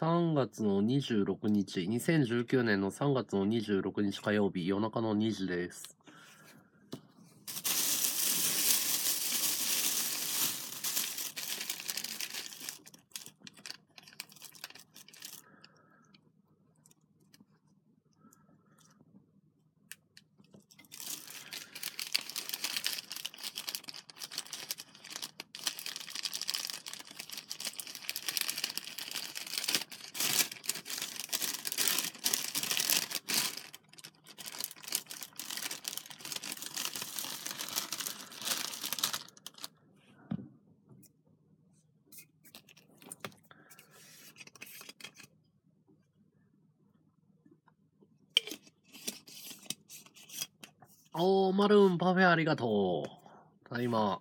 3月の26日、2019年の3月の26日火曜日、夜中の2時です。りがとう。ただいま、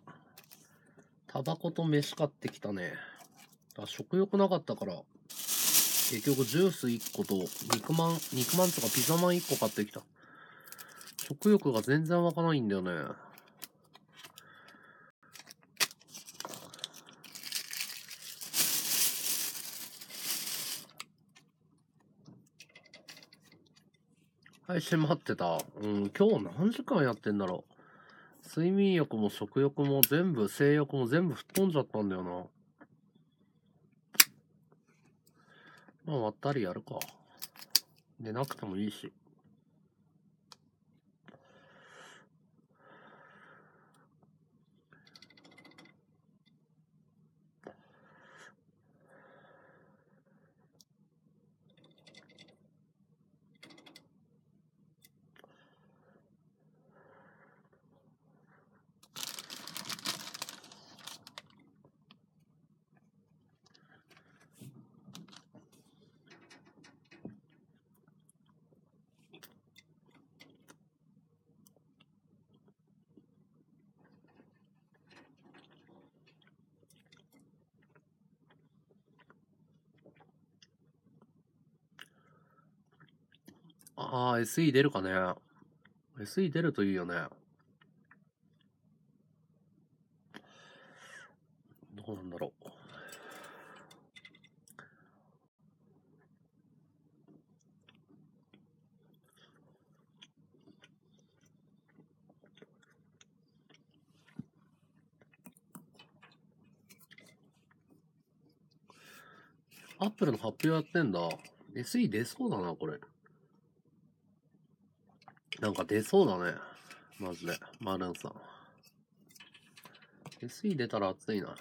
タバコと飯買ってきたね。食欲なかったから、結局ジュース1個と肉まん、肉まんとかピザまん1個買ってきた。食欲が全然湧かないんだよね。配信待ってた。うん、今日何時間やってんだろう。睡眠欲も食欲も全部、性欲も全部吹っ飛んじゃったんだよな。まあ、まったりやるか。寝なくてもいいし。SE 出るかね ?SE 出るといいよね。どうなんだろう。アップルの発表やってんだ。SE 出そうだな、これ。なんか出そうだね。マジで。マーンさん。s 水出たら熱いな。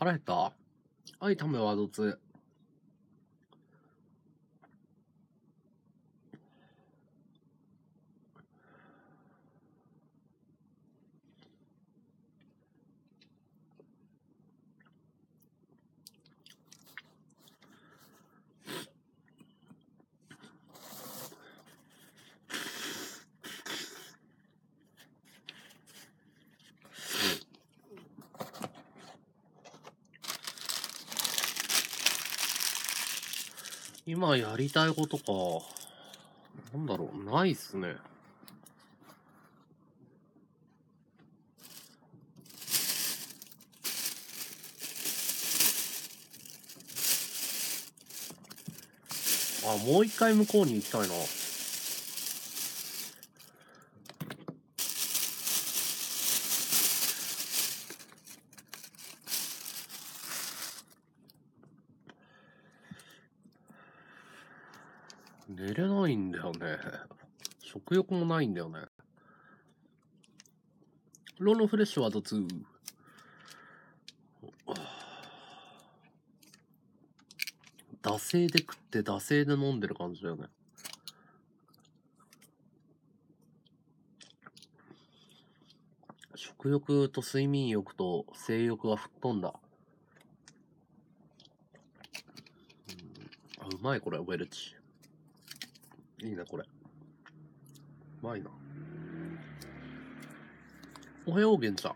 腹減ったはい、ためワード2。今やりたいことか。なんだろう、ないっすね。あ、もう一回向こうに行きたいな。食欲もないんだよね。ローロフレッシュは頭痛。惰性で食って惰性で飲んでる感じだよね。食欲と睡眠欲と性欲が吹っ飛んだ。うん、あ、うまいこれ、ウェルチ。いいな、これ。まいな。おはよう、げんちゃん。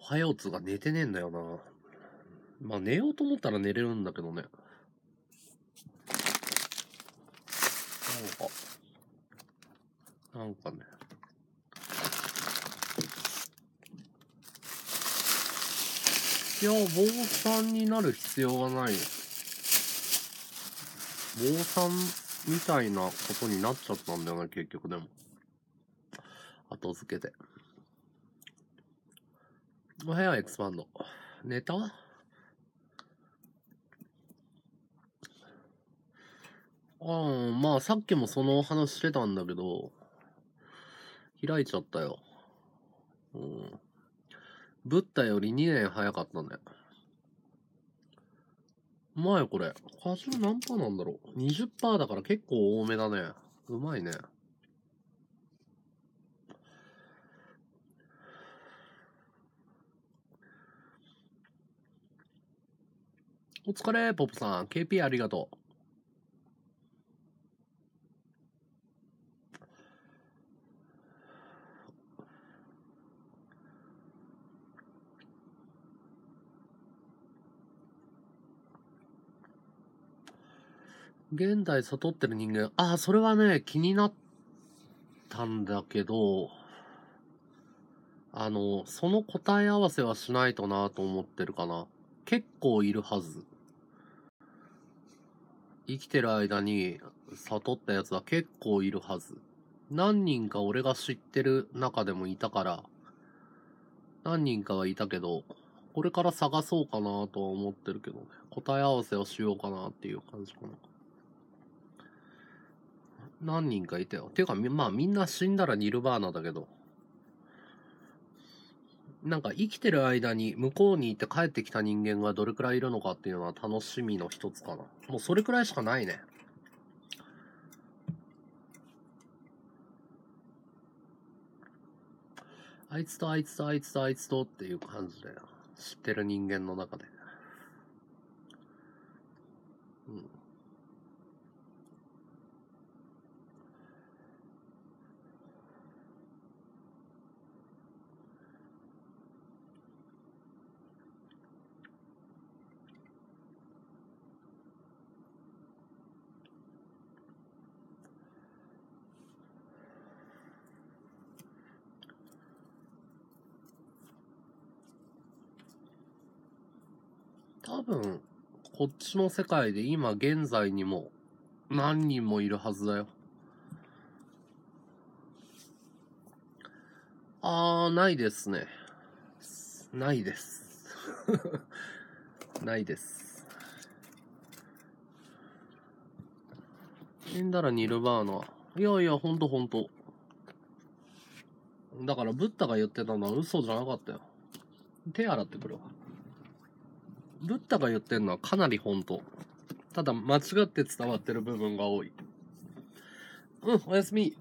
おはようつが寝てねえんだよな。まあ、寝ようと思ったら寝れるんだけどね。なんか、なんかね。いや、坊さんになる必要はない。坊さんみたいなことになっちゃったんだよね、結局でも。後付けで。お部屋エクスパンド。ネタああ、まあさっきもその話してたんだけど、開いちゃったよ。うん。ブッダより2年早かったんだよ。うまい、これ。果汁何パーなんだろう。20%だから結構多めだね。うまいね。お疲れ、ポップさん。KP ありがとう。現代悟ってる人間、ああ、それはね、気になったんだけど、あの、その答え合わせはしないとなと思ってるかな。結構いるはず。生きてる間に悟ったやつは結構いるはず。何人か俺が知ってる中でもいたから、何人かはいたけど、これから探そうかなとは思ってるけどね。答え合わせをしようかなっていう感じかな。何人かいたよ。ていうか、まあみんな死んだらニルバーナだけど。なんか生きてる間に向こうに行って帰ってきた人間がどれくらいいるのかっていうのは楽しみの一つかな。もうそれくらいしかないね。あいつとあいつとあいつとあいつとっていう感じだよ。知ってる人間の中で。分、こっちの世界で今現在にも何人もいるはずだよ。あー、ないですね。ないです。ないです。死んだらニルバーナ。いやいや、ほんとほんと。だから、ブッダが言ってたのは嘘じゃなかったよ。手洗ってくるわ。ルッタが言ってるのはかなり本当。ただ、間違って伝わってる部分が多い。うん、おやすみ。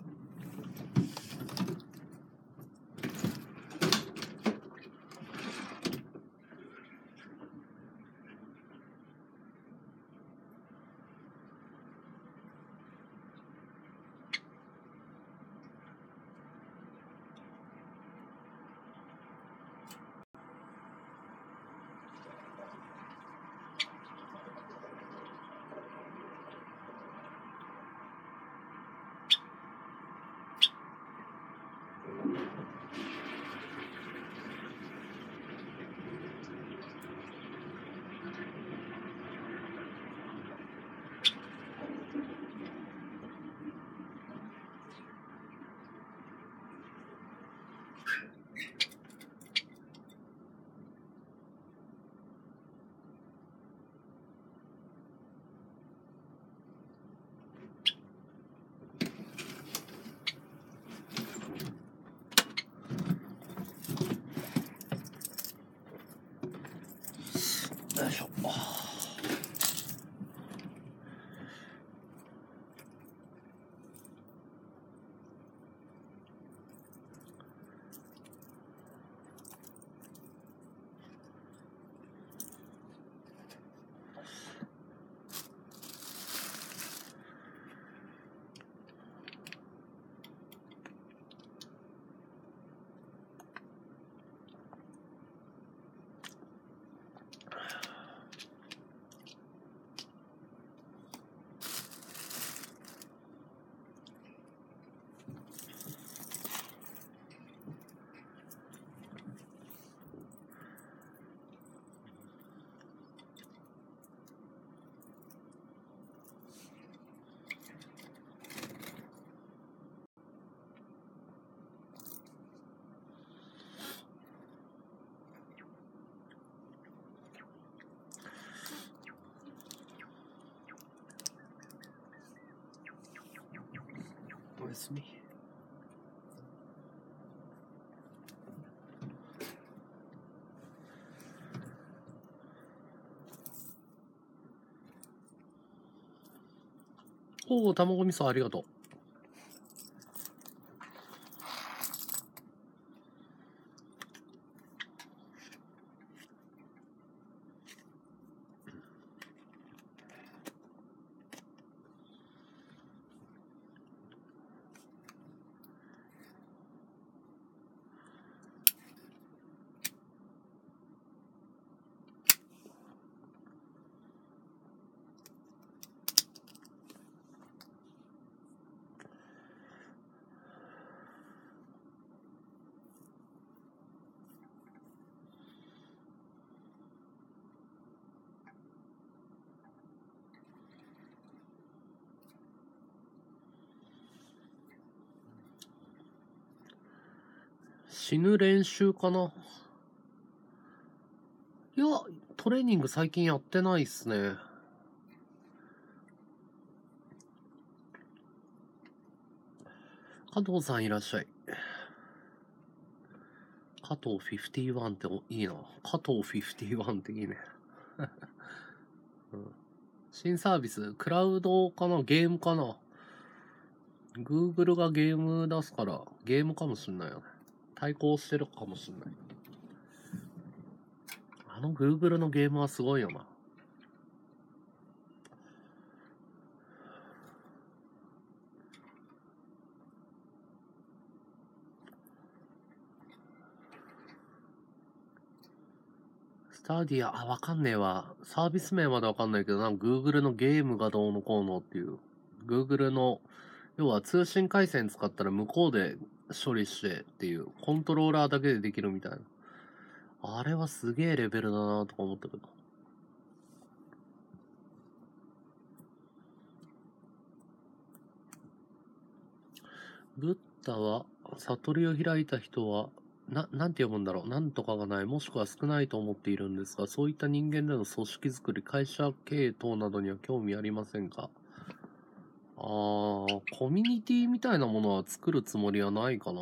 おお、卵味噌ありがとう。死ぬ練習かな。いや、トレーニング最近やってないっすね。加藤さんいらっしゃい。加藤51っていいな。加藤51っていいね、うん。新サービス、クラウドかなゲームかな ?Google がゲーム出すから、ゲームかもしんないよね。対抗してるかもしんない。あの Google のゲームはすごいよな。スターディア、あ、わかんねえわ。サービス名までわかんないけど、なんか Google のゲームがどうのこうのっていう。Google の、要は通信回線使ったら向こうで処理してっていう、コントローラーだけでできるみたいな。あれはすげえレベルだなとか思ったけど。ブッダは、悟りを開いた人は、な、なんて読むんだろう。なんとかがない、もしくは少ないと思っているんですが、そういった人間での組織づくり、会社経営等などには興味ありませんかあー、コミュニティみたいなものは作るつもりはないかな。う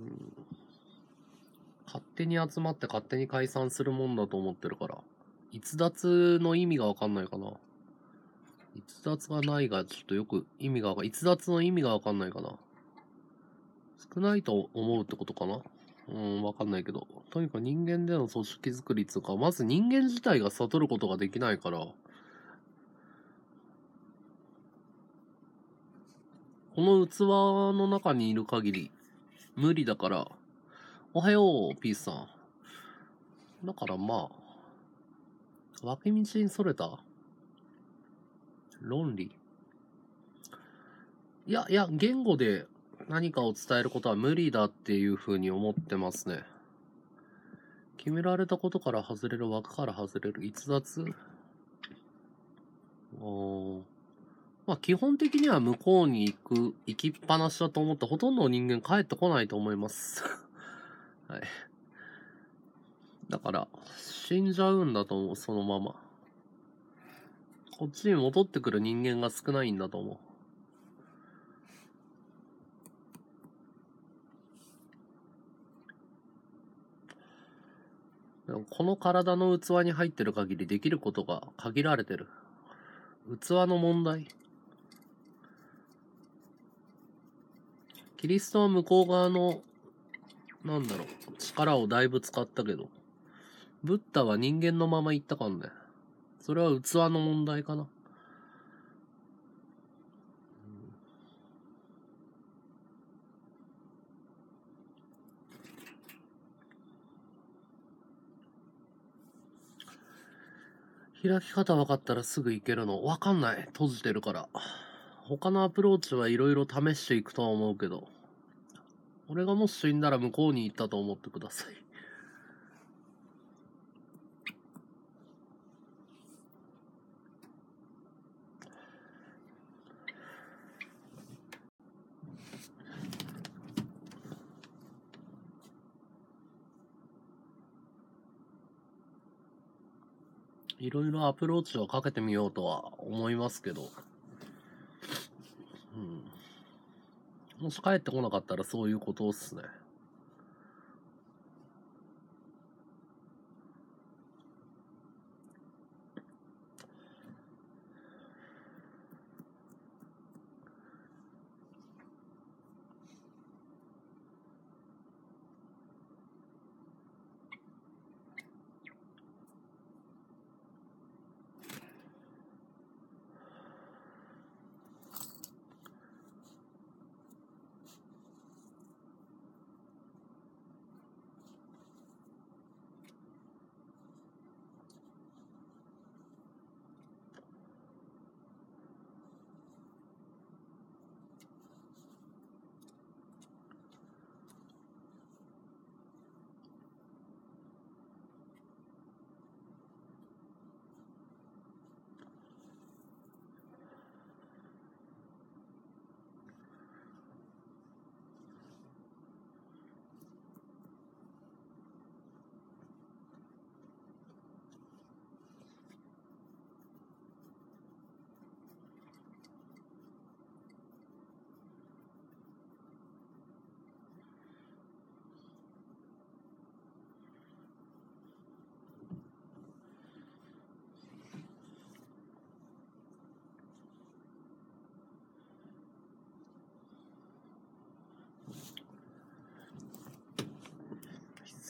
ん、勝手に集まって勝手に解散するもんだと思ってるから。逸脱の意味がわかんないかな。逸脱がないが、ちょっとよく意味がわかん、逸脱の意味がわかんないかな。少ないと思うってことかなうん、わかんないけど。とにかく人間での組織作りつうか、まず人間自体が悟ることができないから、この器の中にいる限り、無理だから、おはよう、ピースさん。だからまあ、脇道に逸れた論理。いや、いや、言語で何かを伝えることは無理だっていうふうに思ってますね。決められたことから外れる、枠から外れる、逸脱おー。まあ、基本的には向こうに行く、行きっぱなしだと思ってほとんどの人間帰ってこないと思います。はい。だから、死んじゃうんだと思う、そのまま。こっちに戻ってくる人間が少ないんだと思う。この体の器に入ってる限りできることが限られてる。器の問題キリストは向こう側の、なんだろう、力をだいぶ使ったけど、ブッダは人間のまま行ったかんね。それは器の問題かな。開き方分かったらすぐ行けるの。分かんない。閉じてるから。他のアプローチはいろいろ試していくとは思うけど、俺がもし死んだら向こうに行ったと思ってください。いろいろアプローチをかけてみようとは思いますけど。うん。もし帰ってこなかったらそういうことっすね。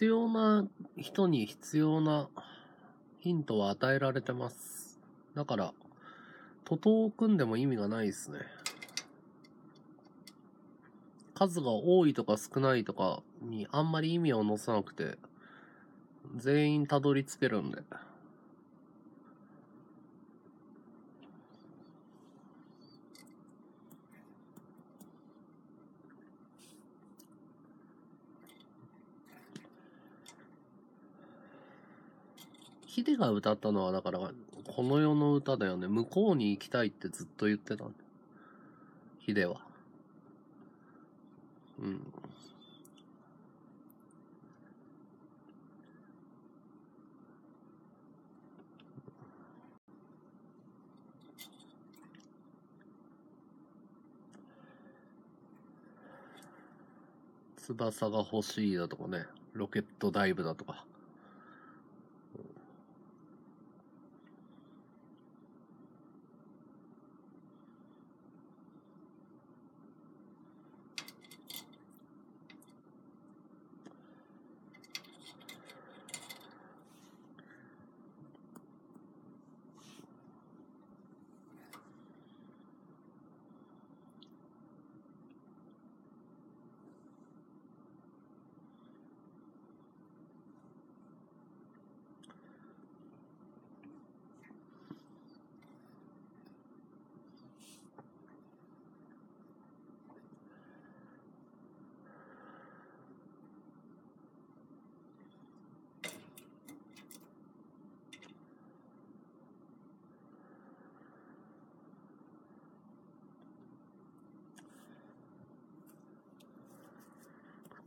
必要な人に必要なヒントは与えられてます。だから、徒党を組んでも意味がないですね。数が多いとか少ないとかにあんまり意味を載さなくて、全員たどり着けるんで。ヒデが歌ったのは、だから、この世の歌だよね。向こうに行きたいってずっと言ってた。ヒデは。うん。翼が欲しいだとかね、ロケットダイブだとか。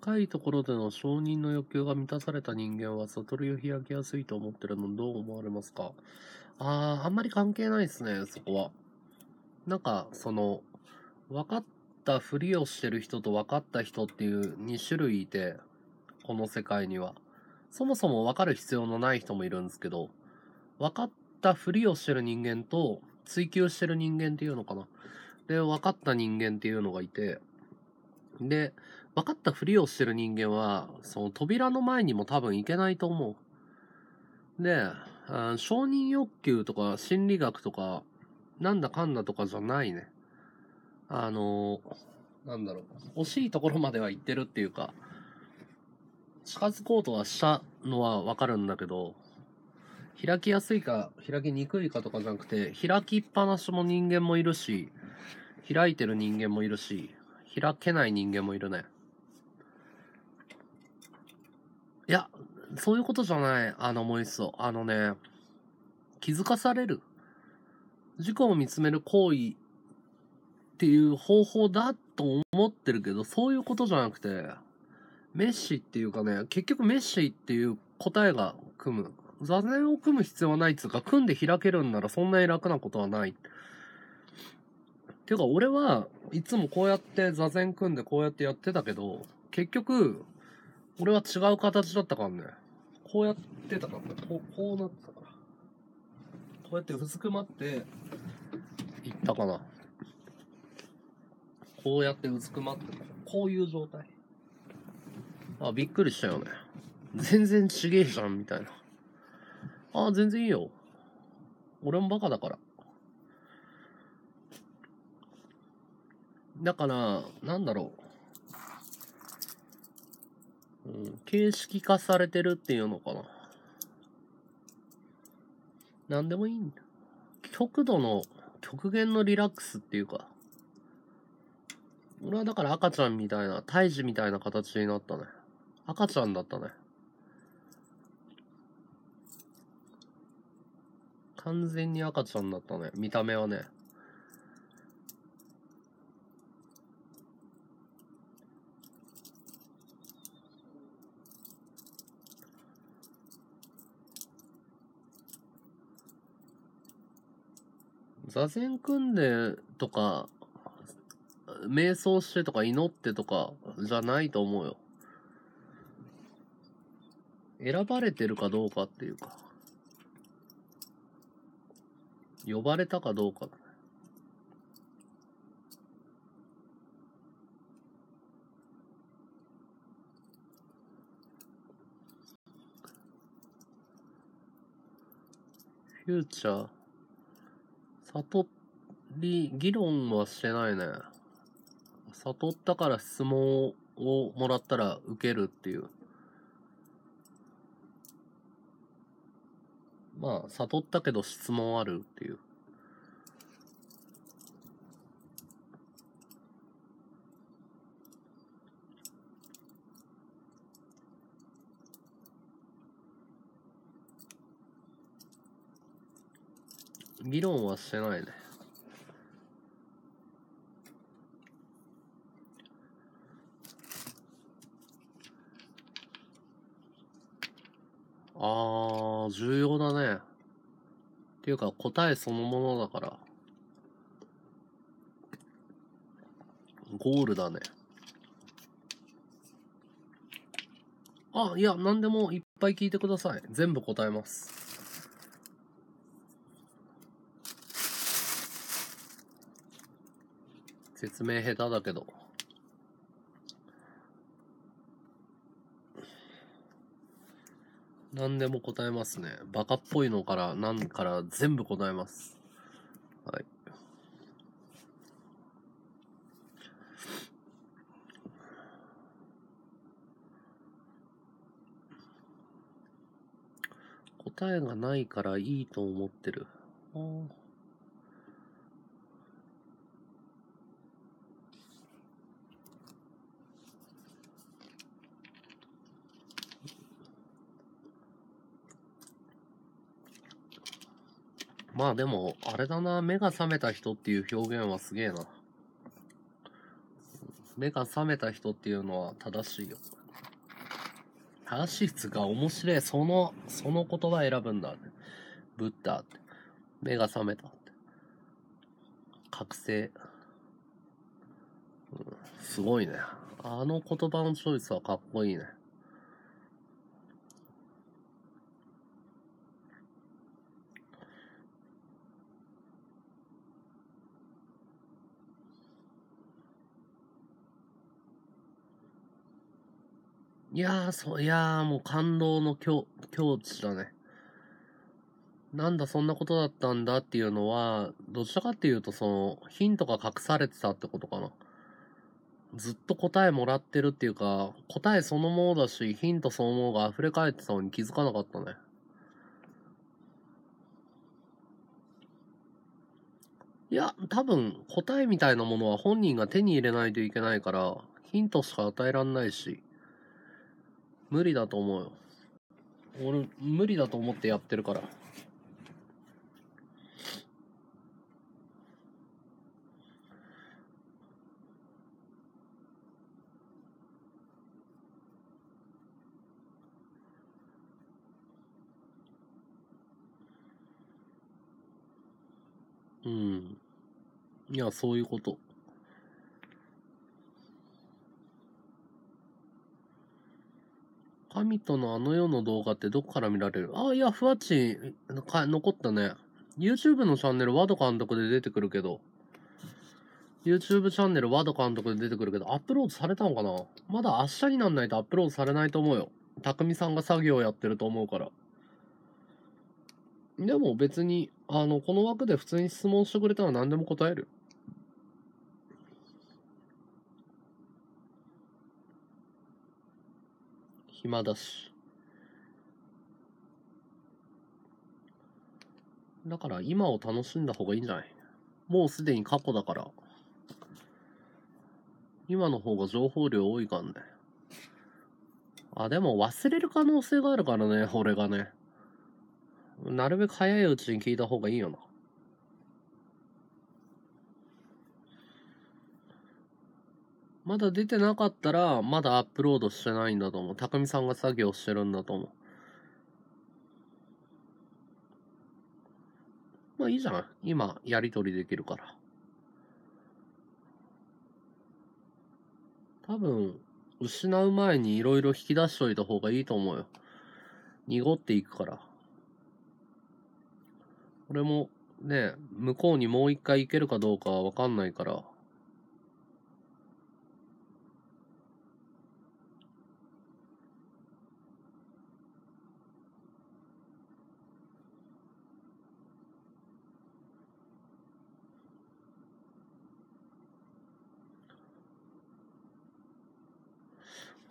高いところでの承認の欲求が満たされた人間は悟りを開きやすいと思ってるのどう思われますかああ、あんまり関係ないですね、そこは。なんか、その、分かったふりをしてる人と分かった人っていう2種類いて、この世界には。そもそも分かる必要のない人もいるんですけど、分かったふりをしてる人間と追求してる人間っていうのかな。で、分かった人間っていうのがいて、で、分かったふりをしてる人間は、その扉の前にも多分行けないと思う。で、あ承認欲求とか心理学とか、なんだかんだとかじゃないね。あの、なんだろう、惜しいところまでは行ってるっていうか、近づこうとはしたのはわかるんだけど、開きやすいか開きにくいかとかじゃなくて、開きっぱなしも人間もいるし、開いてる人間もいるし、開けない人間もいるね。いや、そういうことじゃない。あの、もういっそ。あのね、気づかされる。事故を見つめる行為っていう方法だと思ってるけど、そういうことじゃなくて、メッシっていうかね、結局メッシっていう答えが組む。座禅を組む必要はないっつうか、組んで開けるんならそんなに楽なことはない。ていうか、俺はいつもこうやって座禅組んでこうやってやってたけど、結局、俺は違う形だったからね。こうやってたからね。こう、こうなってたから。こうやってうずくまって、いったかな。こうやってうずくまって、こういう状態。あ、びっくりしたよね。全然ちげえじゃん、みたいな。あ、全然いいよ。俺もバカだから。だから、なんだろう。うん、形式化されてるっていうのかな。なんでもいいんだ。極度の、極限のリラックスっていうか。俺はだから赤ちゃんみたいな、胎児みたいな形になったね。赤ちゃんだったね。完全に赤ちゃんだったね。見た目はね。座禅組んでとか、瞑想してとか祈ってとかじゃないと思うよ。選ばれてるかどうかっていうか、呼ばれたかどうか。フューチャー。悟り、議論はしてないね。悟ったから質問をもらったら受けるっていう。まあ、悟ったけど質問あるっていう。議論はしてないね。ああ、重要だね。っていうか答えそのものだから。ゴールだね。あ、いや、何でもいっぱい聞いてください。全部答えます。説明下手だけど。何でも答えますね。バカっぽいのから、何から全部答えます。はい。答えがないからいいと思ってる。ああまあでも、あれだな、目が覚めた人っていう表現はすげえな。目が覚めた人っていうのは正しいよ。正しいつが面白い。その、その言葉選ぶんだっブッダって。目が覚めたって。覚醒。うん、すごいね。あの言葉のチョイスはかっこいいね。いやー、そいやもう感動の境、境地だね。なんだ、そんなことだったんだっていうのは、どちらかっていうと、その、ヒントが隠されてたってことかな。ずっと答えもらってるっていうか、答えそのものだし、ヒントそのものが溢れ返ってたのに気づかなかったね。いや、多分、答えみたいなものは本人が手に入れないといけないから、ヒントしか与えらんないし。無理だと思うよ。俺、無理だと思ってやってるから。うん。いや、そういうこと。神とのあの世の動画ってどこから見られるあ、いや、ふわっち残ったね。YouTube のチャンネル、ワド監督で出てくるけど。YouTube チャンネル、ワド監督で出てくるけど、アップロードされたのかなまだ明日になんないとアップロードされないと思うよ。匠さんが作業やってると思うから。でも別に、あの、この枠で普通に質問してくれたら何でも答える。暇だし。だから今を楽しんだ方がいいんじゃないもうすでに過去だから。今の方が情報量多いからね。あ、でも忘れる可能性があるからね、俺がね。なるべく早いうちに聞いた方がいいよな。まだ出てなかったら、まだアップロードしてないんだと思う。匠さんが作業してるんだと思う。まあいいじゃん。今、やりとりできるから。多分、失う前にいろいろ引き出しといた方がいいと思うよ。濁っていくから。俺も、ね、向こうにもう一回行けるかどうかはわかんないから。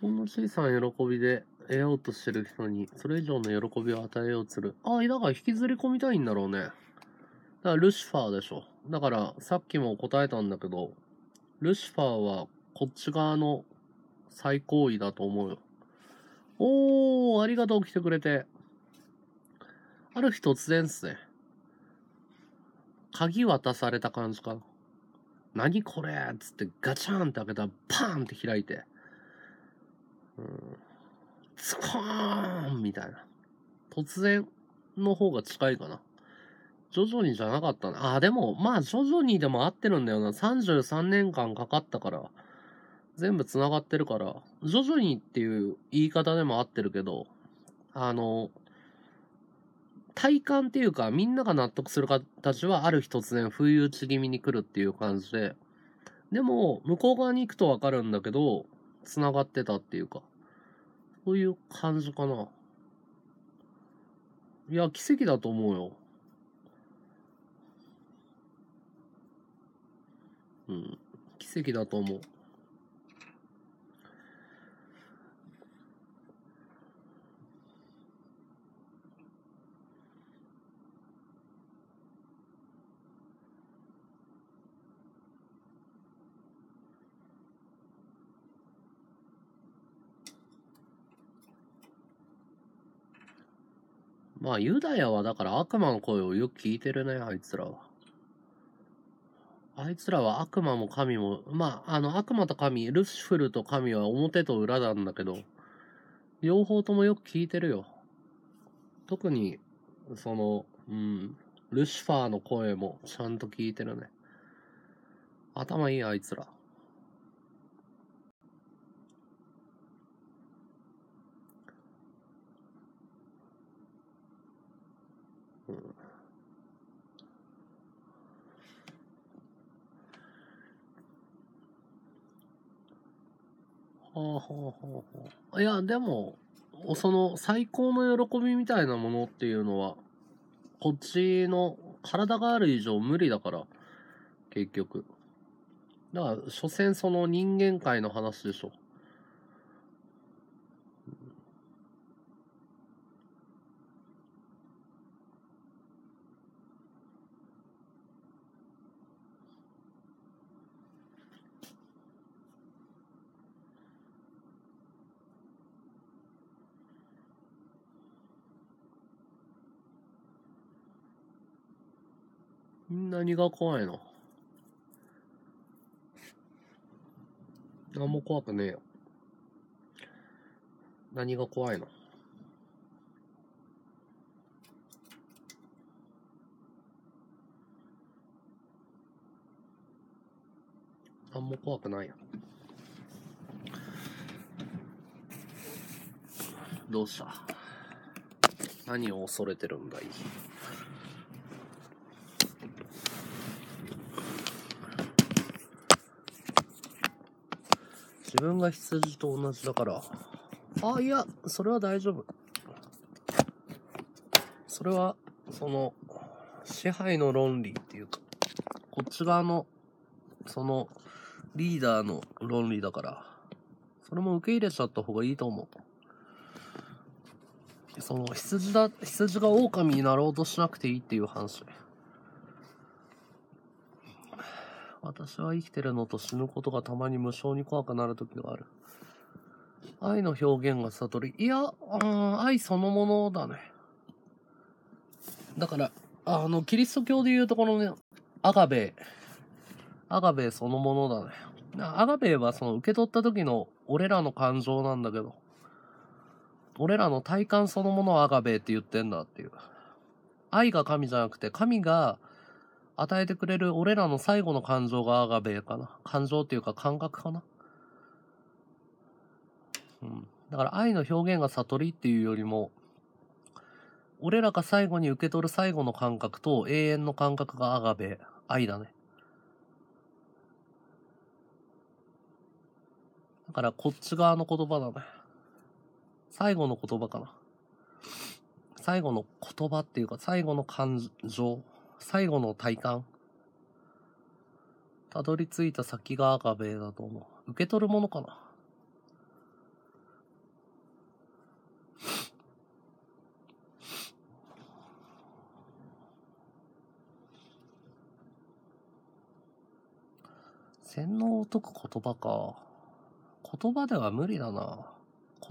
ほんの小さな喜びで得ようとしてる人に、それ以上の喜びを与えようとする。ああ、だから引きずり込みたいんだろうね。だからルシファーでしょ。だから、さっきも答えたんだけど、ルシファーはこっち側の最高位だと思うよ。おー、ありがとう来てくれて。ある日突然っすね。鍵渡された感じかな。何これっつってガチャンって開けたらパーンって開いて。うん、ーみたいな。突然の方が近いかな。徐々にじゃなかったな。あ、でも、まあ徐々にでも合ってるんだよな。33年間かかったから、全部繋がってるから、徐々にっていう言い方でも合ってるけど、あの、体感っていうか、みんなが納得する形はある日突然、不意打ち気味に来るっていう感じで、でも、向こう側に行くとわかるんだけど、繋がってたっていうか、そういう感じかな。いや、奇跡だと思うよ。うん。奇跡だと思う。まあ、ユダヤはだから悪魔の声をよく聞いてるね、あいつらは。あいつらは悪魔も神も、まあ、あの、悪魔と神、ルシフルと神は表と裏なんだけど、両方ともよく聞いてるよ。特に、その、うん、ルシファーの声もちゃんと聞いてるね。頭いい、あいつら。ほうほうほうほう。いや、でも、その最高の喜びみたいなものっていうのは、こっちの体がある以上無理だから、結局。だから、所詮その人間界の話でしょ。何が怖いの何も怖くねえよ。何が怖いの何も怖くないよ。どうした何を恐れてるんだい自分が羊と同じだから。あ、いや、それは大丈夫。それは、その、支配の論理っていうか、こっち側の、その、リーダーの論理だから、それも受け入れちゃった方がいいと思う。その、羊だ、羊が狼になろうとしなくていいっていう話。私は生きてるのと死ぬことがたまに無性に怖くなる時がある。愛の表現が悟り。いや、うん、愛そのものだね。だから、あの、キリスト教でいうとこのね、アガベ、アガベそのものだね。アガベはその受け取った時の俺らの感情なんだけど、俺らの体感そのものをアガベって言ってんだっていう。愛が神じゃなくて、神が与えてくれる俺らの最後の感情がアガベかな。感情っていうか感覚かな。うん。だから愛の表現が悟りっていうよりも、俺らが最後に受け取る最後の感覚と永遠の感覚がアガベ、愛だね。だからこっち側の言葉だね。最後の言葉かな。最後の言葉っていうか、最後の感情。最後の体感たどり着いた先がアガベだと思う。受け取るものかな洗脳を解く言葉か。言葉では無理だな。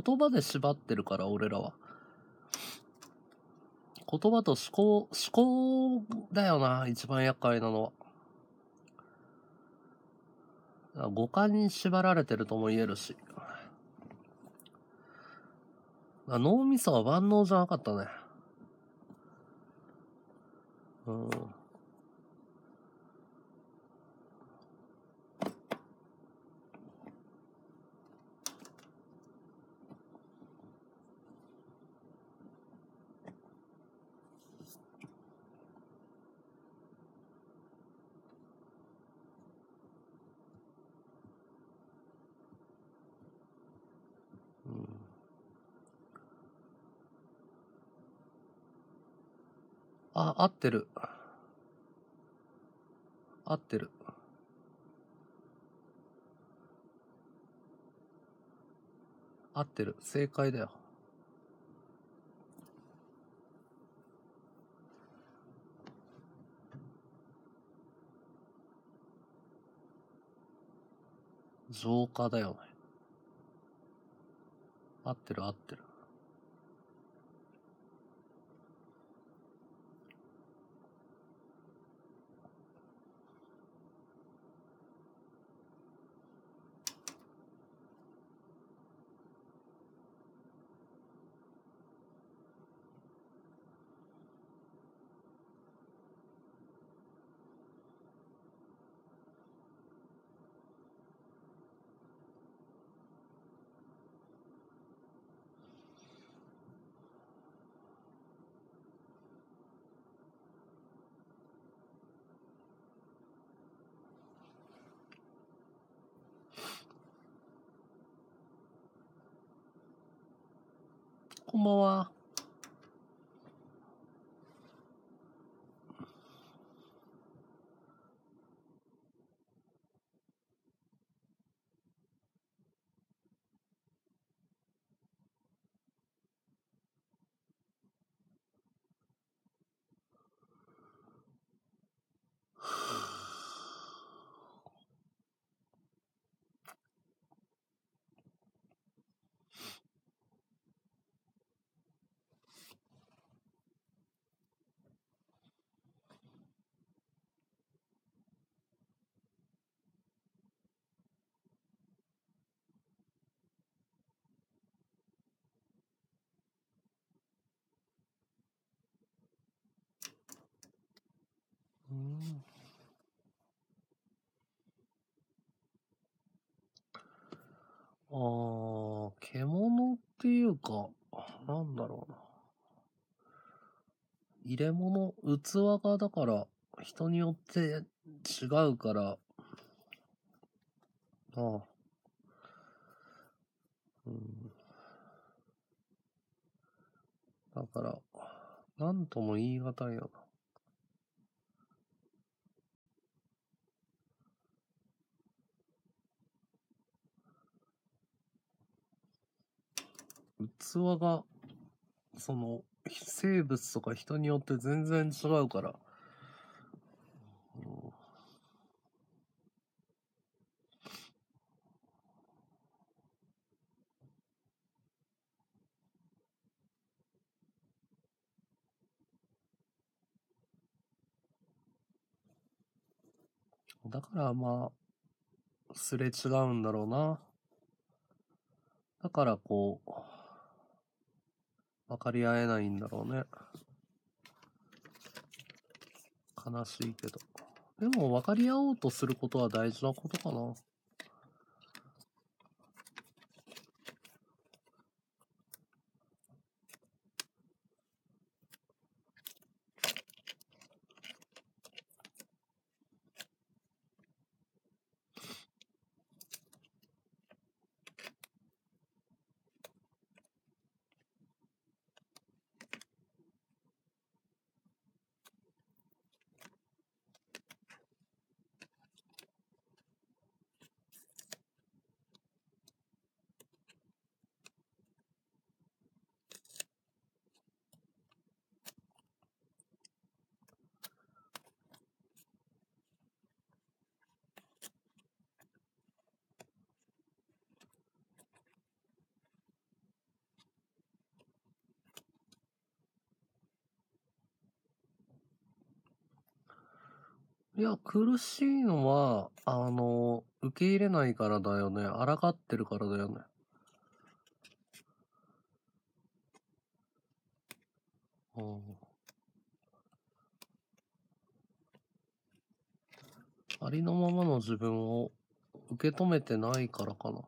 言葉で縛ってるから、俺らは。言葉と思考、思考だよな、一番厄介なのは。五感に縛られてるとも言えるし。脳みそは万能じゃなかったね。うん。あ、合ってる。合ってる。合ってる。正解だよ。増加だよね。合ってる合ってる。我啊。うん。ああ、獣っていうか、なんだろうな。入れ物、器がだから、人によって違うから、ああ、うん。だから、なんとも言い難いよな。器が、その、生物とか人によって全然違うから、だからまあ、すれ違うんだろうな。だからこう、分かり合えないんだろうね。悲しいけど。でも分かり合おうとすることは大事なことかな。いや、苦しいのは、あの、受け入れないからだよね。抗ってるからだよね。うん。ありのままの自分を受け止めてないからかな。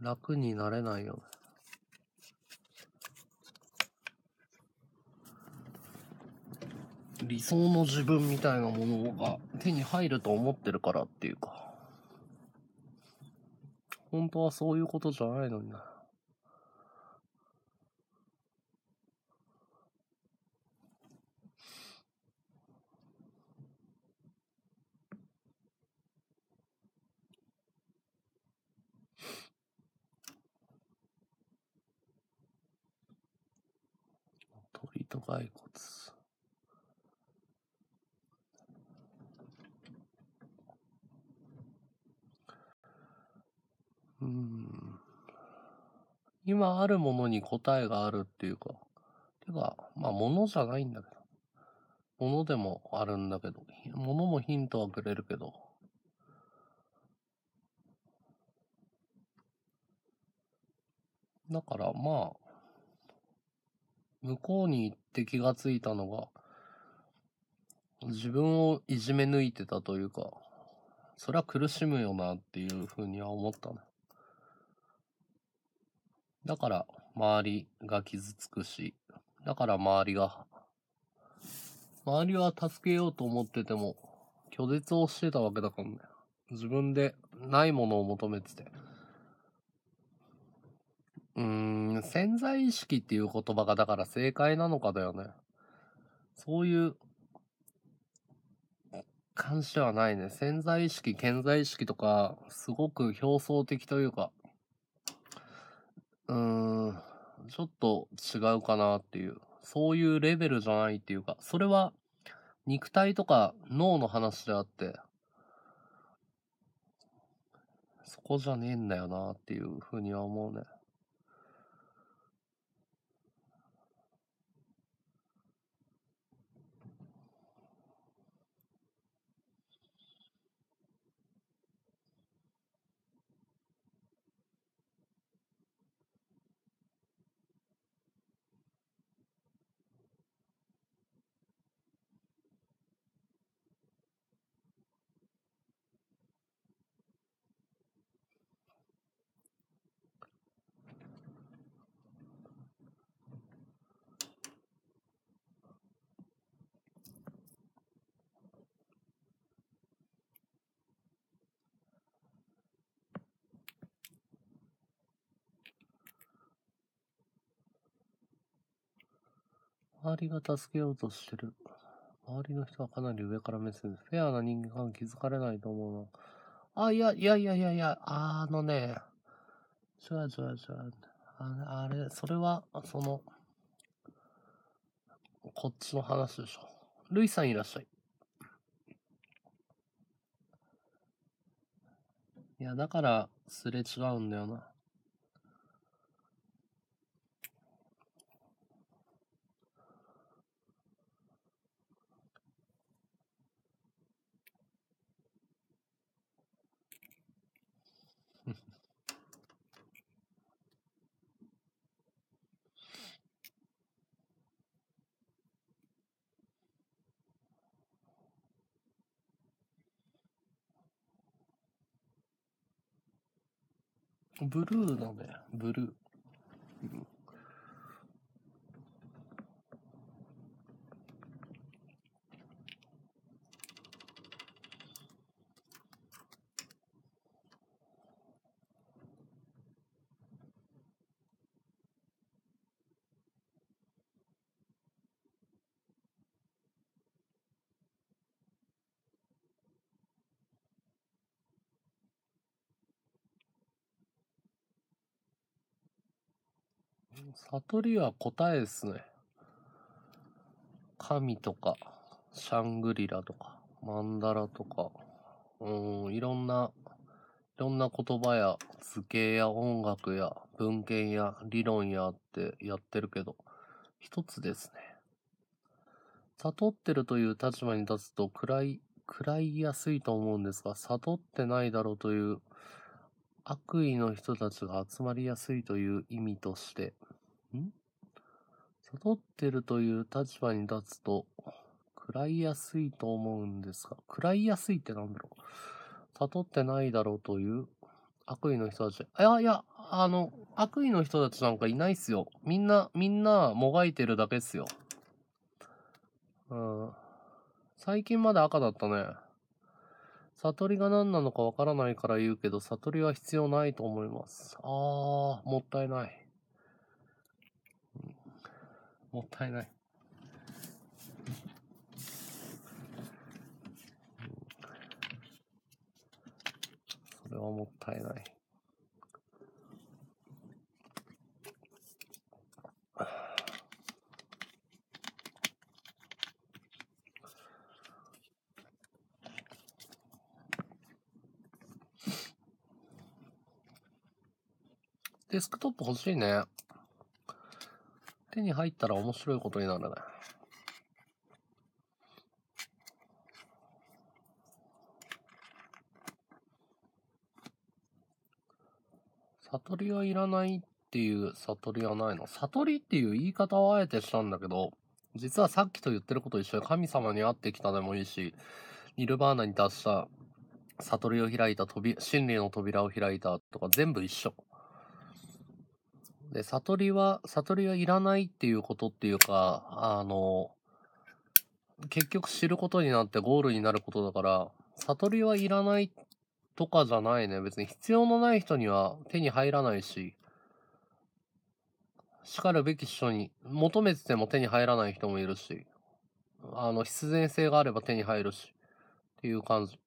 楽になれないよね。理想の自分みたいなものが手に入ると思ってるからっていうか。本当はそういうことじゃないのにな。鳥と骸骨。うん。今あるものに答えがあるっていうか、てか、まあ、ものじゃないんだけど。ものでもあるんだけど、ものもヒントはくれるけど。だから、まあ、向こうに行って気がついたのが、自分をいじめ抜いてたというか、それは苦しむよなっていうふうには思ったね。だから周りが傷つくし、だから周りが、周りは助けようと思ってても、拒絶をしてたわけだからね。自分でないものを求めてて。うーん、潜在意識っていう言葉がだから正解なのかだよね。そういう、感謝はないね。潜在意識、潜在意識とか、すごく表層的というか、うん、ちょっと違うかなっていう、そういうレベルじゃないっていうか、それは肉体とか脳の話であって、そこじゃねえんだよなっていうふうには思うね。周りが助けようとしてる。周りの人はかなり上から目線です。フェアな人間関係気づかれないと思うな。あ、いや、いやいやいやいや、あのね、ちょやちょやちょあれ、それは、その、こっちの話でしょ。ルイさんいらっしゃい。いや、だから、すれ違うんだよな。ブルーだね、ブルー。ブルー悟りは答えですね。神とか、シャングリラとか、マンダラとか、うん、いろんな、いろんな言葉や図形や音楽や文献や理論やってやってるけど、一つですね。悟ってるという立場に立つと暗い、暗いやすいと思うんですが、悟ってないだろうという悪意の人たちが集まりやすいという意味として、悟ってるという立場に立つと、食らいやすいと思うんですが、食らいやすいってなんだろう。悟ってないだろうという悪意の人たち。いやいや、あの、悪意の人たちなんかいないっすよ。みんな、みんなもがいてるだけっすよ。うん。最近まで赤だったね。悟りが何なのかわからないから言うけど、悟りは必要ないと思います。あー、もったいない。もったいない。それはもったいない。デスクトップ欲しいね。手に入ったら面白いことになるね。悟りはいらないっていう悟りはないの。悟りっていう言い方をあえてしたんだけど、実はさっきと言ってること一緒で神様に会ってきたでもいいし、ニルバーナに達した悟りを開いた扉、真理の扉を開いたとか全部一緒。で、悟りは、悟りはいらないっていうことっていうか、あの、結局知ることになってゴールになることだから、悟りはいらないとかじゃないね。別に必要のない人には手に入らないし、しかるべき人に求めてても手に入らない人もいるし、あの、必然性があれば手に入るし、っていう感じ。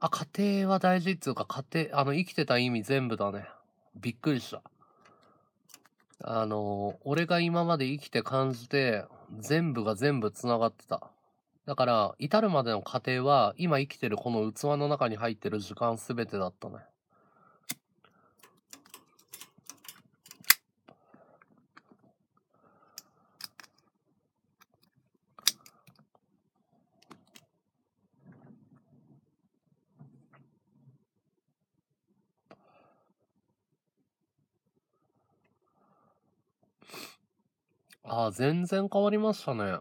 あ、家庭は大事っつうか、家庭、あの、生きてた意味全部だね。びっくりした。あの、俺が今まで生きて感じて、全部が全部繋がってた。だから、至るまでの過程は、今生きてるこの器の中に入ってる時間すべてだったね。あ、全然変わりましたね。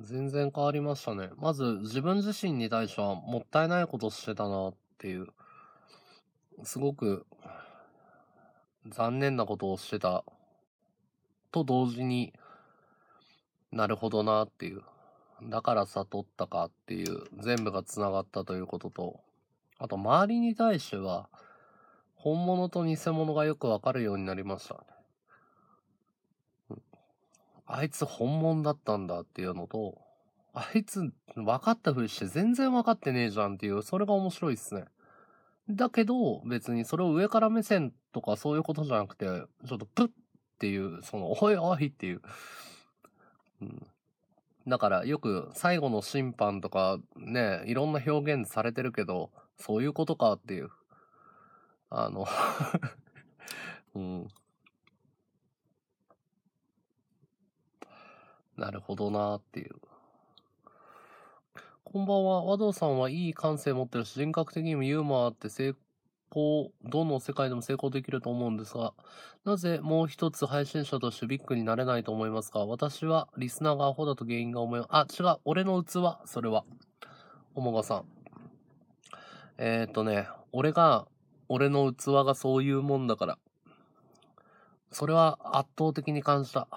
全然変わりましたね。まず自分自身に対してはもったいないことしてたなっていう、すごく残念なことをしてたと同時になるほどなっていう。だから悟ったかっていう全部が繋がったということと、あと周りに対しては本物と偽物がよくわかるようになりました。あいつ本物だったんだっていうのと、あいつ分かったふりして全然分かってねえじゃんっていう、それが面白いっすね。だけど、別にそれを上から目線とかそういうことじゃなくて、ちょっとプッっていう、その、おいおいっていう。うん、だからよく最後の審判とかね、いろんな表現されてるけど、そういうことかっていう。あの うん。なるほどなっていう。こんばんは。和道さんはいい感性持ってるし、人格的にもユーモアあって成功、どの世界でも成功できると思うんですが、なぜもう一つ配信者としてビッグになれないと思いますか私はリスナーがアホだと原因が思い、あ、違う、俺の器、それは。おもがさん。えー、っとね、俺が、俺の器がそういうもんだから。それは圧倒的に感じた。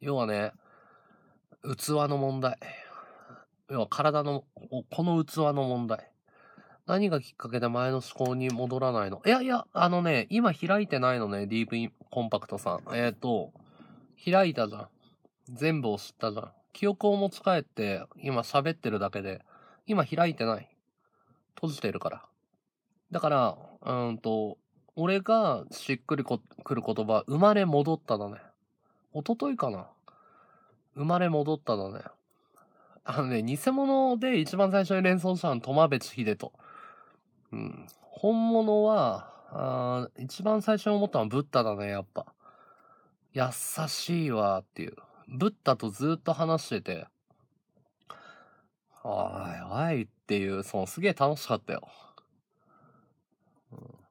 要はね、器の問題。要は体の、この器の問題。何がきっかけで前の思考に戻らないのいやいや、あのね、今開いてないのね、ディープインコンパクトさん。えっ、ー、と、開いたじゃん。全部を知ったじゃん。記憶を持ち帰って、今喋ってるだけで、今開いてない。閉じてるから。だから、うんと、俺がしっくりくる言葉、生まれ戻っただね。おとといかな生まれ戻ったのね。あのね、偽物で一番最初に連想したのは、トマベチヒデと。うん。本物は、あ一番最初に思ったのはブッダだね、やっぱ。優しいわ、っていう。ブッダとずっと話してて、おいおいっていう、そのすげえ楽しかったよ。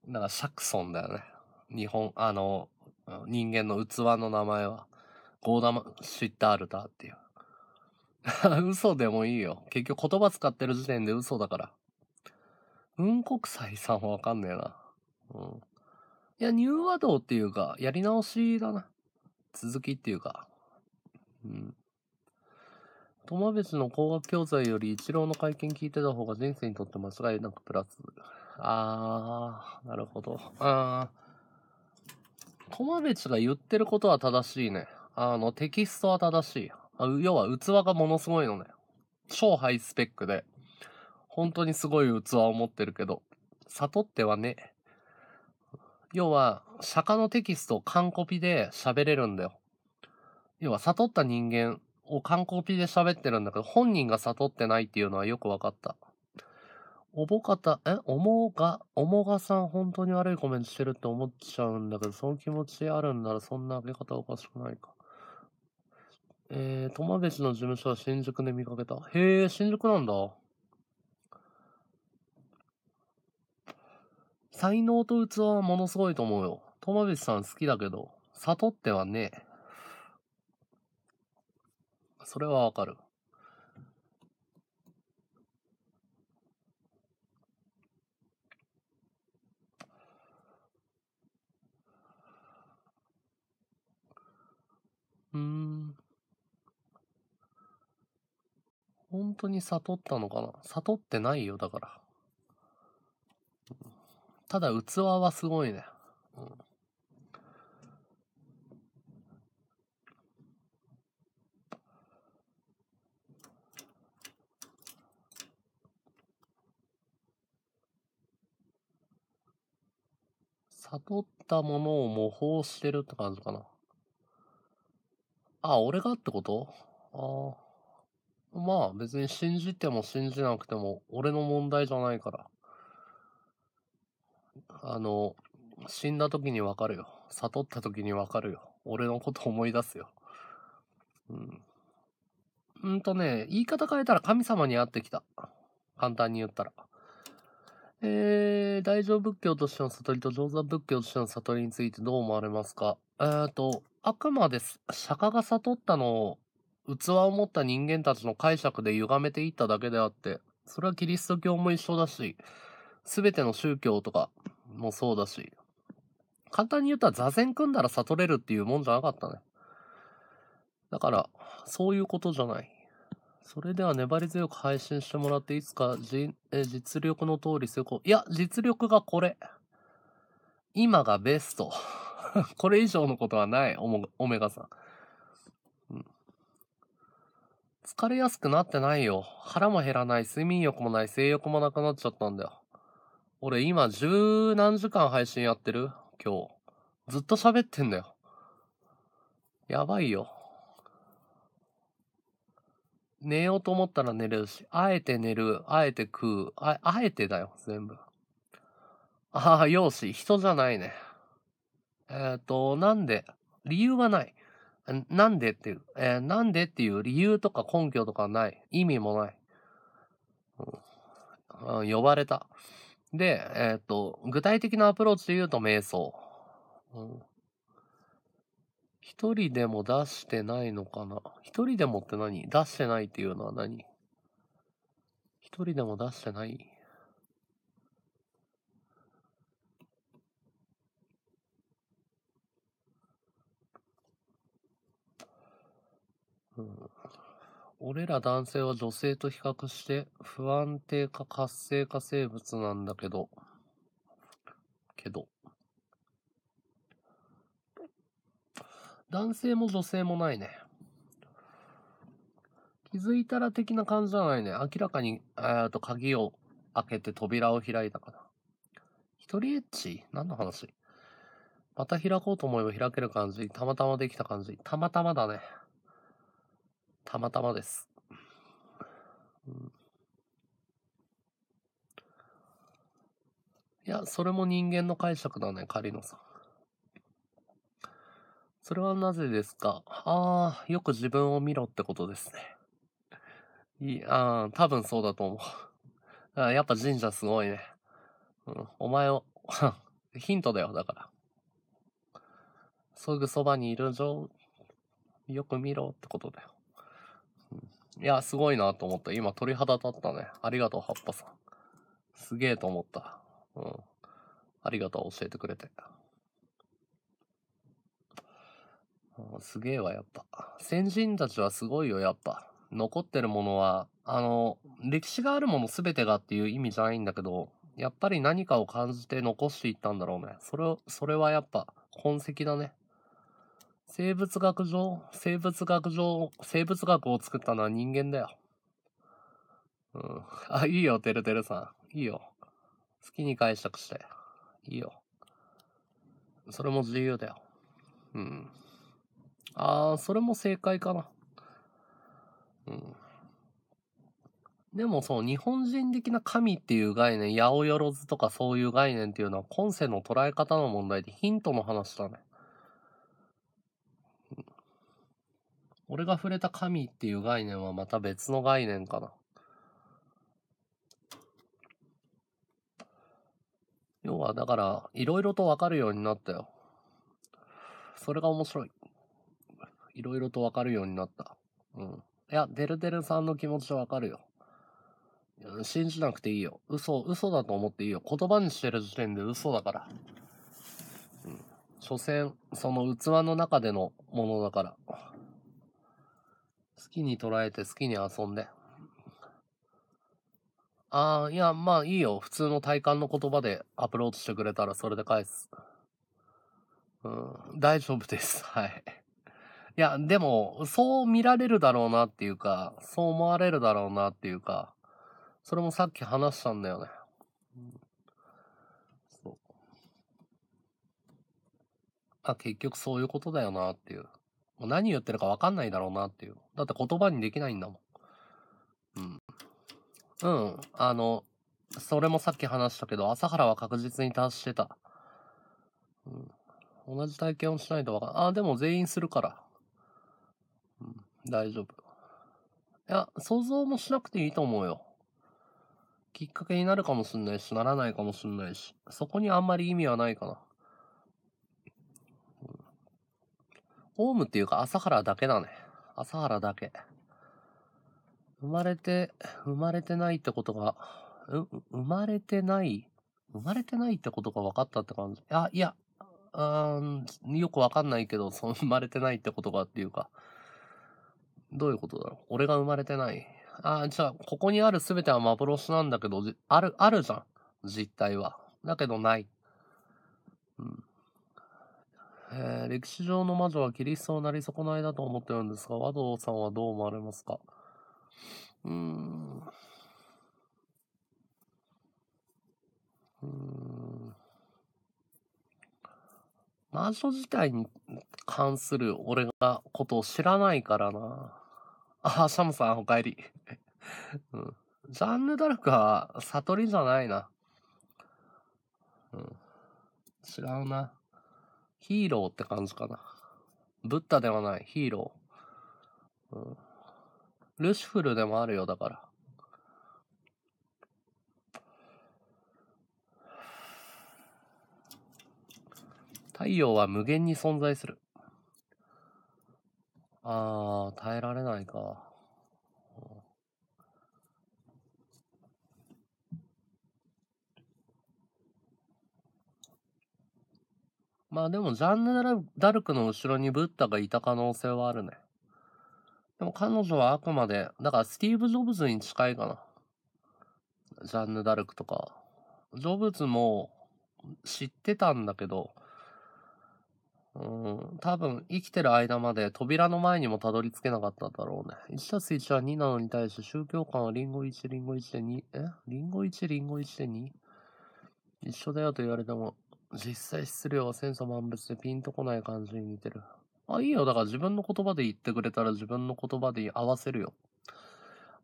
だからシャクソンだよね。日本、あの、人間の器の名前は。ゴーダマシッタールタっていう。嘘でもいいよ。結局言葉使ってる時点で嘘だから。うん国際さんはわかんねえな。うん。いや、ニューワードっていうか、やり直しだな。続きっていうか。うん。友別の工学教材より一郎の会見聞いてた方が人生にとって間違いなくプラス。あー、なるほど。あー。友別が言ってることは正しいね。あの、テキストは正しい。あ要は器がものすごいのね。超ハイスペックで。本当にすごい器を持ってるけど、悟ってはね。要は、釈迦のテキストを完コピで喋れるんだよ。要は、悟った人間を完コピで喋ってるんだけど、本人が悟ってないっていうのはよく分かった。おぼかた、え、おもが、おもがさん本当に悪いコメントしてるって思っちゃうんだけど、その気持ちあるんならそんな上げ方おかしくないか。えー、友達の事務所は新宿で見かけた。へえ、新宿なんだ。才能と器はものすごいと思うよ。友達さん好きだけど、悟ってはねえ。それはわかる。うん。本当に悟ったのかな悟ってないよ、だから。ただ器はすごいね。うん、悟ったものを模倣してるって感じかな。あ、俺がってことああ。まあ別に信じても信じなくても俺の問題じゃないから。あの、死んだ時にわかるよ。悟った時にわかるよ。俺のこと思い出すよ。うん。んとね、言い方変えたら神様に会ってきた。簡単に言ったら。えー、大乗仏教としての悟りと上座仏教としての悟りについてどう思われますかえーと、あくまで釈迦が悟ったのを器を持った人間たちの解釈で歪めていっただけであって、それはキリスト教も一緒だし、すべての宗教とかもそうだし、簡単に言ったら座禅組んだら悟れるっていうもんじゃなかったね。だから、そういうことじゃない。それでは粘り強く配信してもらって、いつかじえ実力の通り成功。いや、実力がこれ。今がベスト。これ以上のことはない、オメガさん。疲れやすくなってないよ。腹も減らない、睡眠欲もない、性欲もなくなっちゃったんだよ。俺今十何時間配信やってる今日。ずっと喋ってんだよ。やばいよ。寝ようと思ったら寝れるし、あえて寝る、あえて食う、ああえてだよ、全部。ああ、容姿、人じゃないね。えっ、ー、と、なんで、理由はない。なんでっていう、えー、なんでっていう理由とか根拠とかない。意味もない。うん、呼ばれた。で、えー、っと、具体的なアプローチで言うと瞑想。うん、一人でも出してないのかな一人でもって何出してないっていうのは何一人でも出してない俺ら男性は女性と比較して不安定か活性化生物なんだけど、けど。男性も女性もないね。気づいたら的な感じじゃないね。明らかに、えー、と、鍵を開けて扉を開いたから。一人エッチ何の話また開こうと思えば開ける感じ。たまたまできた感じ。たまたまだね。たまたまです。うん、いや、それも人間の解釈だね、狩野さん。それはなぜですかああ、よく自分を見ろってことですね。いや、多分そうだと思う。あやっぱ神社すごいね。うん、お前を ヒントだよ、だから。すぐそばにいる状、よく見ろってことだよ。いや、すごいなと思った。今鳥肌立ったね。ありがとう、葉っぱさん。すげえと思った。うん。ありがとう、教えてくれて。うん、すげえわ、やっぱ。先人たちはすごいよ、やっぱ。残ってるものは、あの、歴史があるもの全てがっていう意味じゃないんだけど、やっぱり何かを感じて残していったんだろうね。それを、それはやっぱ、痕跡だね。生物学上、生物学上、生物学を作ったのは人間だよ。うん。あ、いいよ、てるてるさん。いいよ。好きに解釈して。いいよ。それも自由だよ。うん。ああ、それも正解かな。うん。でもそう、日本人的な神っていう概念、八百万とかそういう概念っていうのは、今世の捉え方の問題でヒントの話だね。俺が触れた神っていう概念はまた別の概念かな。要はだから、いろいろとわかるようになったよ。それが面白い。いろいろとわかるようになった。うん。いや、デルデルさんの気持ちわかるよ。信じなくていいよ。嘘、嘘だと思っていいよ。言葉にしてる時点で嘘だから。うん。所詮、その器の中でのものだから。好きに捉えて好きに遊んで。ああ、いや、まあいいよ。普通の体感の言葉でアプローチしてくれたらそれで返す。うん、大丈夫です。はい。いや、でも、そう見られるだろうなっていうか、そう思われるだろうなっていうか、それもさっき話したんだよね。うん、そう。あ、結局そういうことだよなっていう。う何言ってるかわかんないだろうなっていう。だって言葉にできないんだもん。うん。うん。あの、それもさっき話したけど、朝原は確実に達してた。うん。同じ体験をしないとわかんない。あ、でも全員するから。うん。大丈夫。いや、想像もしなくていいと思うよ。きっかけになるかもしんないし、ならないかもしんないし、そこにあんまり意味はないかな。ホームっていうか朝原だけだね。朝原だけ。生まれて、生まれてないってことが、う、生まれてない、生まれてないってことが分かったって感じ。あ、いや、うーん、よく分かんないけど、その生まれてないってことがっていうか、どういうことだろう。俺が生まれてない。あ、じゃあ、ここにある全ては幻なんだけど、ある、あるじゃん。実態は。だけどない。うん。え歴史上の魔女はキリストをなり損ないだと思ってるんですが、和道さんはどう思われますかうーん。うーん。魔女自体に関する俺がことを知らないからな。あ、シャムさんお帰り。うん。ジャンヌ・ダルクは悟りじゃないな。うん。違うな。ヒーローって感じかな。ブッダではない、ヒーロー。うん、ルシフルでもあるよ、だから。太陽は無限に存在する。ああ、耐えられないか。まあでも、ジャンヌ・ダルクの後ろにブッダがいた可能性はあるね。でも彼女はあくまで、だからスティーブ・ジョブズに近いかな。ジャンヌ・ダルクとか。ジョブズも知ってたんだけど、うん、多分生きてる間まで扉の前にもたどり着けなかっただろうね。1たす1は2なのに対して宗教観はリンゴ1、リンゴ1で2、えリンゴ1、リンゴ1で 2? 一緒だよと言われても、実際質量は千差万別でピンとこない感じに似てる。あ、いいよ。だから自分の言葉で言ってくれたら自分の言葉で合わせるよ。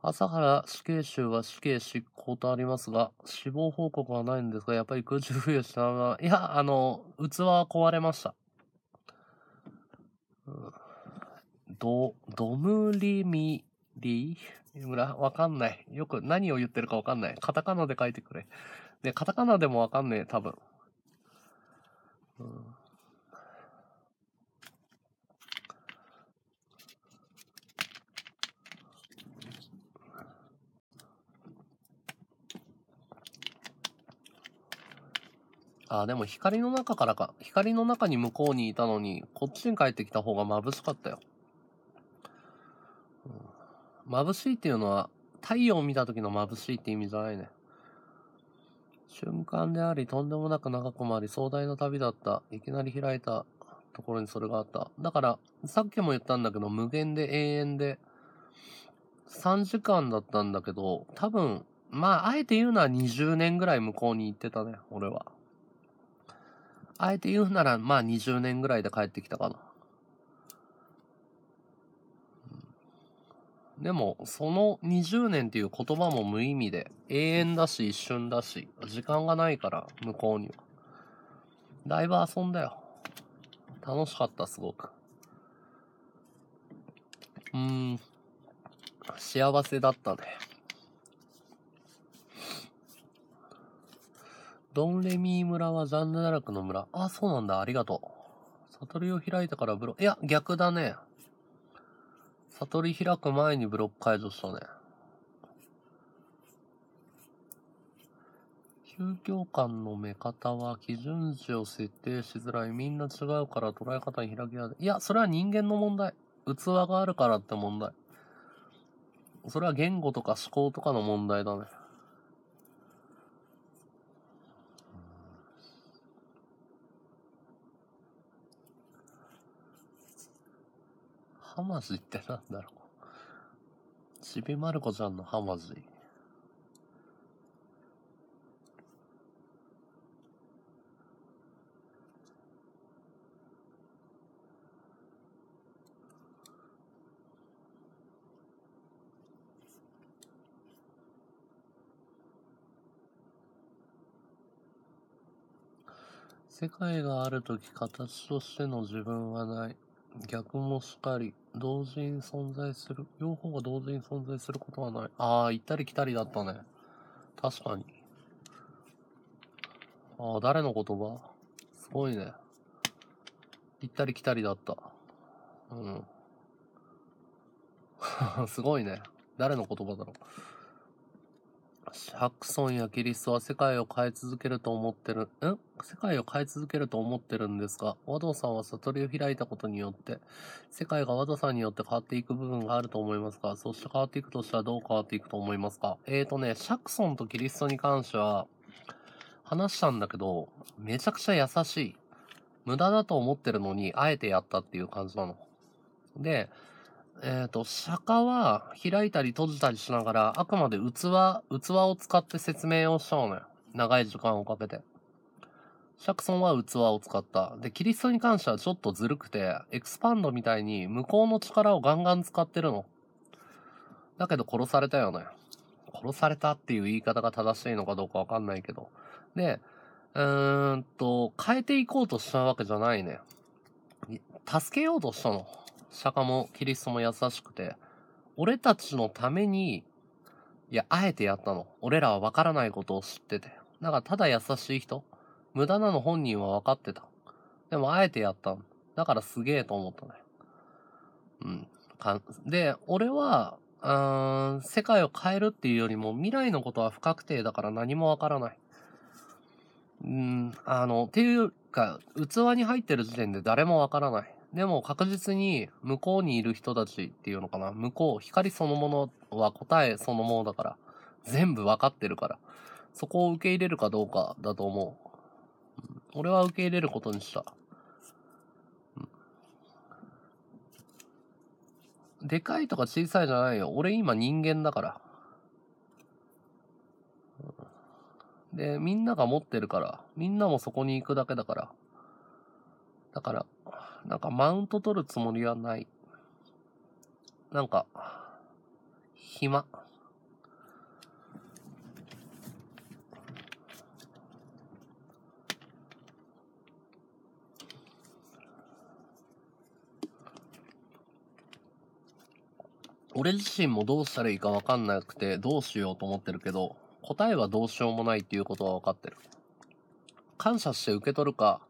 朝原死刑囚は死刑執行とありますが、死亡報告はないんですが、やっぱり空中浮遊したいや、あの、器は壊れました。うん、ど、どむりみりわかんない。よく何を言ってるかわかんない。カタカナで書いてくれ。ね、カタカナでもわかんねえ、多分。あでも光の中からか。光の中に向こうにいたのに、こっちに帰ってきた方が眩しかったよ。うん、眩しいっていうのは、太陽を見た時の眩しいって意味じゃないね。瞬間であり、とんでもなく長くもあり、壮大な旅だった。いきなり開いたところにそれがあった。だから、さっきも言ったんだけど、無限で永遠で、3時間だったんだけど、多分、まあ、あえて言うなら20年ぐらい向こうに行ってたね、俺は。あえて言うなら、まあ20年ぐらいで帰ってきたかな。でも、その20年っていう言葉も無意味で、永遠だし一瞬だし、時間がないから、向こうには。だいぶ遊んだよ。楽しかった、すごく。うーん、幸せだったね。ドンレミー村はンヌダラクの村。あ、そうなんだ。ありがとう。悟りを開いたからブロ。いや、逆だね。悟り開く前にブロック解除したね。宗教観の目方は基準値を設定しづらい。みんな違うから捉え方に開き合う。いや、それは人間の問題。器があるからって問題。それは言語とか思考とかの問題だね。ハマズイってなんだろう。ちびまる子ちゃんのハマズイ。世界があるとき形としての自分はない。逆もしかり、同時に存在する、両方が同時に存在することはない。ああ、行ったり来たりだったね。確かに。ああ、誰の言葉すごいね。行ったり来たりだった。うん。すごいね。誰の言葉だろう。ハクソンやキリストは世界を変え続けると思ってる、ん世界を変え続けると思ってるんですが、和道さんは悟りを開いたことによって、世界が和ドさんによって変わっていく部分があると思いますが、そして変わっていくとしたらどう変わっていくと思いますかえーとね、シャクソンとキリストに関しては、話したんだけど、めちゃくちゃ優しい。無駄だと思ってるのに、あえてやったっていう感じなの。で、えっ、ー、と、釈迦は開いたり閉じたりしながら、あくまで器、器を使って説明をしたのね。長い時間をかけて。釈尊は器を使った。で、キリストに関してはちょっとずるくて、エクスパンドみたいに向こうの力をガンガン使ってるの。だけど殺されたよね。殺されたっていう言い方が正しいのかどうかわかんないけど。で、うーんと、変えていこうとしたわけじゃないね。助けようとしたの。釈迦もキリストも優しくて、俺たちのために、いや、あえてやったの。俺らはわからないことを知ってて。だからただ優しい人無駄なの本人は分かってた。でもあえてやったの。だからすげえと思ったね。うん。かで、俺は、うーん、世界を変えるっていうよりも未来のことは不確定だから何もわからない。うん、あの、っていうか、器に入ってる時点で誰もわからない。でも確実に向こうにいる人たちっていうのかな。向こう、光そのものは答えそのものだから。全部わかってるから。そこを受け入れるかどうかだと思う。俺は受け入れることにした。でかいとか小さいじゃないよ。俺今人間だから。で、みんなが持ってるから。みんなもそこに行くだけだから。だから、なんかマウント取るつもりはない。なんか、暇。俺自身もどうしたらいいかわかんなくて、どうしようと思ってるけど、答えはどうしようもないっていうことはわかってる。感謝して受け取るか、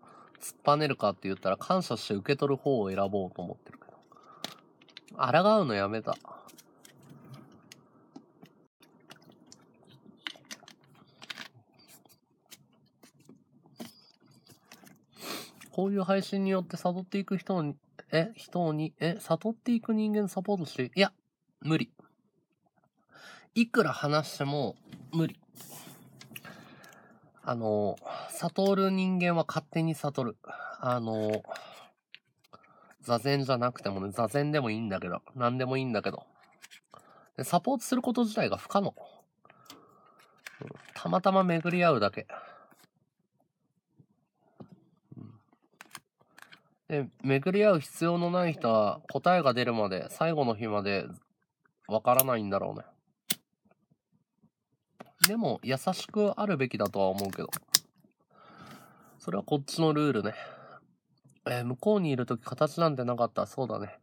突っぱねるかって言ったら感謝して受け取る方を選ぼうと思ってるけど。抗うのやめた。こういう配信によって悟っていく人に、え、人に、え、悟っていく人間サポートして、いや、無理。いくら話しても、無理。あの、悟る人間は勝手に悟る。あの、座禅じゃなくてもね、座禅でもいいんだけど、何でもいいんだけど。で、サポートすること自体が不可能。たまたま巡り合うだけ。で、巡り合う必要のない人は答えが出るまで、最後の日までわからないんだろうね。でも、優しくあるべきだとは思うけど。それはこっちのルールね。えー、向こうにいるとき形なんてなかった。そうだね。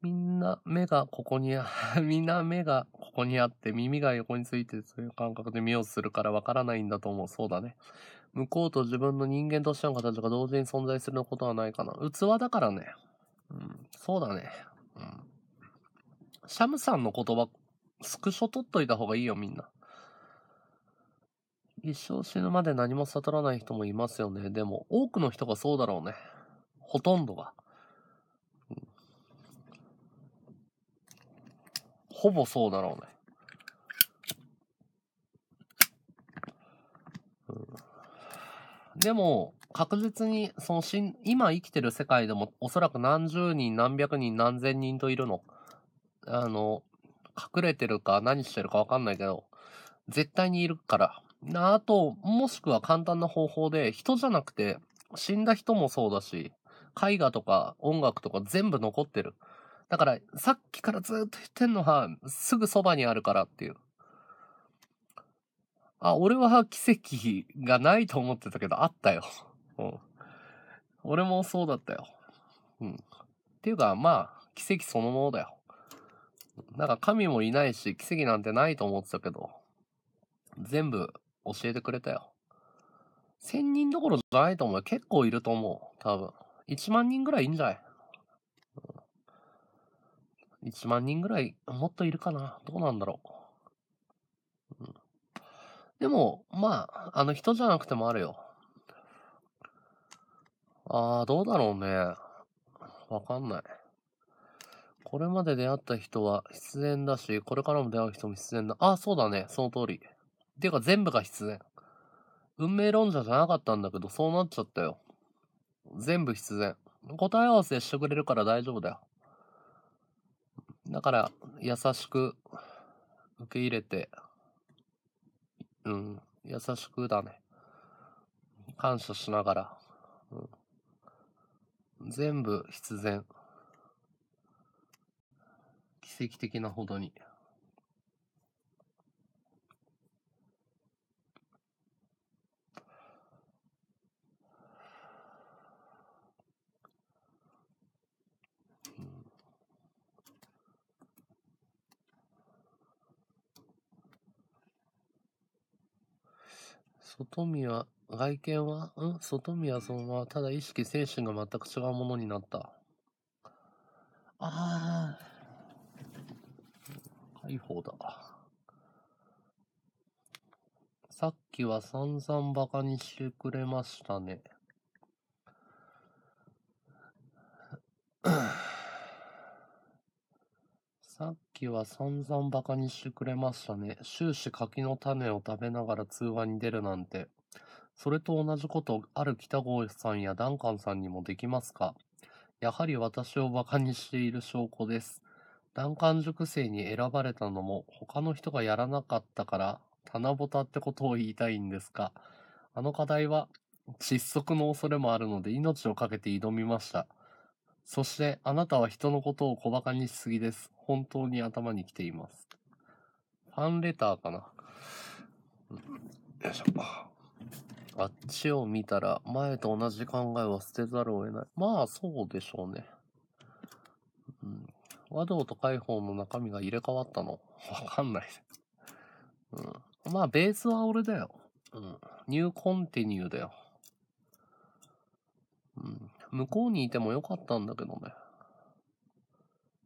みんな目がここにあ、みんな目がここにあって耳が横についてそういう感覚で見ようするからわからないんだと思う。そうだね。向こうと自分の人間としての形が同時に存在することはないかな。器だからね。うん、そうだね。うん。シャムさんの言葉、スクショ取っといた方がいいよ、みんな。一生死ぬまで何も悟らない人もいますよね。でも、多くの人がそうだろうね。ほとんどが。うん、ほぼそうだろうね。うん、でも、確実に、そのしん、今生きてる世界でも、おそらく何十人、何百人、何千人といるの。あの、隠れてるか何してるかわかんないけど、絶対にいるから。あと、もしくは簡単な方法で、人じゃなくて、死んだ人もそうだし、絵画とか音楽とか全部残ってる。だから、さっきからずっと言ってんのは、すぐそばにあるからっていう。あ、俺は奇跡がないと思ってたけど、あったよ。うん。俺もそうだったよ。うん。っていうか、まあ、奇跡そのものだよ。なんか神もいないし、奇跡なんてないと思ってたけど、全部教えてくれたよ。1000人どころじゃないと思う。結構いると思う。多分。1万人ぐらいいんじゃない、一 ?1 万人ぐらい、もっといるかな。どうなんだろう。うん、でも、まあ、あの人じゃなくてもあるよ。ああ、どうだろうね。わかんない。これまで出会った人は必然だし、これからも出会う人も必然だ。ああ、そうだね。その通り。ていうか全部が必然。運命論者じゃなかったんだけど、そうなっちゃったよ。全部必然。答え合わせしてくれるから大丈夫だよ。だから、優しく受け入れて、うん、優しくだね。感謝しながら、うん、全部必然。奇跡的なほどに。外見は、外見は、うん外見はそのまま、ただ意識、精神が全く違うものになった。ああ。解放だ。さっきは散々バカにしてくれましたね。は散々馬鹿にしてくれましたね。終始柿の種を食べながら通話に出るなんて。それと同じこと、ある北郷さんやダンカンさんにもできますかやはり私を馬鹿にしている証拠です。難関塾生に選ばれたのも他の人がやらなかったから棚ぼたってことを言いたいんですが、あの課題は窒息の恐れもあるので命を懸けて挑みました。そしてあなたは人のことを小馬鹿にしすぎです。本当に頭に来ています。ファンレターかな。よいしょ。あっちを見たら、前と同じ考えは捨てざるを得ない。まあ、そうでしょうね。うん。和道と解放の中身が入れ替わったのわかんない。うん。まあ、ベースは俺だよ。うん。ニューコンティニューだよ。うん。向こうにいてもよかったんだけどね。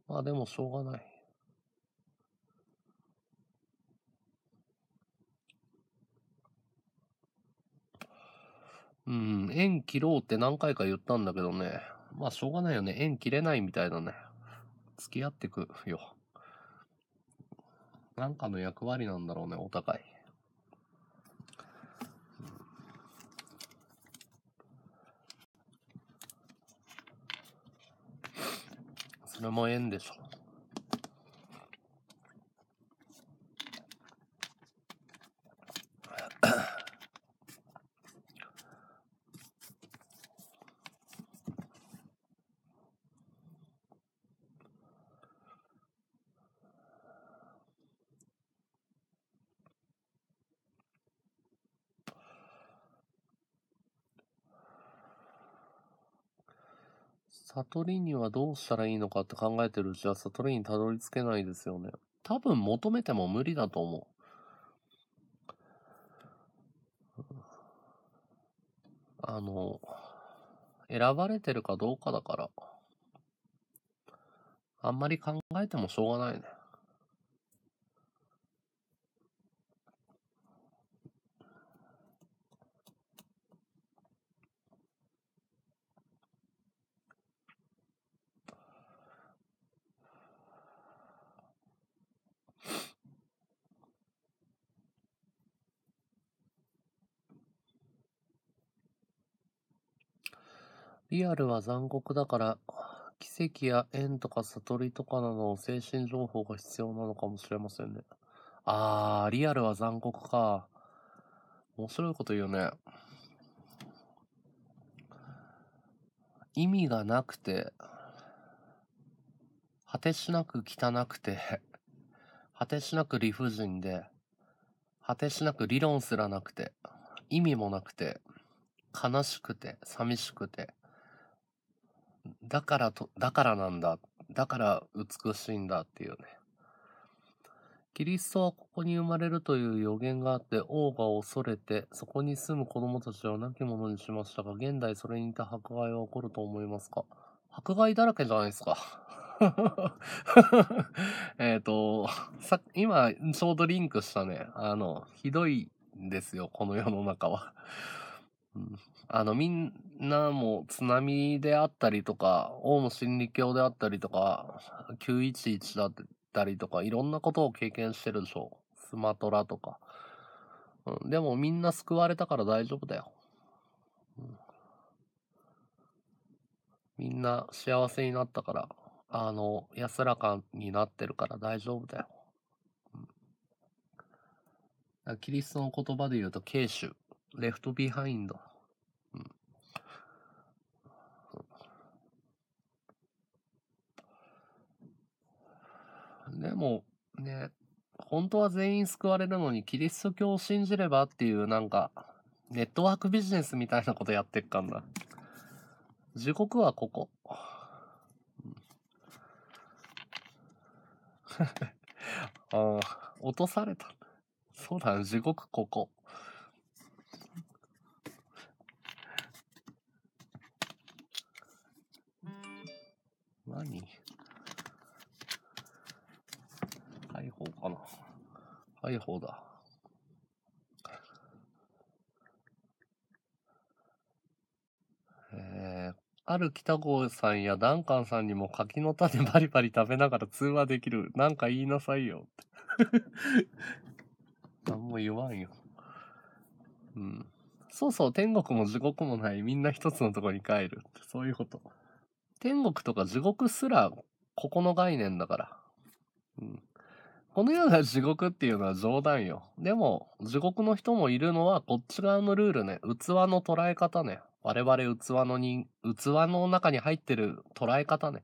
まあでもしょうがない。うん、縁切ろうって何回か言ったんだけどね。まあしょうがないよね。縁切れないみたいだね。付き合ってくよ。なんかの役割なんだろうね、お互い。no må inn, liksom. 悟りにはどうしたらいいのかって考えてるうちは悟りにたどり着けないですよね。多分求めても無理だと思う。あの、選ばれてるかどうかだから、あんまり考えてもしょうがないね。リアルは残酷だから、奇跡や縁とか悟りとかなどの精神情報が必要なのかもしれませんね。あー、リアルは残酷か。面白いこと言うね。意味がなくて、果てしなく汚くて、果てしなく理不尽で、果てしなく理論すらなくて、意味もなくて、悲しくて、寂しくて、だからと、だからなんだ。だから美しいんだっていうね。キリストはここに生まれるという予言があって、王が恐れて、そこに住む子供たちを亡き者にしましたが、現代それに似た迫害は起こると思いますか迫害だらけじゃないですか。えっと、さ、今、ちょうどリンクしたね、あの、ひどいんですよ、この世の中は。あの、みんなも津波であったりとか、オウム真理教であったりとか、911だったりとか、いろんなことを経験してるでしょう。スマトラとか。うん、でもみんな救われたから大丈夫だよ。うん、みんな幸せになったから、あの、安らかになってるから大丈夫だよ。うん、キリストの言葉で言うと、慶主、レフトビハインド。でも、ね、本当は全員救われるのにキリスト教を信じればっていうなんか、ネットワークビジネスみたいなことやってっかんな。時刻はここ。ああ、落とされた。そうだ、地獄ここ。何はい、ほうだ。えー、ある北郷さんやダンカンさんにも柿の種バリバリ食べながら通話できる。なんか言いなさいよ 何も言わんよ。うん。そうそう、天国も地獄もない。みんな一つのとこに帰る。そういうこと。天国とか地獄すら、ここの概念だから。うん。このような地獄っていうのは冗談よ。でも、地獄の人もいるのはこっち側のルールね。器の捉え方ね。我々器の人、器の中に入ってる捉え方ね。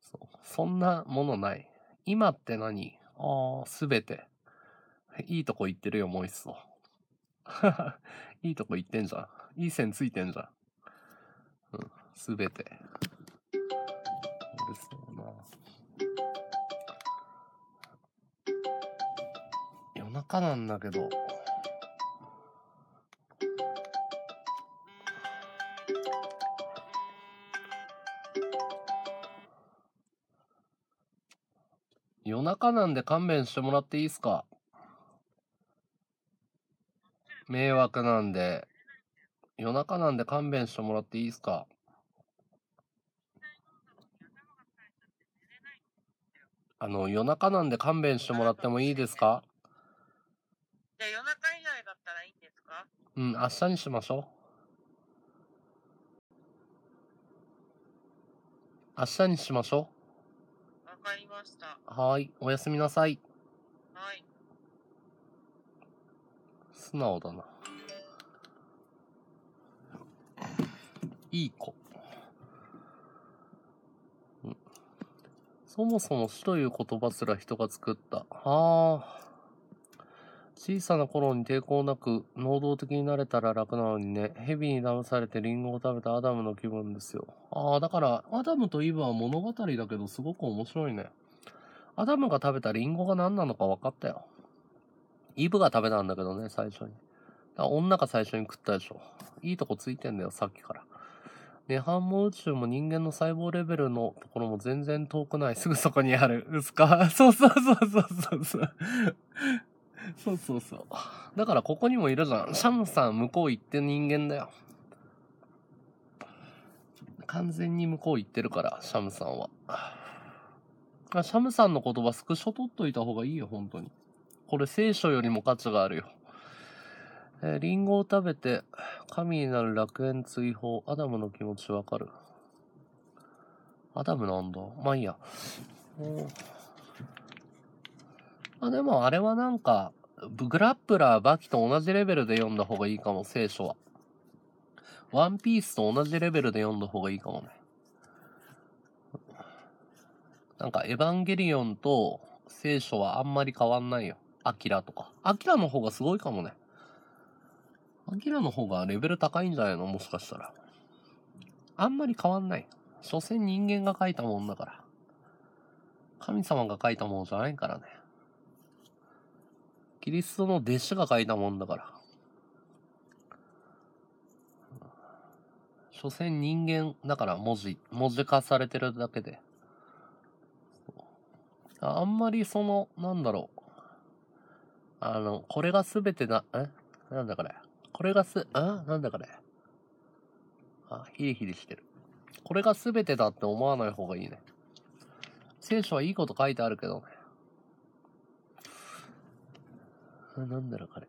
そそんなものない。今って何ああ、すべて。いいとこ行ってるよ、もう一そ。いいとこ行ってんじゃん。いい線ついてんじゃん。うん、すべて。中なんだけど。夜中なんで勘弁してもらっていいっすか迷惑なんで。夜中なんで勘弁してもらっていいっすかあの、夜中なんで勘弁してもらってもいいですかゃあ夜中以外だったらいいんですかうん、明日にしましょう。明日にしましょう。わかりました。はい、おやすみなさい。はい。素直だな。いい子。そもそも死という言葉すら人が作った。はあ。小さな頃に抵抗なく、能動的になれたら楽なのにね、蛇に騙されてリンゴを食べたアダムの気分ですよ。ああ、だから、アダムとイブは物語だけどすごく面白いね。アダムが食べたリンゴが何なのか分かったよ。イブが食べたんだけどね、最初に。だ女が最初に食ったでしょ。いいとこついてんだよ、さっきから。涅槃も宇宙も人間の細胞レベルのところも全然遠くない。すぐそこにある。うすか そうそうそうそうそう。そうそうそう。だからここにもいるじゃん。シャムさん向こう行って人間だよ。完全に向こう行ってるから、シャムさんは。シャムさんの言葉スクショ取っといた方がいいよ、本当に。これ聖書よりも価値があるよ。えー、リンゴを食べて神になる楽園追放。アダムの気持ちわかる。アダムなんだ。まあいいや。まあでもあれはなんか、グラップラーバキと同じレベルで読んだ方がいいかも、聖書は。ワンピースと同じレベルで読んだ方がいいかもね。なんか、エヴァンゲリオンと聖書はあんまり変わんないよ。アキラとか。アキラの方がすごいかもね。アキラの方がレベル高いんじゃないのもしかしたら。あんまり変わんない。所詮人間が書いたもんだから。神様が書いたものじゃないからね。キリストの弟子が書いたもんだから。所詮人間だから文字、文字化されてるだけで。あんまりその、なんだろう。あの、これがすべてな、えなんだこれ。これがす、あなんだこれ。あ、ヒリヒリしてる。これがすべてだって思わない方がいいね。聖書はいいこと書いてあるけどね。あ、なんだろ、これ。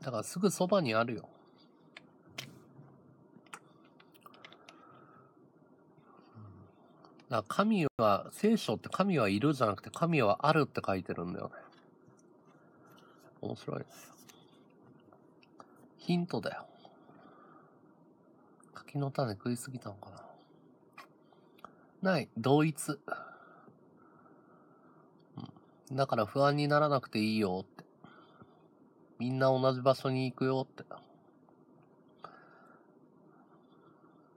だからすぐそばにあるよ。だ神は、聖書って神はいるじゃなくて神はあるって書いてるんだよね。面白いですよ。ヒントだよ。柿の種食いすぎたのかな。ない、同一。うん、だから不安にならなくていいよって。みんな同じ場所に行くよって。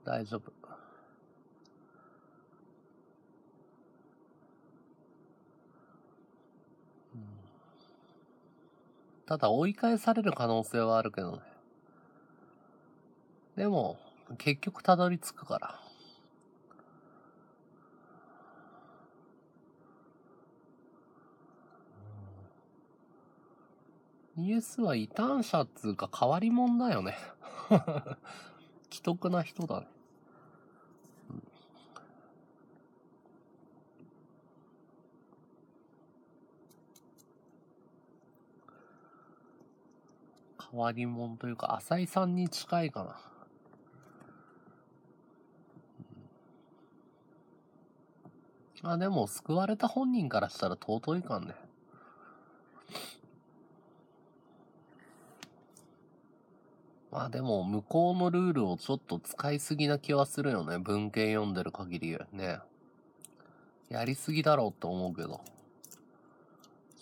大丈夫。ただ追い返される可能性はあるけどね。でも、結局たどり着くから。エスは異端者っつうか変わり者だよね既得 な人だね。変わり者というか、浅井さんに近いかな。まあでも、救われた本人からしたら尊いかんね。まあでも、向こうのルールをちょっと使いすぎな気はするよね。文献読んでる限りね。やりすぎだろうって思うけど。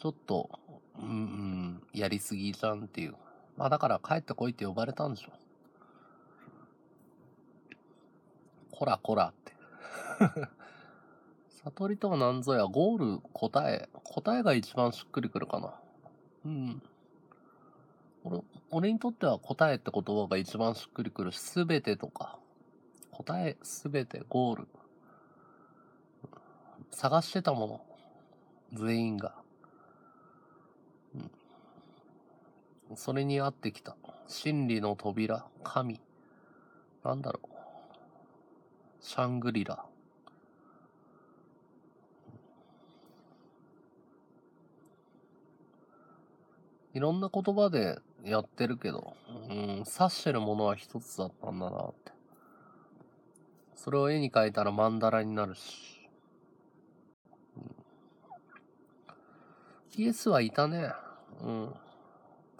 ちょっと、うんうん、やりすぎじゃんっていう。まあだから帰ってこいって呼ばれたんでしょ。こらこらって。悟りとは何ぞや、ゴール、答え、答えが一番しっくりくるかな。うん。俺、俺にとっては答えって言葉が一番しっくりくる。すべてとか。答え、すべて、ゴール。探してたもの。全員が。それに合ってきた。真理の扉、神。なんだろう。シャングリラ。いろんな言葉でやってるけど、うん、察してるものは一つだったんだなって。それを絵に描いたら曼荼羅になるし。イエスはいたね。うん。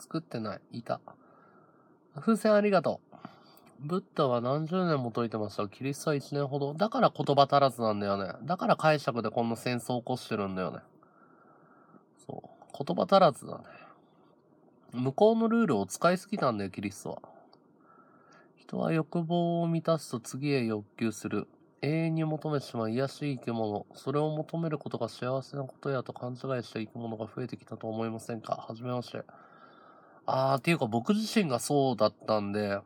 作ってない。いた。風船ありがとう。ブッダは何十年も解いてました。キリストは一年ほど。だから言葉足らずなんだよね。だから解釈でこんな戦争を起こしてるんだよね。そう。言葉足らずだね。向こうのルールを使いすぎたんだよ、キリストは。人は欲望を満たすと次へ欲求する。永遠に求めてしまう癒しい生き物。それを求めることが幸せなことやと勘違いした生き物が増えてきたと思いませんかはじめまして。あー、ていうか僕自身がそうだったんで、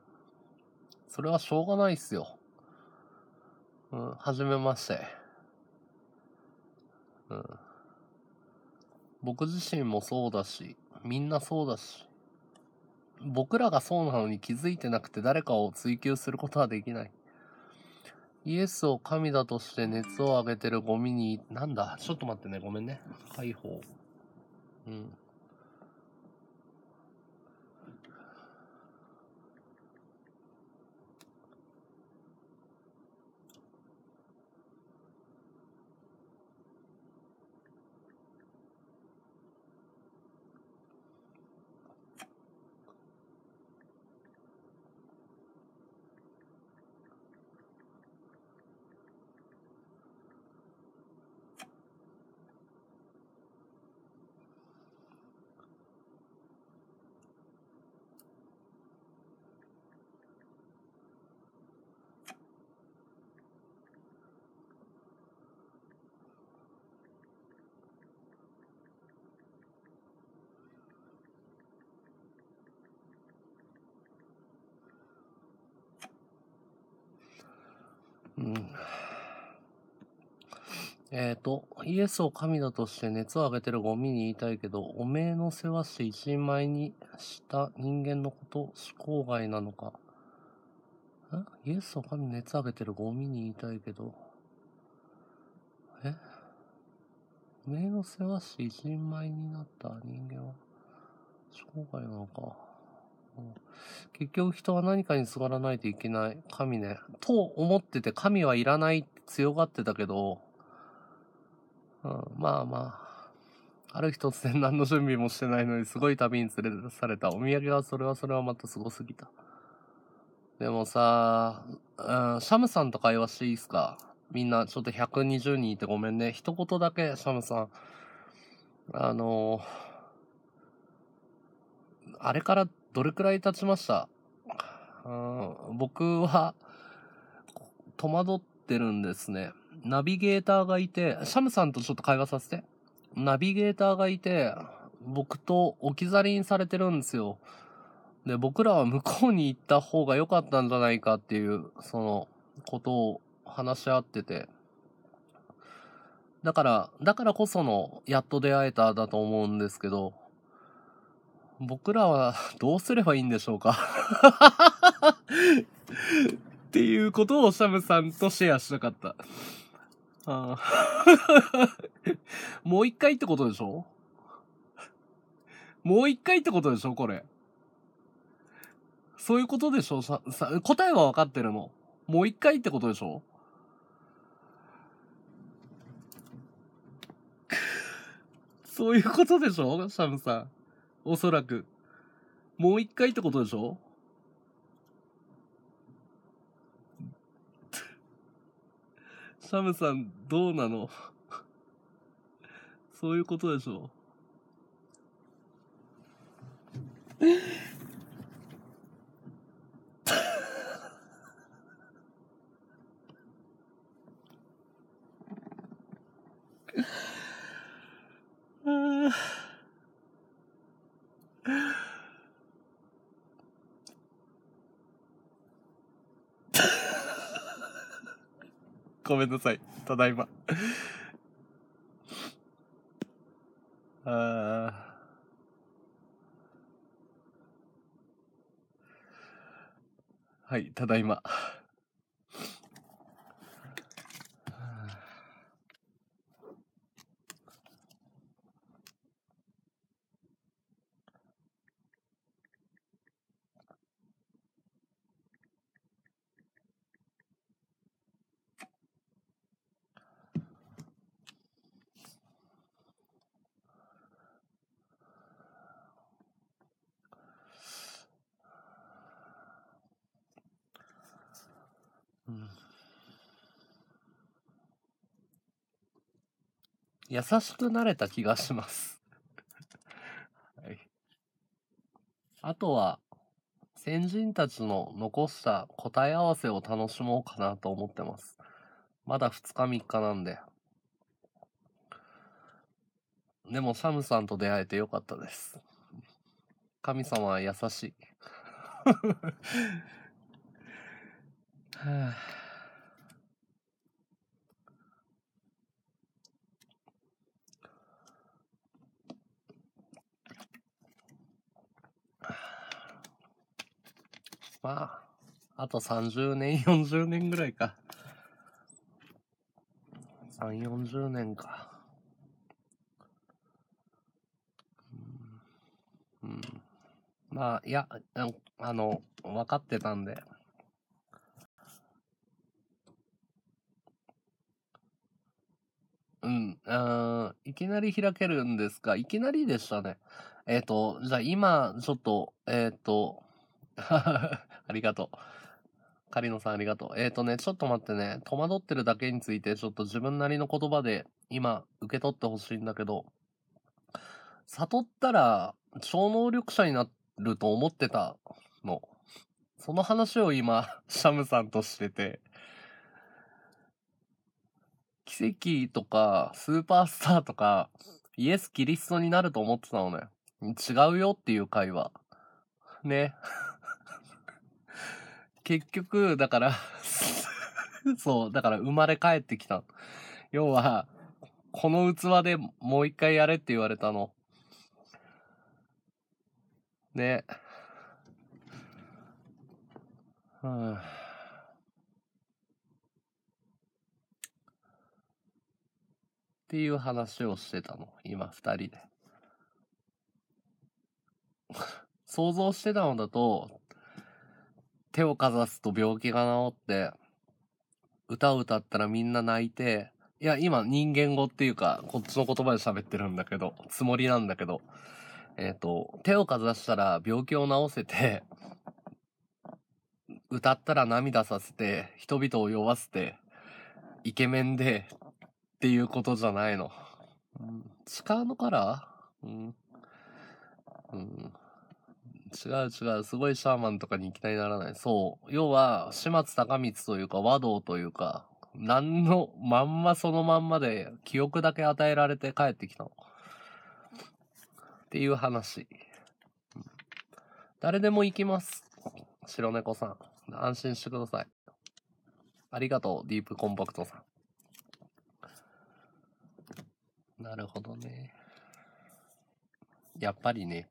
それはしょうがないっすよ。うん、はじめまして。うん。僕自身もそうだし、みんなそうだし、僕らがそうなのに気づいてなくて誰かを追求することはできない。イエスを神だとして熱を上げてるゴミに、なんだ、ちょっと待ってね、ごめんね。解放。うん。うん。えっ、ー、と、イエスを神だとして熱を上げてるゴミに言いたいけど、おめえの世話して一人前にした人間のこと思考外なのか。イエスを神熱上げてるゴミに言いたいけど、えおめえの世話して一人前になった人間は、思考外なのか。結局人は何かにすがらないといけない。神ね。と思ってて、神はいらないって強がってたけど、うん、まあまあ。ある日突然何の準備もしてないのにすごい旅に連れ出された。お土産はそれはそれはまたすごすぎた。でもさ、うん、シャムさんと会話していいっすかみんなちょっと120人いてごめんね。一言だけ、シャムさん。あのあれからどれくらい経ちましたうん僕は戸惑ってるんですね。ナビゲーターがいて、シャムさんとちょっと会話させて。ナビゲーターがいて、僕と置き去りにされてるんですよ。で、僕らは向こうに行った方が良かったんじゃないかっていう、その、ことを話し合ってて。だから、だからこその、やっと出会えただと思うんですけど、僕らはどうすればいいんでしょうか っていうことをシャムさんとシェアしたかった。あ もう一回ってことでしょもう一回ってことでしょこれ。そういうことでしょささ答えは分かってるの。もう一回ってことでしょ そういうことでしょシャムさん。おそらく。もう一回ってことでしょシャ ムさん、どうなの そういうことでしょああ。ごめんなさい。ただいま。ああ。はい、ただいま。優しくなれた気がしますはい。あとは、先人たちの残した答え合わせを楽しもうかなと思ってます。まだ2日3日なんで。でもサムさんと出会えてよかったです。神様は優しい。は あまあ、あと30年、40年ぐらいか。3、40年か。うん。まあ、いや、あの、分かってたんで。うん、あいきなり開けるんですかいきなりでしたね。えっ、ー、と、じゃあ今、ちょっと、えっ、ー、と、ありがとう。カリノさんありがとう。えっ、ー、とね、ちょっと待ってね、戸惑ってるだけについてちょっと自分なりの言葉で今受け取ってほしいんだけど、悟ったら超能力者になると思ってたの。その話を今、シャムさんとしてて、奇跡とか、スーパースターとか、イエス・キリストになると思ってたのね。違うよっていう会話。ね。結局、だから そう、だから生まれ帰ってきた。要は、この器でもう一回やれって言われたの。ね。はあっていう話をしてたの今二人で想像してたのだと手をかざすと病気が治って、歌を歌ったらみんな泣いて、いや、今人間語っていうか、こっちの言葉で喋ってるんだけど、つもりなんだけど、えっ、ー、と、手をかざしたら病気を治せて、歌ったら涙させて、人々を酔わせて、イケメンで、っていうことじゃないの。うん、うのからうん、うん違う違う、すごいシャーマンとかにいきなりならない。そう。要は、始末高光というか、和道というか、何のまんまそのまんまで記憶だけ与えられて帰ってきたの。っていう話。誰でも行きます。白猫さん。安心してください。ありがとう、ディープコンパクトさん。なるほどね。やっぱりね。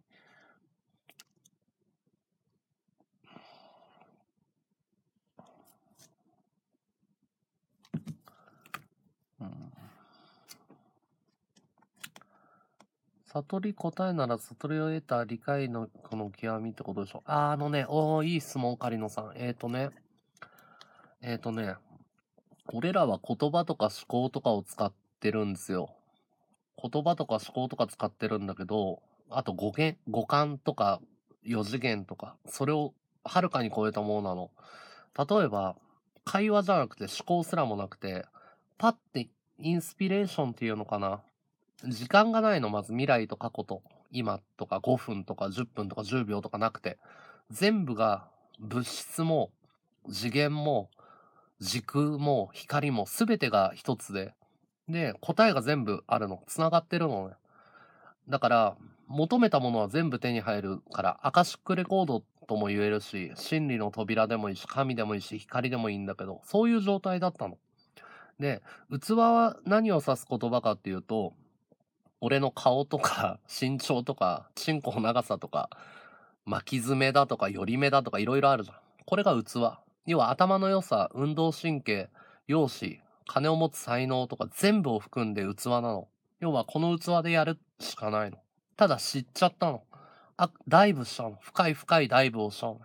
悟り答えなら悟りを得た理解のこの極みってことでしょ。あ、あのね、おー、いい質問、カリノさん。えっ、ー、とね、えっ、ー、とね、俺らは言葉とか思考とかを使ってるんですよ。言葉とか思考とか使ってるんだけど、あと語源、語感とか四次元とか、それをはるかに超えたものなの。例えば、会話じゃなくて思考すらもなくて、パってインスピレーションっていうのかな。時間がないの、まず未来と過去と、今とか5分とか10分とか10秒とかなくて、全部が物質も次元も時空も光も全てが一つで、で、答えが全部あるの、繋がってるのね。だから、求めたものは全部手に入るから、アカシックレコードとも言えるし、真理の扉でもいいし、神でもいいし、光でもいいんだけど、そういう状態だったの。で、器は何を指す言葉かっていうと、俺の顔とか身長とか、チンコの長さとか、巻き爪だとか、寄り目だとか、いろいろあるじゃん。これが器。要は頭の良さ、運動神経、容姿、金を持つ才能とか全部を含んで器なの。要はこの器でやるしかないの。ただ知っちゃったの。あ、ダイブしたの。深い深いダイブをしたの。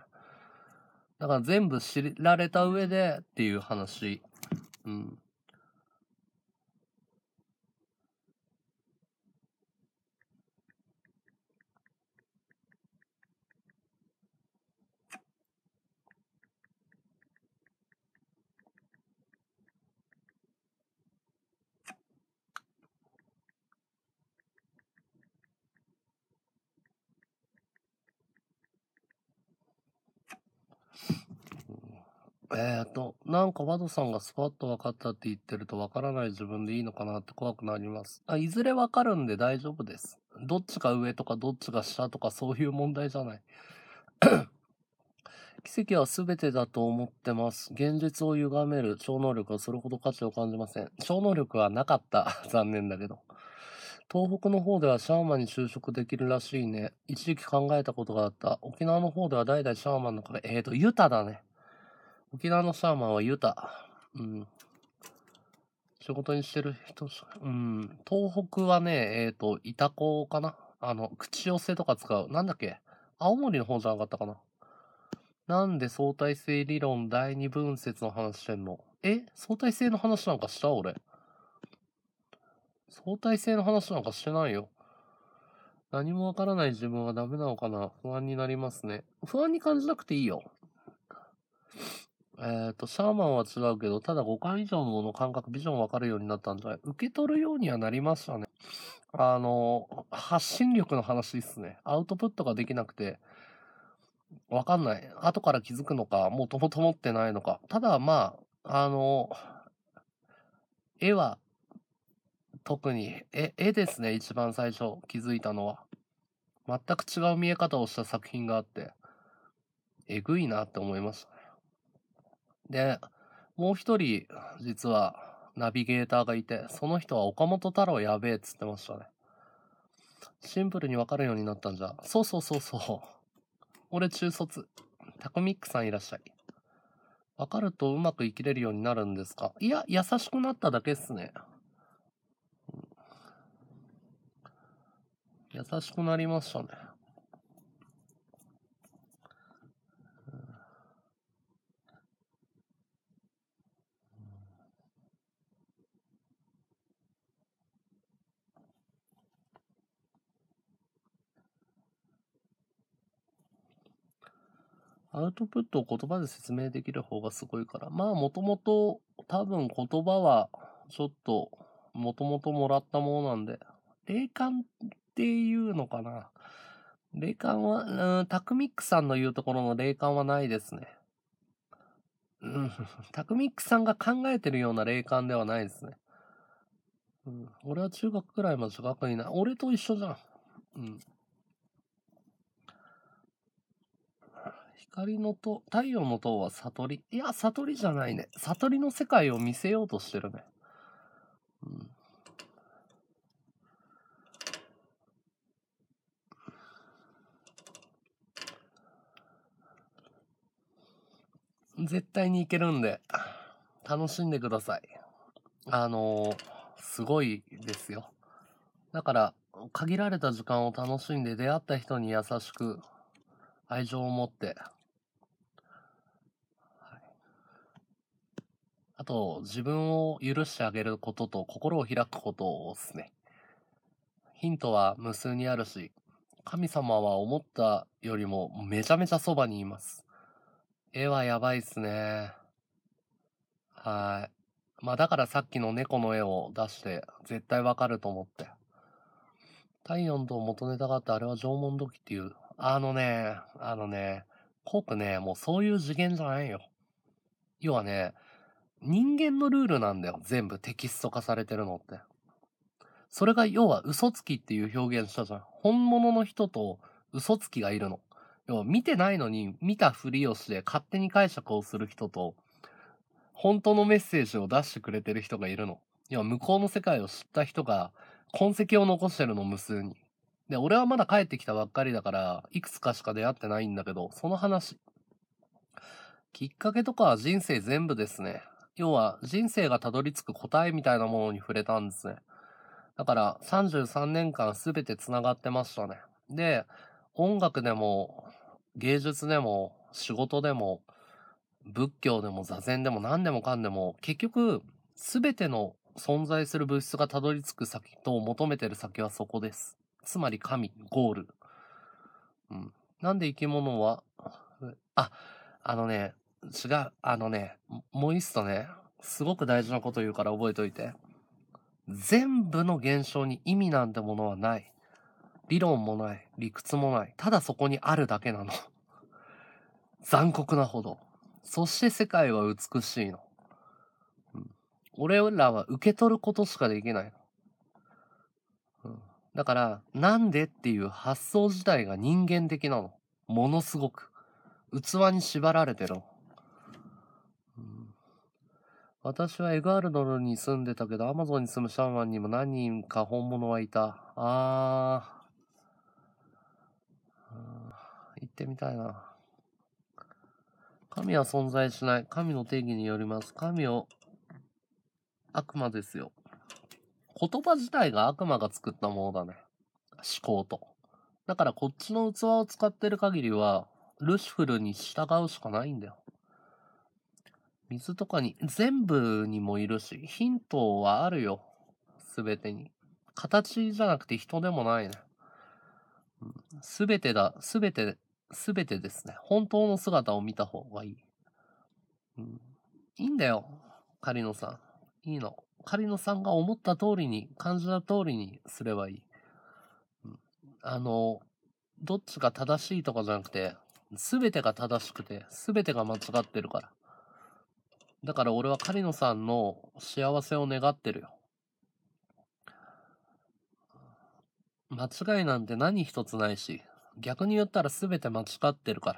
だから全部知られた上でっていう話。うん。えっ、ー、と、なんかワドさんがスパッと分かったって言ってると分からない自分でいいのかなって怖くなります。あいずれ分かるんで大丈夫です。どっちが上とかどっちが下とかそういう問題じゃない。奇跡は全てだと思ってます。現実を歪める超能力はそれほど価値を感じません。超能力はなかった。残念だけど。東北の方ではシャーマンに就職できるらしいね。一時期考えたことがあった。沖縄の方では代々シャーマンの方ら、えーと、ユタだね。沖縄のサーマンはユタ。うん。仕事にしてる人、うん。東北はね、えっ、ー、と、イタコかなあの、口寄せとか使う。なんだっけ青森の方じゃなかったかななんで相対性理論第二分節の話してんのえ相対性の話なんかした俺。相対性の話なんかしてないよ。何もわからない自分はダメなのかな不安になりますね。不安に感じなくていいよ。えっ、ー、と、ャーマンは違うけど、ただ5巻以上のもの感覚、ビジョン分かるようになったんじゃない受け取るようにはなりましたね。あの、発信力の話ですね。アウトプットができなくて、わかんない。後から気づくのか、もうともと持ってないのか。ただ、まあ、あの、絵は、特に、絵、絵ですね、一番最初気づいたのは。全く違う見え方をした作品があって、えぐいなって思いましたね。で、もう一人、実は、ナビゲーターがいて、その人は岡本太郎やべえっつってましたね。シンプルにわかるようになったんじゃ。そうそうそうそう。俺中卒。タコミックさんいらっしゃい。わかるとうまく生きれるようになるんですかいや、優しくなっただけっすね。優しくなりましたね。アウトプットを言葉で説明できる方がすごいから。まあ、もともと多分言葉はちょっともともともらったものなんで、霊感っていうのかな。霊感は、うん、タクミックさんの言うところの霊感はないですね。うん、タクミックさんが考えてるような霊感ではないですね。うん、俺は中学くらいまでし学院ない。俺と一緒じゃん。うん。光の塔、太陽の塔は悟り。いや、悟りじゃないね。悟りの世界を見せようとしてるね。うん。絶対に行けるんで、楽しんでください。あのすごいですよ。だから、限られた時間を楽しんで出会った人に優しく愛情を持ってあと、自分を許してあげることと心を開くことですね。ヒントは無数にあるし、神様は思ったよりもめちゃめちゃそばにいます。絵はやばいっすね。はい。まあだからさっきの猫の絵を出して絶対わかると思って。体温と元ネタがあってあれは縄文土器っていう。あのね、あのね、コープね、もうそういう次元じゃないよ。要はね、人間のルールなんだよ。全部テキスト化されてるのって。それが要は嘘つきっていう表現したじゃん。本物の人と嘘つきがいるの。要は見てないのに見たふりをして勝手に解釈をする人と、本当のメッセージを出してくれてる人がいるの。要は向こうの世界を知った人が痕跡を残してるの無数に。で、俺はまだ帰ってきたばっかりだから、いくつかしか出会ってないんだけど、その話。きっかけとかは人生全部ですね。要は人生がたどり着く答えみたいなものに触れたんですね。だから33年間全て繋がってましたね。で、音楽でも芸術でも仕事でも仏教でも座禅でも何でもかんでも結局全ての存在する物質がたどり着く先と求めてる先はそこです。つまり神、ゴール。うん。なんで生き物は、あ、あのね、違う。あのね、もう一度ね、すごく大事なこと言うから覚えといて。全部の現象に意味なんてものはない。理論もない。理屈もない。ただそこにあるだけなの。残酷なほど。そして世界は美しいの。うん、俺らは受け取ることしかできないの。うん、だから、なんでっていう発想自体が人間的なの。ものすごく。器に縛られてるの。私はエガールドルに住んでたけど、アマゾンに住むシャーマンにも何人か本物はいた。あー。行ってみたいな。神は存在しない。神の定義によります。神を悪魔ですよ。言葉自体が悪魔が作ったものだね。思考と。だからこっちの器を使ってる限りは、ルシフルに従うしかないんだよ。水とかに、全部にもいるし、ヒントはあるよ。すべてに。形じゃなくて人でもないね。すべてだ、すべて、すべてですね。本当の姿を見た方がいい。うん、いいんだよ、狩野さん。いいの。狩野さんが思った通りに、感じた通りにすればいい。うん、あの、どっちが正しいとかじゃなくて、すべてが正しくて、すべてが間違ってるから。だから俺は狩野さんの幸せを願ってるよ。間違いなんて何一つないし、逆に言ったら全て間違ってるか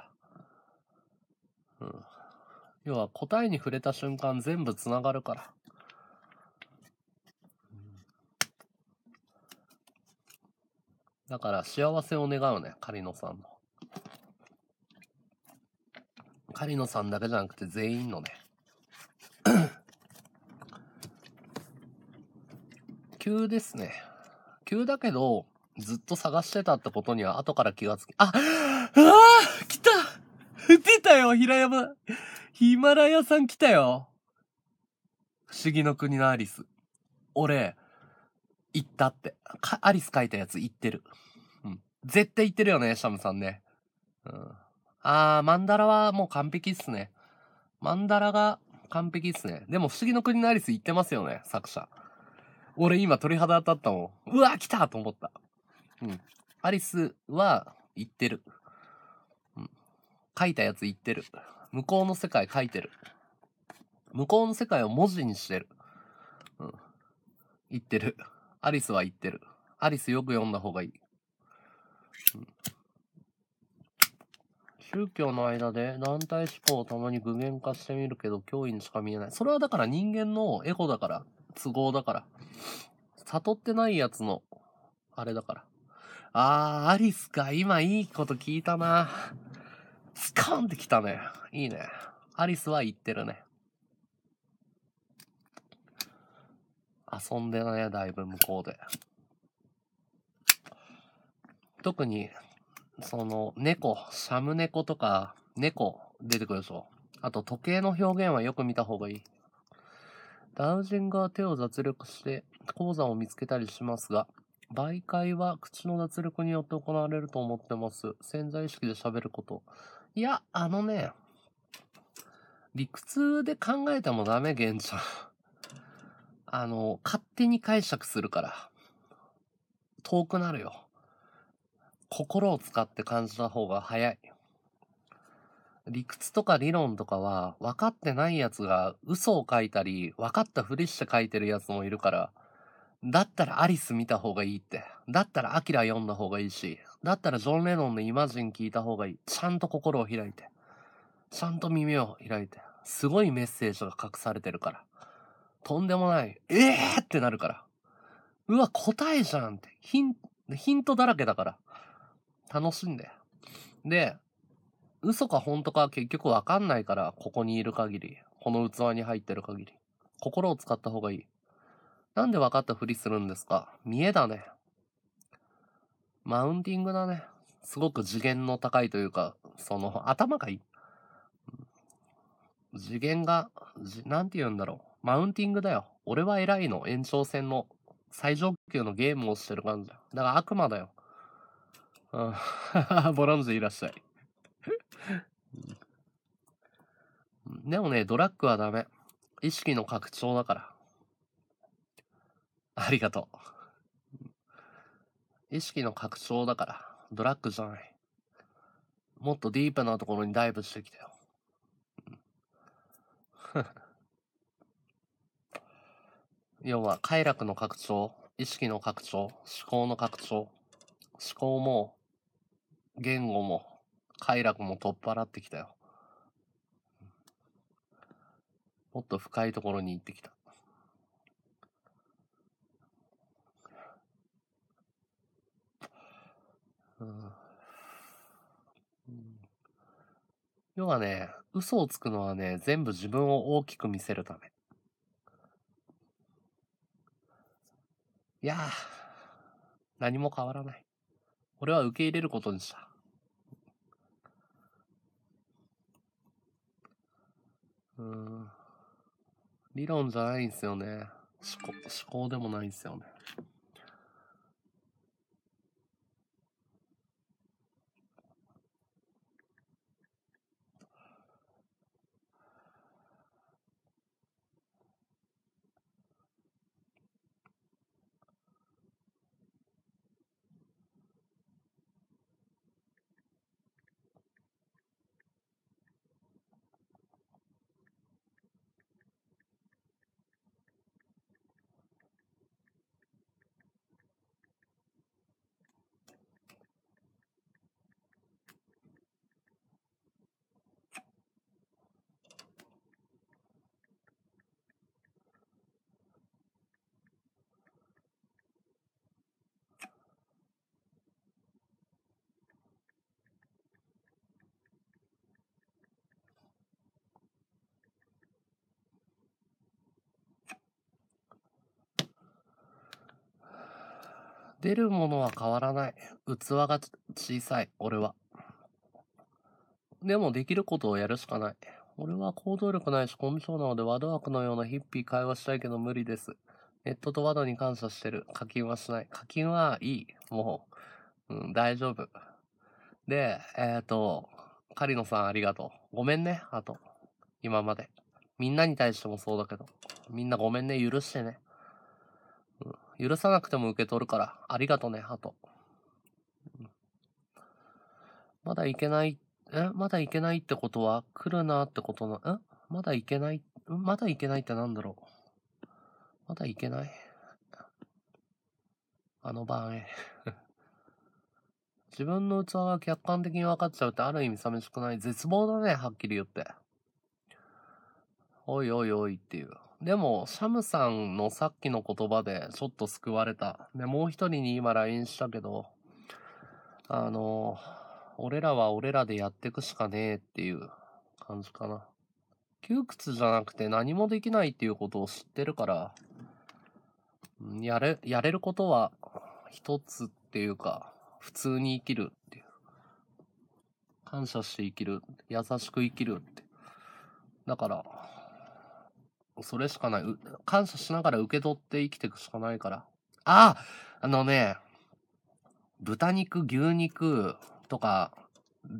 ら。うん。要は答えに触れた瞬間全部繋がるから。だから幸せを願うね、狩野さんの。狩野さんだけじゃなくて全員のね。急ですね。急だけど、ずっと探してたってことには後から気がつき、あ、ああ来た出たよ平山ヒマラヤさん来たよ不思議の国のアリス。俺、行ったって。アリス書いたやつ行ってる。うん。絶対行ってるよね、シャムさんね。うん。あー、マンダラはもう完璧っすね。マンダラが完璧っすね。でも、不思議の国のアリス言ってますよね、作者。俺今鳥肌当たったもん。うわ、来たと思った。うん。アリスは言ってる。うん。書いたやつ言ってる。向こうの世界書いてる。向こうの世界を文字にしてる。うん。言ってる。アリスは言ってる。アリスよく読んだ方がいい。うん宗教の間で団体思考をたまに具現化してみるけど、脅威にしか見えない。それはだから人間のエゴだから、都合だから。悟ってないやつの、あれだから。あー、アリスか。今いいこと聞いたな。スカンってきたね。いいね。アリスは言ってるね。遊んでね、だいぶ向こうで。特にその、猫、サム猫とか、猫、出てくるぞ。あと、時計の表現はよく見た方がいい。ダウジングは手を脱力して鉱山を見つけたりしますが、媒介は口の脱力によって行われると思ってます。潜在意識で喋ること。いや、あのね、理屈で考えてもダメ、ンちゃん。あの、勝手に解釈するから。遠くなるよ。心を使って感じた方が早い。理屈とか理論とかは分かってないやつが嘘を書いたり分かったふりして書いてるやつもいるからだったらアリス見た方がいいってだったらアキラ読んだ方がいいしだったらジョン・レノンのイマジン聞いた方がいいちゃんと心を開いてちゃんと耳を開いてすごいメッセージが隠されてるからとんでもないえー、ってなるからうわ答えじゃんってヒンヒントだらけだから楽しんで。で、嘘か本当か結局わかんないから、ここにいる限り、この器に入ってる限り、心を使った方がいい。なんで分かったふりするんですか見えだね。マウンティングだね。すごく次元の高いというか、その、頭がいい。次元が、なんて言うんだろう。マウンティングだよ。俺は偉いの延長戦の最上級のゲームをしてる感じだ。だから悪魔だよ。ボランズいらっしゃいでもね、ドラッグはダメ。意識の拡張だから。ありがとう。意識の拡張だから。ドラッグじゃない。もっとディープなところにダイブしてきたよ。要は、快楽の拡張、意識の拡張、思考の拡張、思考も言語も、快楽も取っ払ってきたよ。もっと深いところに行ってきた。うん、要はね、嘘をつくのはね、全部自分を大きく見せるため。いや何も変わらない。俺は受け入れることにした。うん。理論じゃないんですよね。思考、思考でもないんですよね。出るものは変わらない。器が小さい、俺は。でもできることをやるしかない。俺は行動力ないしコミュ障なのでワド枠のようなヒッピー会話したいけど無理です。ネットとワドに感謝してる。課金はしない。課金はいい。もう、うん、大丈夫。で、えっ、ー、と、狩野さんありがとう。ごめんね、あと。今まで。みんなに対してもそうだけど。みんなごめんね、許してね。許さなくても受け取るから、ありがとね、ハト。まだいけない、えまだいけないってことは、来るなってことの、えまだいけない、まだいけないってなんだろう。まだいけないあの晩へ 自分の器が客観的に分かっちゃうってある意味寂しくない。絶望だね、はっきり言って。おいおいおいっていう。でも、シャムさんのさっきの言葉でちょっと救われた。で、もう一人に今 LINE したけど、あの、俺らは俺らでやってくしかねえっていう感じかな。窮屈じゃなくて何もできないっていうことを知ってるから、やれ、やれることは一つっていうか、普通に生きるっていう。感謝して生きる。優しく生きるって。だから、それしかない。感謝しながら受け取って生きていくしかないから。あああのね、豚肉、牛肉とか、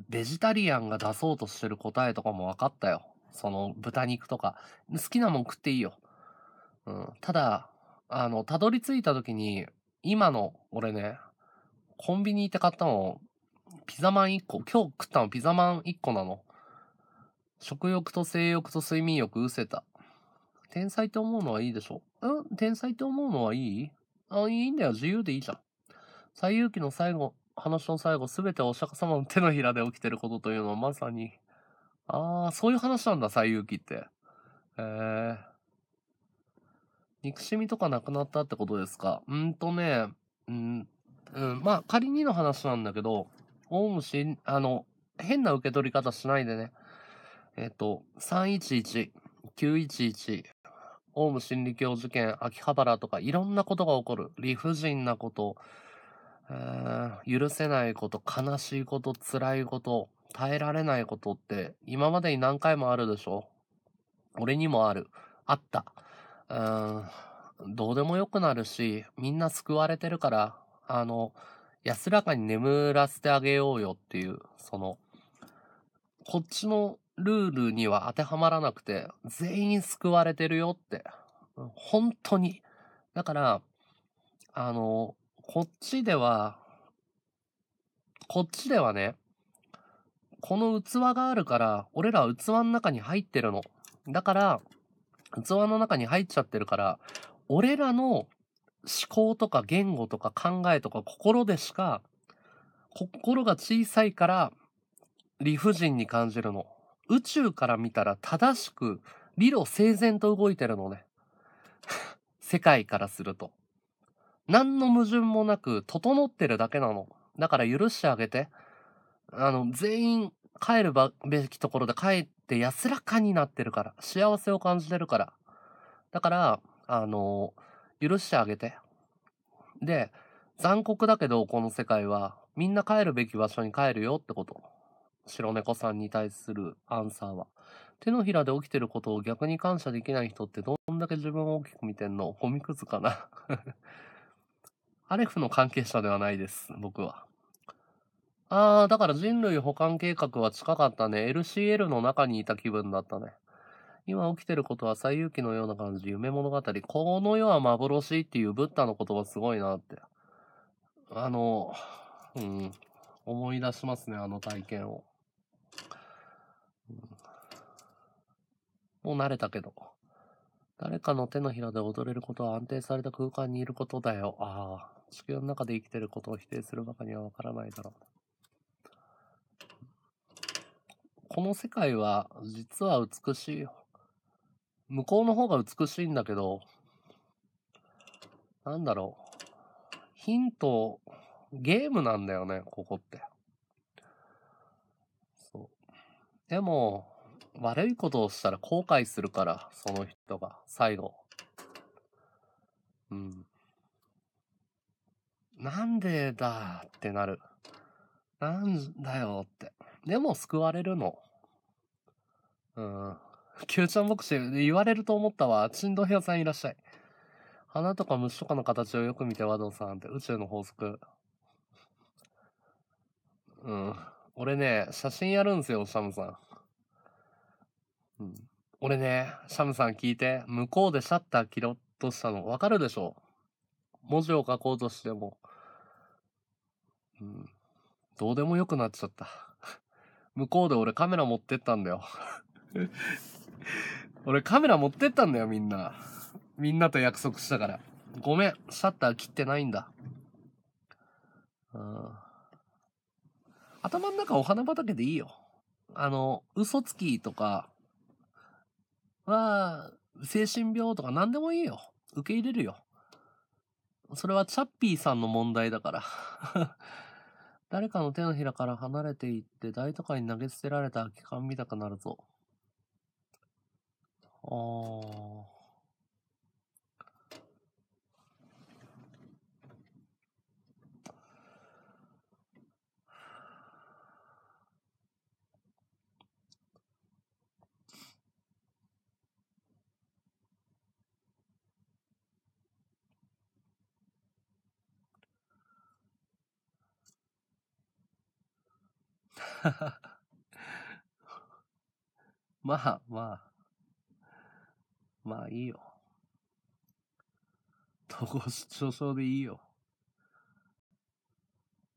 ベジタリアンが出そうとしてる答えとかも分かったよ。その豚肉とか。好きなもん食っていいよ。うん。ただ、あの、たどり着いた時に、今の、俺ね、コンビニ行って買ったの、ピザマン1個。今日食ったのピザマン1個なの。食欲と性欲と睡眠欲失せた。天才って思うのはいいでしょ。うん天才って思うのはいいあ、いいんだよ。自由でいいじゃん。最有記の最後、話の最後、すべてお釈迦様の手のひらで起きてることというのはまさに、ああ、そういう話なんだ、最有記って。え憎しみとかなくなったってことですかうんとね、うん、うん、まあ仮にの話なんだけど、オウムし、あの、変な受け取り方しないでね。えっ、と、311、911、オウム真理教事件、秋葉原とかいろんなことが起こる。理不尽なこと、許せないこと、悲しいこと、辛いこと、耐えられないことって今までに何回もあるでしょ俺にもある。あった。うん、どうでもよくなるし、みんな救われてるから、あの、安らかに眠らせてあげようよっていう、その、こっちのルールには当てはまらなくて、全員救われてるよって。本当に。だから、あの、こっちでは、こっちではね、この器があるから、俺らは器の中に入ってるの。だから、器の中に入っちゃってるから、俺らの思考とか言語とか考えとか心でしか、心が小さいから理不尽に感じるの。宇宙から見たら正しく理路整然と動いてるのね。世界からすると。何の矛盾もなく整ってるだけなの。だから許してあげて。あの、全員帰るべきところで帰って安らかになってるから。幸せを感じてるから。だから、あの、許してあげて。で、残酷だけど、この世界は、みんな帰るべき場所に帰るよってこと。白猫さんに対するアンサーは、手のひらで起きてることを逆に感謝できない人ってどんだけ自分を大きく見てんのゴミくずかな アレフの関係者ではないです、僕は。あー、だから人類保管計画は近かったね。LCL の中にいた気分だったね。今起きてることは最有機のような感じ、夢物語。この世は幻っていうブッダの言葉すごいなって。あの、うん、思い出しますね、あの体験を。もう慣れたけど。誰かの手のひらで踊れることは安定された空間にいることだよ。ああ、地球の中で生きてることを否定するばかにはわからないだろう。この世界は実は美しいよ。向こうの方が美しいんだけど、なんだろう。ヒント、ゲームなんだよね、ここって。そう。でも、悪いことをしたら後悔するから、その人が、最後。うん。なんでだってなる。なんだよって。でも救われるの。うん。キューちゃん牧師、言われると思ったわ。チンドヘアさんいらっしゃい。花とか虫とかの形をよく見て、和道さんって、宇宙の法則。うん。俺ね、写真やるんすよ、シャムさん。うん、俺ね、シャムさん聞いて、向こうでシャッター切ろうとしたのわかるでしょ文字を書こうとしても、うん、どうでもよくなっちゃった。向こうで俺カメラ持ってったんだよ 俺カメラ持ってったんだよ、みんな。みんなと約束したから。ごめん、シャッター切ってないんだ。うん。頭の中お花畑でいいよ。あの、嘘つきとか、は、あ、精神病とか何でもいいよ。受け入れるよ。それはチャッピーさんの問題だから 誰かの手のひらから離れていって大都会に投げ捨てられた空き缶見たくなるぞ。ああ。ま あまあ。まあいいよ。統合失調症でいいよ。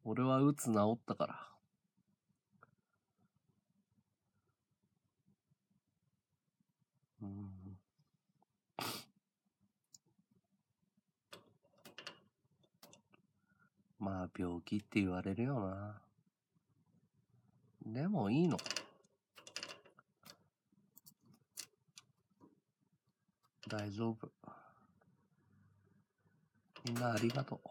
俺はうつ治ったから。うん。まあ病気って言われるよな。でもいいの。大丈夫。みんなありがとう。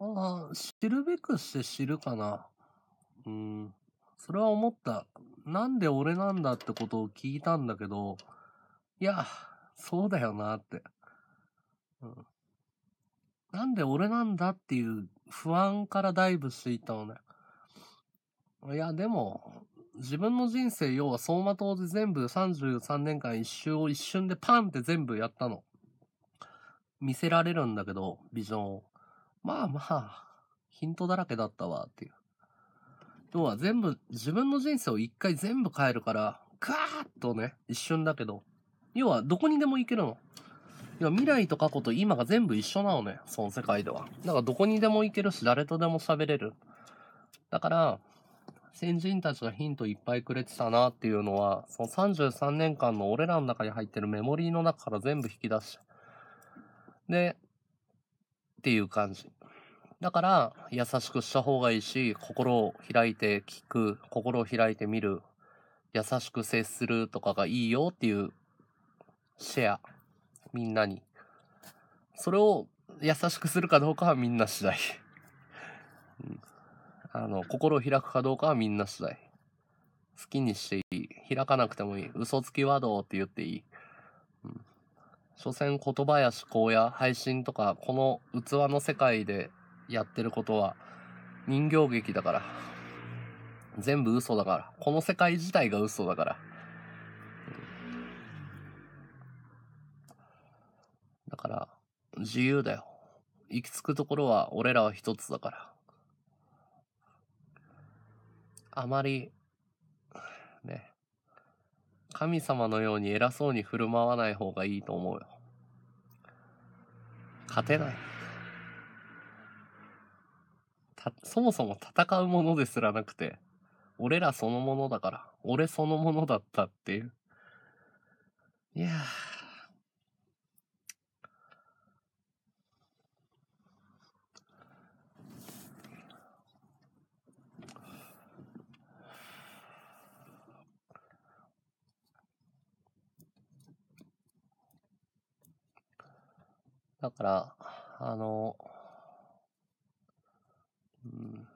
ああ、知るべくして知るかな。うん。それは思った。なんで俺なんだってことを聞いたんだけど、いや、そうだよなって。うん。なんで俺なんだっていう不安からダイブしていったのね。いや、でも、自分の人生、要は走馬灯で全部33年間一周を一瞬でパンって全部やったの。見せられるんだけど、ビジョンを。まあまあ、ヒントだらけだったわ、っていう。要は全部、自分の人生を一回全部変えるから、ガーッとね、一瞬だけど、要は、どこにでも行けるの。要は、未来と過去と今が全部一緒なのね。その世界では。だから、どこにでも行けるし、誰とでも喋れる。だから、先人たちがヒントいっぱいくれてたなっていうのは、その33年間の俺らの中に入ってるメモリーの中から全部引き出して。で、っていう感じ。だから、優しくした方がいいし、心を開いて聞く、心を開いて見る、優しく接するとかがいいよっていうシェア、みんなに。それを優しくするかどうかはみんな次第。うん、あの、心を開くかどうかはみんな次第。好きにしていい。開かなくてもいい。嘘つきはどうって言っていい。うん。所詮言葉や思考や配信とか、この器の世界でやってることは人形劇だから。全部嘘だから。この世界自体が嘘だから。だから、自由だよ。行き着くところは俺らは一つだから。あまり、ね、神様のように偉そうに振る舞わない方がいいと思うよ。勝てない。た、そもそも戦うものですらなくて、俺らそのものだから、俺そのものだったっていう。いやー。だから、あの、うん、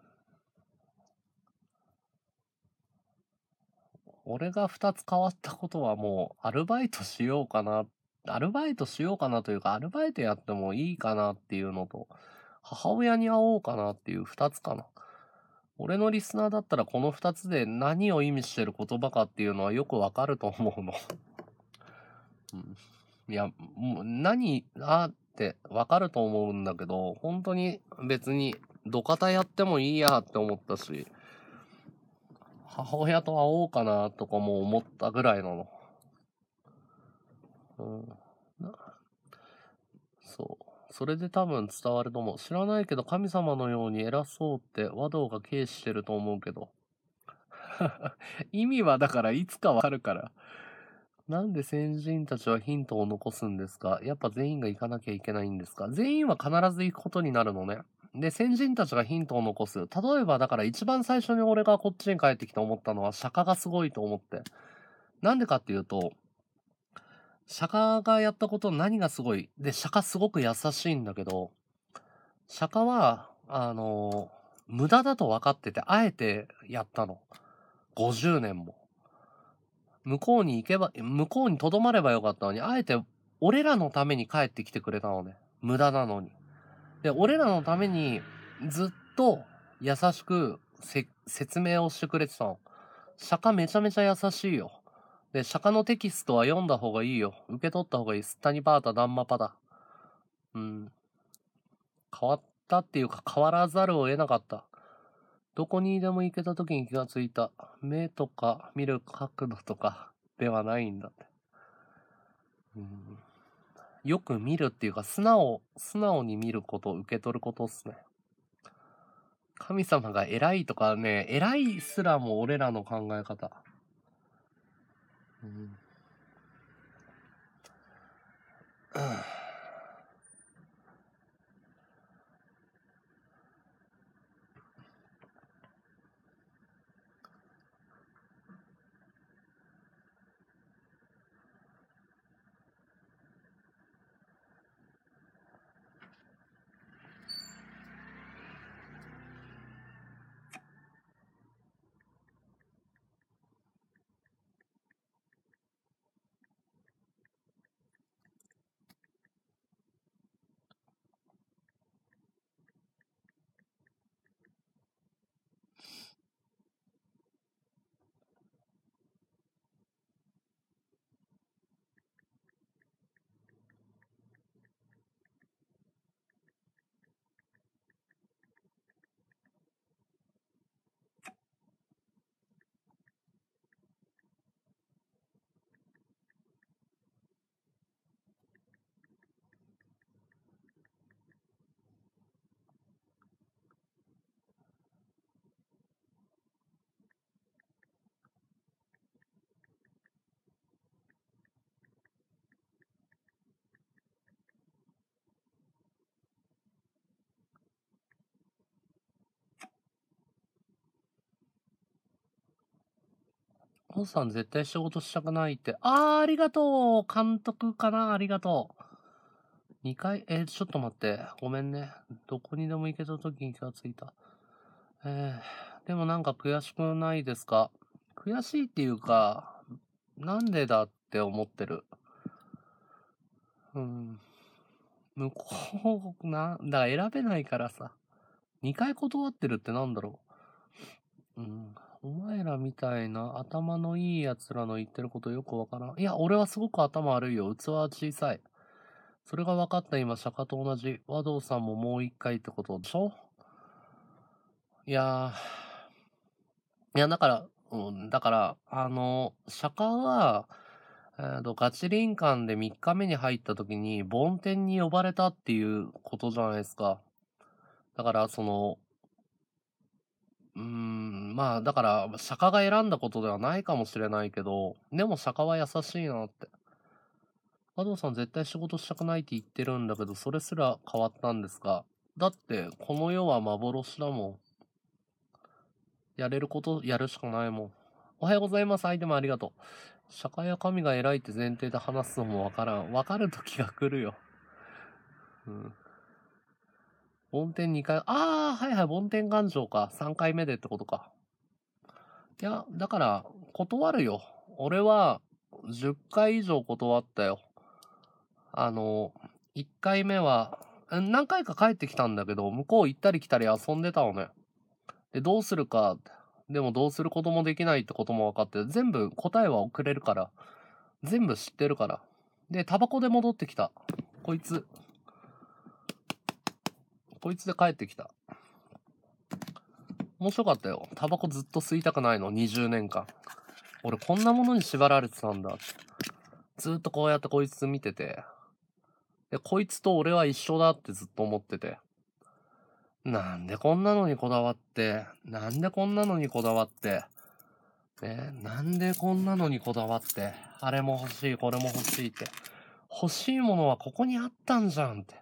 俺が2つ変わったことはもう、アルバイトしようかな、アルバイトしようかなというか、アルバイトやってもいいかなっていうのと、母親に会おうかなっていう2つかな。俺のリスナーだったらこの2つで何を意味してる言葉かっていうのはよくわかると思うの。うん、いや、もう何、あ、ってわかると思うんだけど、本当に別に土方やってもいいやって思ったし、母親と会おうかなとかも思ったぐらいなの。うん。そう。それで多分伝わると思う。知らないけど神様のように偉そうって和道が軽視してると思うけど。意味はだからいつかわかるから。なんで先人たちはヒントを残すんですかやっぱ全員が行かなきゃいけないんですか全員は必ず行くことになるのね。で、先人たちがヒントを残す。例えば、だから一番最初に俺がこっちに帰ってきて思ったのは、釈迦がすごいと思って。なんでかっていうと、釈迦がやったこと何がすごいで、釈迦すごく優しいんだけど、釈迦は、あの無駄だと分かってて、あえてやったの。50年も。向こうに行けば、向こうに留まればよかったのに、あえて俺らのために帰ってきてくれたのね。無駄なのに。で、俺らのためにずっと優しく説明をしてくれてたの。釈迦めちゃめちゃ優しいよ。で、釈迦のテキストは読んだ方がいいよ。受け取った方がいい。スタニパータ、ダンマパタ。うん。変わったっていうか変わらざるを得なかった。どこにでも行けた時に気がついた。目とか見る角度とかではないんだって。うん、よく見るっていうか、素直、素直に見ること、受け取ることっすね。神様が偉いとかね、偉いすらも俺らの考え方。うん。うん本さん絶対仕事したくないって。ああ、ありがとう監督かなありがとう。2回、えー、ちょっと待って。ごめんね。どこにでも行けた時に気がついた。えー、でもなんか悔しくないですか悔しいっていうか、なんでだって思ってる。うん。向こう、な、だから選べないからさ。2回断ってるってなんだろう。うん。お前らみたいな頭のいい奴らの言ってることよくわからん。いや、俺はすごく頭悪いよ。器は小さい。それが分かった今、釈迦と同じ。和道さんももう一回ってことでしょいやー。いや、だから、うん、だから、あの、釈迦は、えー、とガチ林間で3日目に入った時に、梵天に呼ばれたっていうことじゃないですか。だから、その、うん、まあだから、坂が選んだことではないかもしれないけど、でも坂は優しいなって。加藤さん絶対仕事したくないって言ってるんだけど、それすら変わったんですかだってこの世は幻だもん。やれることやるしかないもん。おはようございます。相手もありがとう。社会や神が偉いって前提で話すのもわからん。わかる時が来るよ。うん。梵天2回、ああ、はいはい、梵天願城か。3回目でってことか。いや、だから、断るよ。俺は、10回以上断ったよ。あの、1回目は、何回か帰ってきたんだけど、向こう行ったり来たり遊んでたのね。で、どうするか、でもどうすることもできないってことも分かって、全部答えは送れるから、全部知ってるから。で、タバコで戻ってきた。こいつ、こいつで帰ってきた。面白かったよ。タバコずっと吸いたくないの、20年間。俺こんなものに縛られてたんだ。ずっとこうやってこいつ見てて。で、こいつと俺は一緒だってずっと思ってて。なんでこんなのにこだわって、なんでこんなのにこだわって、ね、なんでこんなのにこだわって、あれも欲しい、これも欲しいって。欲しいものはここにあったんじゃんって。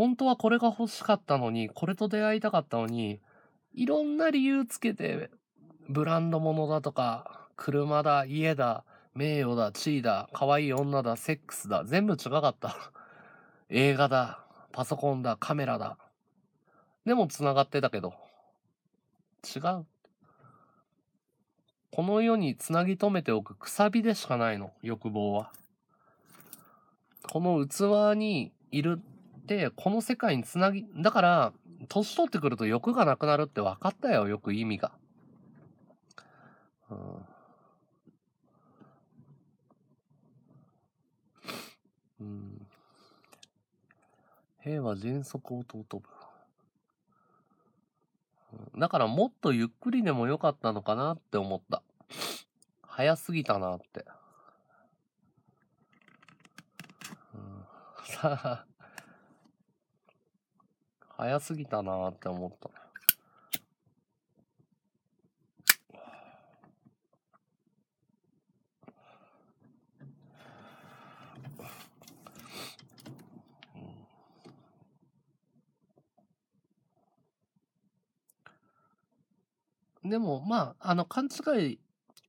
本当はこれが欲しかったのに、これと出会いたかったのに、いろんな理由つけて、ブランド物だとか、車だ、家だ、名誉だ、地位だ、可愛い女だ、セックスだ、全部違かった。映画だ、パソコンだ、カメラだ。でも繋がってたけど、違う。この世につなぎ止めておくくさびでしかないの、欲望は。この器にいるて、この世界につなぎ、だから、年取ってくると欲がなくなるって分かったよ、よく意味が。うんうん、兵は迅速を尊ぶ。だからもっとゆっくりでもよかったのかなって思った。早すぎたなって。うん、さあ、早すぎたなーって思った。でも、まあ、あの、勘違い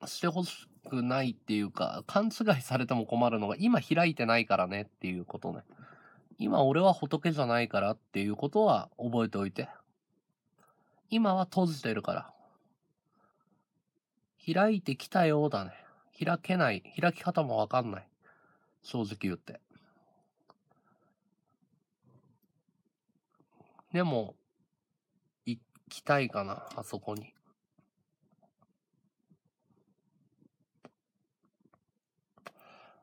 してほしくないっていうか、勘違いされても困るのが、今開いてないからねっていうことね。今俺は仏じゃないからっていうことは覚えておいて。今は閉じてるから。開いてきたようだね。開けない。開き方もわかんない。正直言って。でも、行きたいかな、あそこに。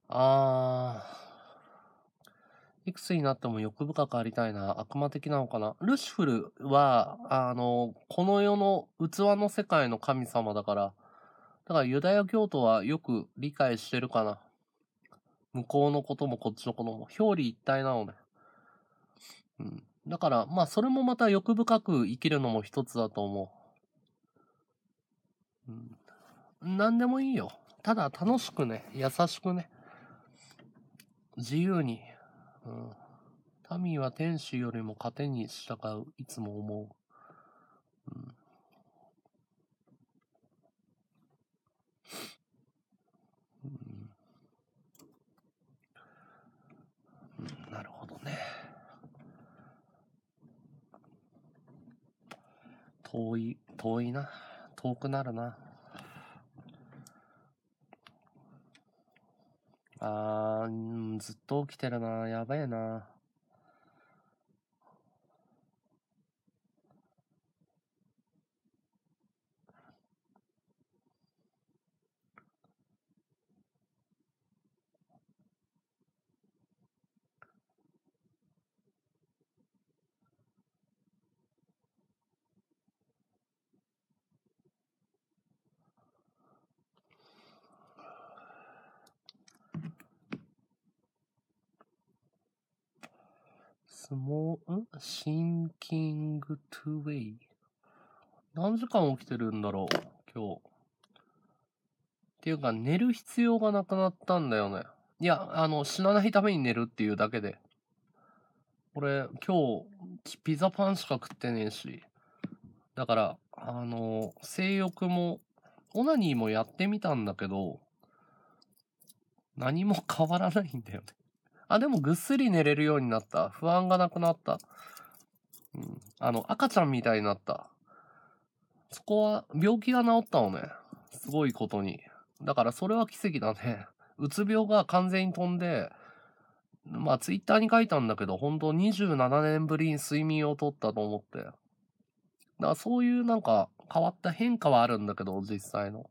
あー。いくつになっても欲深くありたいな、悪魔的なのかな。ルシフルは、あの、この世の器の世界の神様だから、だからユダヤ教徒はよく理解してるかな。向こうのこともこっちのことも表裏一体なのね。うん。だから、まあそれもまた欲深く生きるのも一つだと思う。うん。何でもいいよ。ただ楽しくね、優しくね、自由にうん。民は天使よりも糧に従う、いつも思う。うん。うん、なるほどね。遠い、遠いな。遠くなるな。あー、ずっと起きてるな。やべえな。スモー、んシンキングトゥウェイ。何時間起きてるんだろう今日。っていうか、寝る必要がなくなったんだよね。いや、あの、死なないために寝るっていうだけで。俺、今日、ピザパンしか食ってねえし。だから、あの、性欲も、オナニーもやってみたんだけど、何も変わらないんだよねあ、でもぐっすり寝れるようになった。不安がなくなった。うん。あの、赤ちゃんみたいになった。そこは、病気が治ったのね。すごいことに。だからそれは奇跡だね。うつ病が完全に飛んで、まあツイッターに書いたんだけど、本当27年ぶりに睡眠をとったと思って。だからそういうなんか変わった変化はあるんだけど、実際の。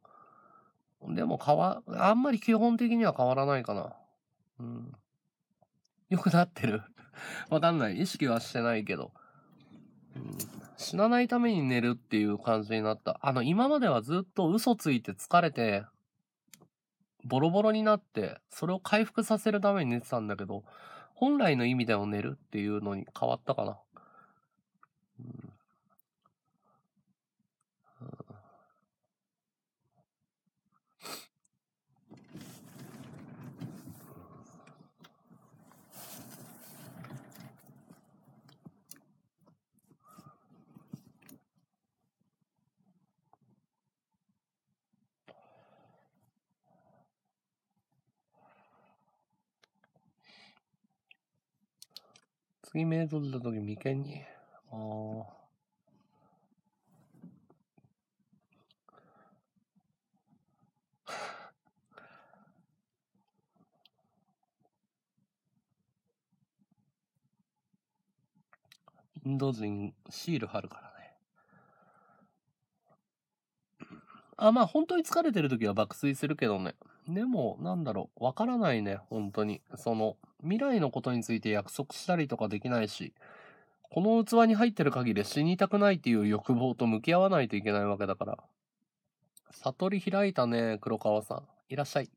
でも変わ、あんまり基本的には変わらないかな。うん。良 くなってる わかんない。意識はしてないけど。うん、死なないために寝るっていう感じになった。あの、今まではずっと嘘ついて疲れて、ボロボロになって、それを回復させるために寝てたんだけど、本来の意味での寝るっていうのに変わったかな。うん、メ撮った時眉間に、ああ。インド人シール貼るからね。あ、まあ本当に疲れてる時は爆睡するけどね。でも、なんだろう、わからないね、本当に。その、未来のことについて約束したりとかできないし、この器に入ってる限り死にたくないっていう欲望と向き合わないといけないわけだから。悟り開いたね、黒川さん。いらっしゃい。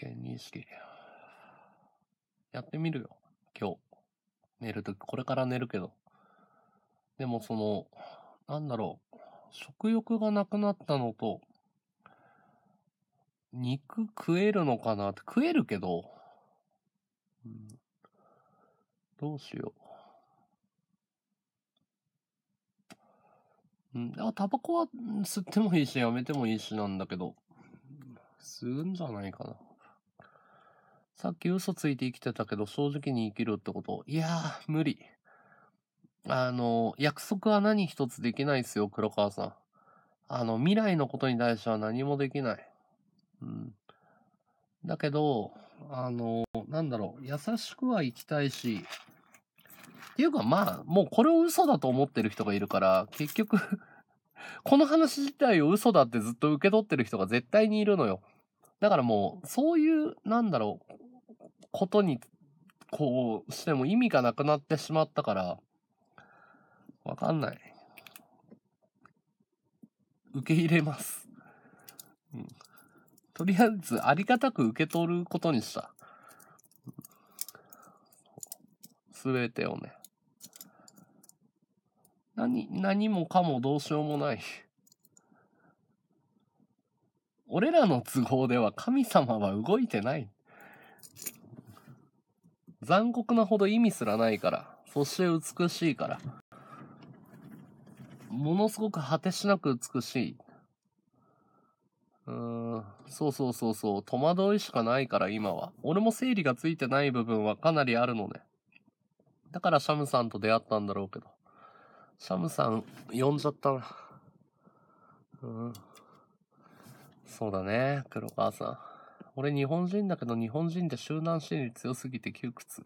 眉見認識。やってみるよ。今日。寝るとき、これから寝るけど。でもその、なんだろう。食欲がなくなったのと、肉食えるのかなって、食えるけど、うん、どうしよう。うん、あ、タバコは吸ってもいいし、やめてもいいしなんだけど、吸うんじゃないかな。さっき嘘ついて生きてたけど、正直に生きるってこと。いやー、無理。あの、約束は何一つできないっすよ、黒川さん。あの、未来のことに対しては何もできない。うん。だけど、あの、なんだろう、優しくは生きたいし、っていうかまあ、もうこれを嘘だと思ってる人がいるから、結局 この話自体を嘘だってずっと受け取ってる人が絶対にいるのよ。だからもう、そういう、なんだろう、ことに、こうしても意味がなくなってしまったから、わかんない。受け入れます。うん。とりあえず、ありがたく受け取ることにした。すべてをね。何、何もかもどうしようもない。俺らの都合では神様は動いてない。残酷なほど意味すらないから、そして美しいから。ものすごく果てしなく美しい。うーん、そうそうそうそう、戸惑いしかないから今は。俺も整理がついてない部分はかなりあるので、ね。だからシャムさんと出会ったんだろうけど。シャムさん、呼んじゃったな。うん。そうだね、黒川さん。俺日本人だけど日本人で集団心理強すぎて窮屈。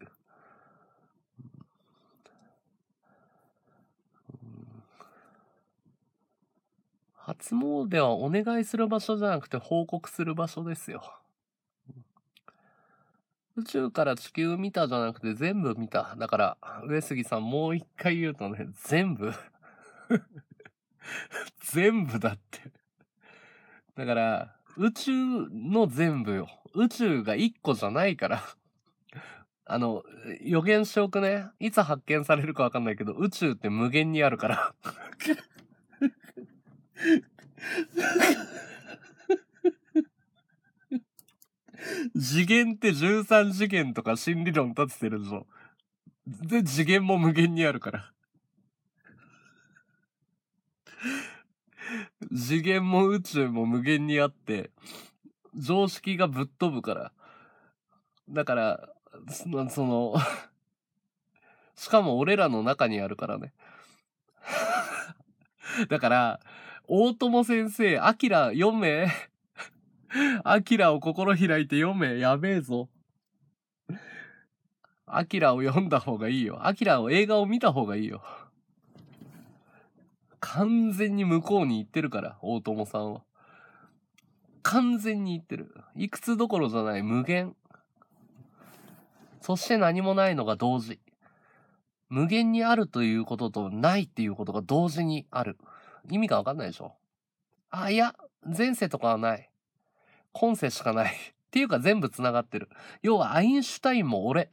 初詣はお願いする場所じゃなくて報告する場所ですよ。宇宙から地球見たじゃなくて全部見た。だから、上杉さんもう一回言うとね、全部 全部だってだから、宇宙の全部よ。宇宙が一個じゃないから あの、予言しておくね。いつ発見されるかわかんないけど、宇宙って無限にあるから次元って13次元とか心理論立ててるぞ。で、次元も無限にあるから次元も宇宙も無限にあって、常識がぶっ飛ぶから。だから、その、そ のしかも俺らの中にあるからね。だから、大友先生、アキラ4名 アキラを心開いて4名、やべえぞ。アキラを読んだ方がいいよ。アキラを映画を見た方がいいよ。完全に向こうに行ってるから、大友さんは。完全に行ってる。いくつどころじゃない、無限。そして何もないのが同時。無限にあるということとないっていうことが同時にある。意味がわかんないでしょあ、いや、前世とかはない。今世しかない。っていうか全部繋がってる。要はアインシュタインも俺。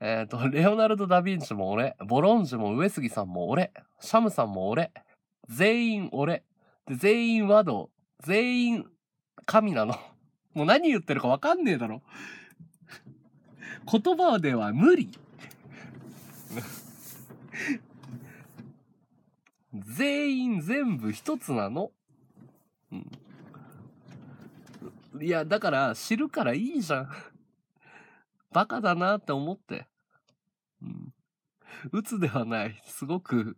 えっ、ー、と、レオナルド・ダ・ヴィンチも俺。ボロンジも上杉さんも俺。シャムさんも俺。全員俺。で、全員和道。全員神なの。もう何言ってるかわかんねえだろ。言葉では無理。全員全部一つなの。うん。いや、だから知るからいいじゃん。バカだなって思って。うん。鬱ではない。すごく、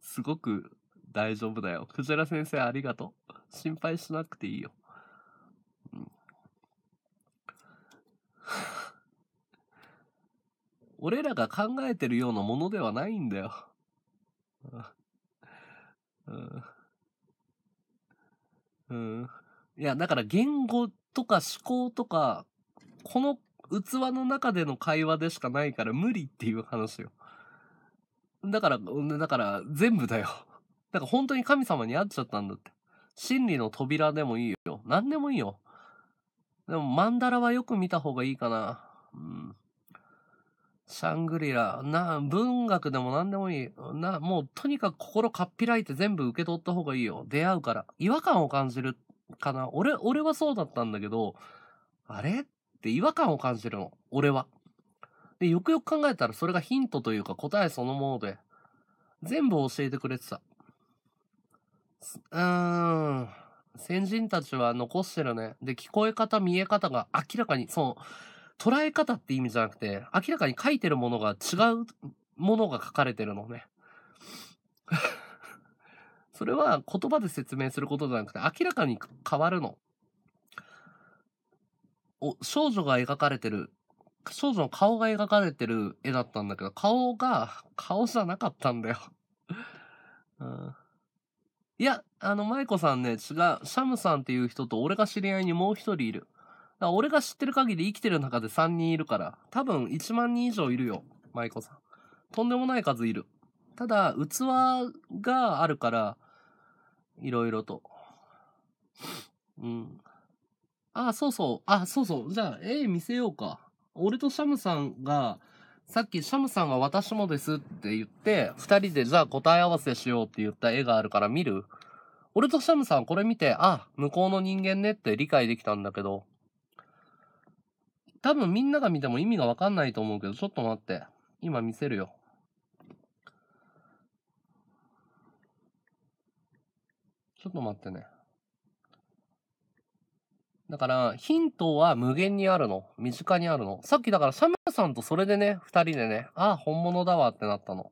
すごく大丈夫だよ。ジラ先生ありがとう。心配しなくていいよ。うん、俺らが考えてるようなものではないんだよ。うん。うん。いや、だから言語とか思考とか、この器の中での会話でしかないから無理っていう話よ。だから、だから全部だよ。だから本当に神様に会っちゃったんだって。真理の扉でもいいよ。何でもいいよ。でも、マンダラはよく見た方がいいかな。うん。シャングリラ、な、文学でも何でもいい。な、もうとにかく心かっぴらいて全部受け取った方がいいよ。出会うから。違和感を感じるかな。俺、俺はそうだったんだけど、あれって違和感を感じるの。俺は。で、よくよく考えたらそれがヒントというか答えそのもので、全部教えてくれてた。うーん。先人たちは残してるね。で、聞こえ方、見え方が明らかに、そう、捉え方って意味じゃなくて、明らかに書いてるものが違うものが書かれてるのね。それは言葉で説明することじゃなくて、明らかに変わるの。お、少女が描かれてる、少女の顔が描かれてる絵だったんだけど、顔が、顔じゃなかったんだよ。うんいや、あの、舞子さんね、違う。シャムさんっていう人と俺が知り合いにもう一人いる。だ俺が知ってる限り生きてる中で3人いるから、多分1万人以上いるよ、舞子さん。とんでもない数いる。ただ、器があるから、いろいろと。うん。あ、そうそう。あ、そうそう。じゃあ、絵見せようか。俺とシャムさんが、さっきシャムさんが私もですって言って、二人でじゃあ答え合わせしようって言った絵があるから見る俺とシャムさんこれ見て、あ、向こうの人間ねって理解できたんだけど、多分みんなが見ても意味がわかんないと思うけど、ちょっと待って。今見せるよ。ちょっと待ってね。だから、ヒントは無限にあるの。身近にあるの。さっきだから、サムさんとそれでね、二人でね、ああ、本物だわってなったの。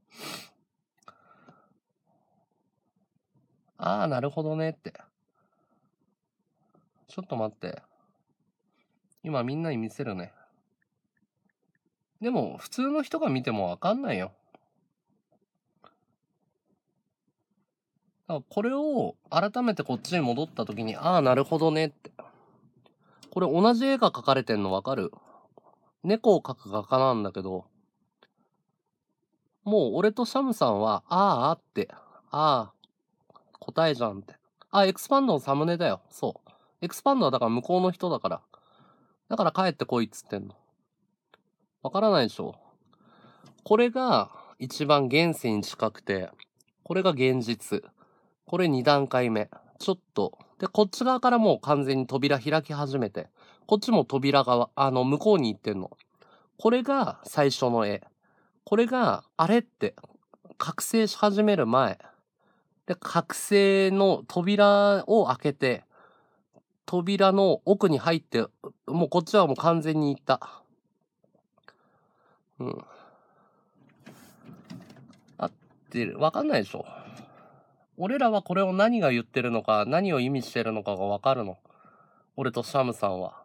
ああ、なるほどねって。ちょっと待って。今みんなに見せるね。でも、普通の人が見てもわかんないよ。だからこれを改めてこっちに戻った時に、ああ、なるほどねって。これ同じ絵が描かれてんのわかる猫を描く画家なんだけど、もう俺とシャムさんは、ああって、ああ、答えじゃんって。あ、エクスパンドのサムネだよ。そう。エクスパンドはだから向こうの人だから。だから帰ってこいっつってんの。わからないでしょ。これが一番現世に近くて、これが現実。これ二段階目。ちょっと、で、こっち側からもう完全に扉開き始めて、こっちも扉側、あの、向こうに行ってんの。これが最初の絵。これが、あれって、覚醒し始める前。で、覚醒の扉を開けて、扉の奥に入って、もうこっちはもう完全に行った。うん。合ってる。わかんないでしょ。俺らはこれを何が言ってるのか、何を意味してるのかがわかるの。俺とシャムさんは。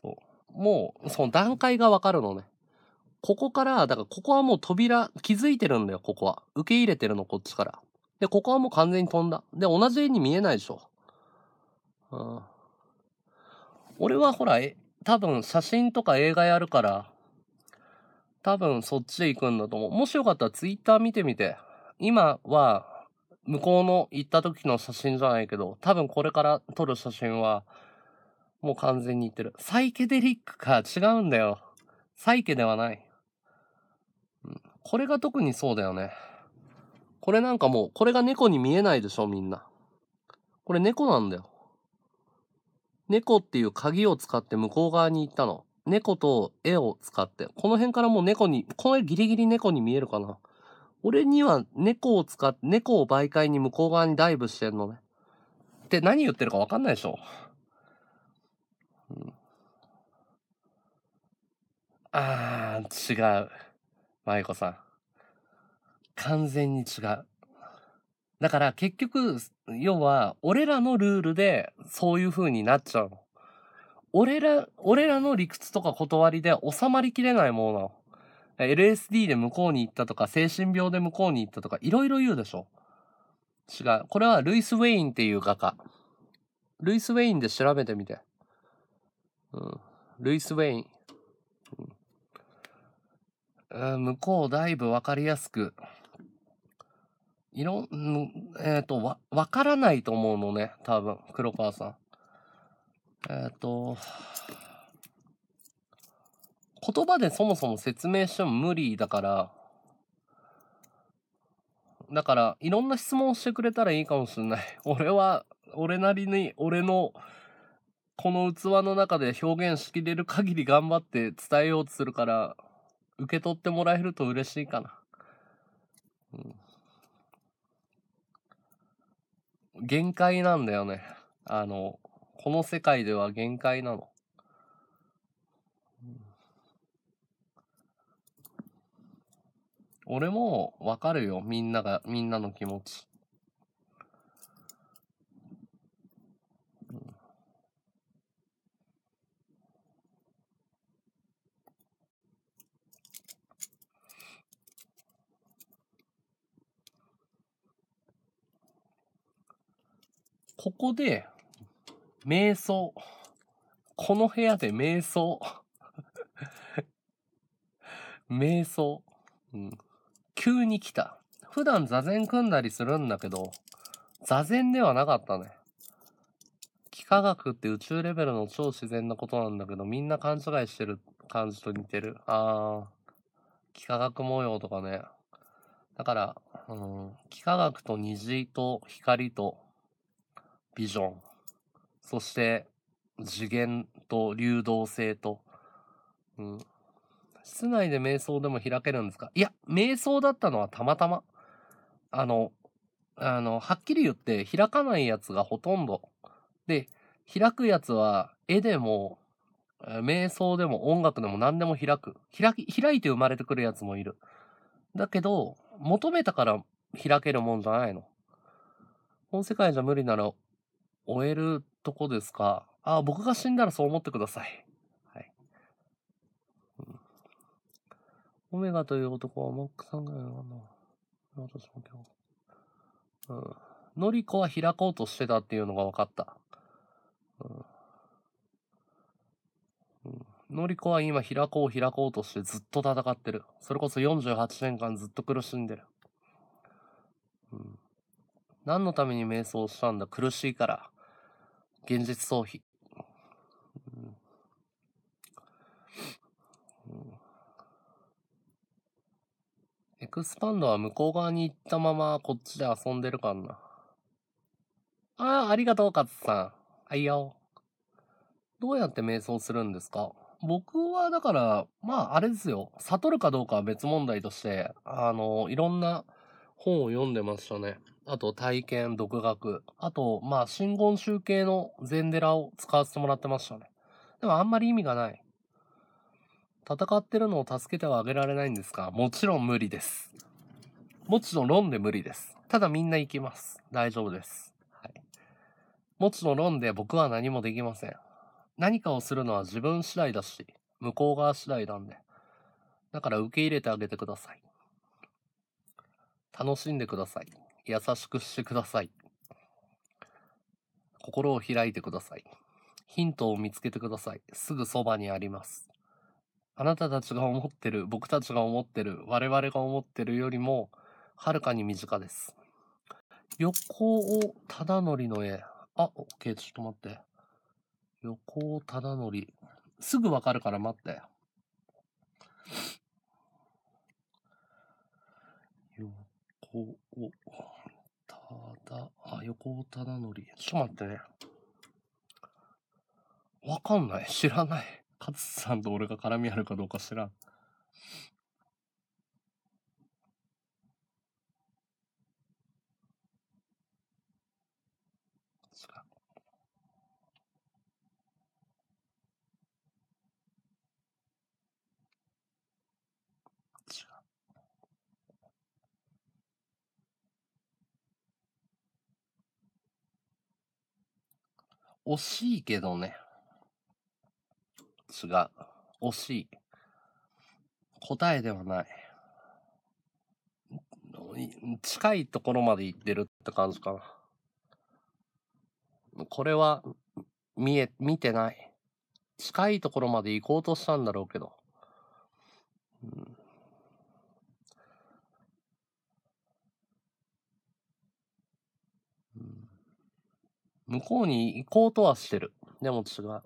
そう。もう、その段階がわかるのね。ここから、だからここはもう扉、気づいてるんだよ、ここは。受け入れてるの、こっちから。で、ここはもう完全に飛んだ。で、同じ絵に見えないでしょ。うん。俺はほら、え、多分写真とか映画やるから、多分そっちへ行くんだと思う。もしよかったら twitter 見てみて。今は向こうの行った時の写真じゃないけど、多分これから撮る写真は、もう完全に行ってる。サイケデリックか、違うんだよ。サイケではない。これが特にそうだよね。これなんかもう、これが猫に見えないでしょ、みんな。これ猫なんだよ。猫っていう鍵を使って向こう側に行ったの。猫と絵を使って。この辺からもう猫に、このギリギリ猫に見えるかな。俺には猫を使って、猫を媒介に向こう側にダイブしてんのね。って何言ってるかわかんないでしょ。うん、あー、違う。舞子さん。完全に違う。だから結局、要は、俺らのルールでそういう風になっちゃうの。俺ら、俺らの理屈とか断りで収まりきれないものなの。LSD で向こうに行ったとか、精神病で向こうに行ったとか、いろいろ言うでしょ。違う。これはルイス・ウェインっていう画家。ルイス・ウェインで調べてみて。うん。ルイス・ウェイン。うん、向こうだいぶわかりやすく。いろん、えっ、ー、と、わ、わからないと思うのね、多分、黒川さん。えっ、ー、と、言葉でそもそも説明しても無理だから、だから、いろんな質問をしてくれたらいいかもしれない。俺は、俺なりに、俺の、この器の中で表現しきれる限り頑張って伝えようとするから、受け取ってもらえると嬉しいかな。うん、限界なんだよね。あの、この世界では限界なの。俺もわかるよ。みんなが、みんなの気持ち。ここで、瞑想。この部屋で瞑想。瞑想。うん。急に来た。普段座禅組んだりするんだけど、座禅ではなかったね。幾何学って宇宙レベルの超自然なことなんだけど、みんな勘違いしてる感じと似てる。ああ、幾何学模様とかね。だから、うん、幾何学と虹と光とビジョン、そして次元と流動性と、うん、室内で瞑想でも開けるんですかいや、瞑想だったのはたまたま。あの、あの、はっきり言って開かないやつがほとんど。で、開くやつは絵でも、瞑想でも音楽でも何でも開く。開き、開いて生まれてくるやつもいる。だけど、求めたから開けるもんじゃないの。この世界じゃ無理なら終えるとこですか。ああ、僕が死んだらそう思ってください。オメガという男は重く考えるのかな。私も今日。うん。ノリコは開こうとしてたっていうのが分かった。うん。ノリコは今開こう開こうとしてずっと戦ってる。それこそ48年間ずっと苦しんでる。うん。何のために瞑想したんだ苦しいから。現実逃避。エクスパンドは向こう側に行ったままこっちで遊んでるかな。ああ、ありがとう、カツさん。はいよ。どうやって瞑想するんですか僕はだから、まああれですよ。悟るかどうかは別問題として、あの、いろんな本を読んでましたね。あと体験、独学。あと、まあ、新言集系の禅寺を使わせてもらってましたね。でもあんまり意味がない。戦ってるのを助けてはあげられないんですかもちろん無理です。もちろん論で無理です。ただみんな行きます。大丈夫です。はい。もちろん論で僕は何もできません。何かをするのは自分次第だし、向こう側次第なんで。だから受け入れてあげてください。楽しんでください。優しくしてください。心を開いてください。ヒントを見つけてください。すぐそばにあります。あなたたちが思ってる、僕たちが思ってる、我々が思ってるよりも、はるかに身近です。横尾忠則の絵。あ、OK、ちょっと待って。横尾忠則。すぐわかるから待って。横尾忠、あ、横尾忠則。ちょっと待ってね。わかんない。知らない。勝さんと俺が絡みあるかどうか知らん。惜しいけどね。違う。が、惜しい。答えではない。近いところまで行ってるって感じかな。これは、見え、見てない。近いところまで行こうとしたんだろうけど。うん、向こうに行こうとはしてる。でも違う。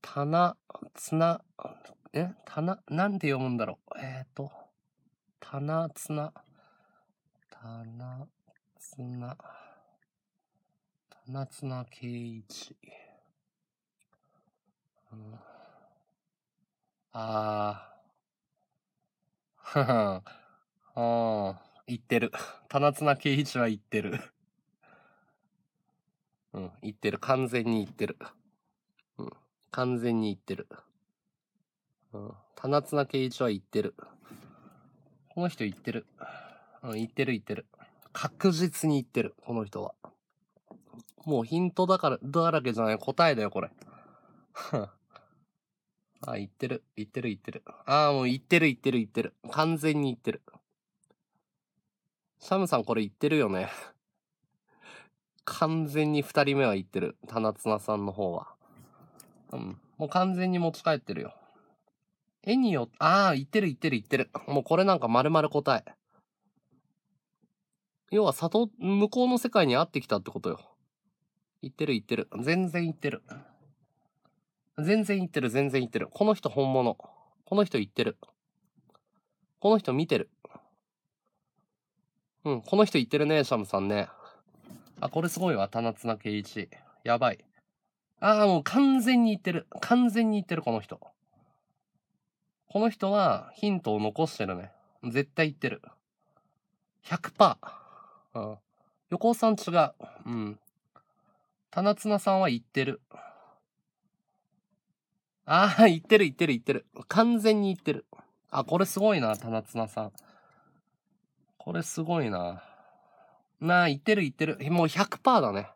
棚、つな、え棚、なんて読むんだろう。えっ、ー、と、棚、つな、棚、つな、棚、つな、圭一。うん、あー。あ は。あ言ってる。棚綱圭一は言ってる。うん、言ってる。完全に言ってる。完全に言ってる。うん。田夏な圭一は言ってる。この人言ってる。うん、言ってる言ってる。確実に言ってる、この人は。もうヒントだから、だらけじゃない答えだよ、これ。あ、言ってる、言ってる、言ってる。ああ、もう言ってる、言ってる、言ってる。完全に言ってる。シャムさんこれ言ってるよね。完全に二人目は言ってる。田夏さんの方は。うん。もう完全に持ち帰ってるよ。絵によ、ああ、言ってる言ってる言ってる。もうこれなんか丸々答え。要は里、向こうの世界に会ってきたってことよ。言ってる言ってる。全然言ってる。全然言ってる、全然言ってる。この人本物。この人言ってる。この人見てる。うん、この人言ってるね、シャムさんね。あ、これすごいわ、田夏な圭一。やばい。ああ、もう完全に言ってる。完全に言ってる、この人。この人はヒントを残してるね。絶対言ってる。100%。うん。横尾さん違う。うん。棚綱さんは言ってる。ああ、言ってる言ってる言ってる。完全に言ってる。あ、これすごいな、棚綱さん。これすごいな。なあ、言ってる言ってる。もう100%だね。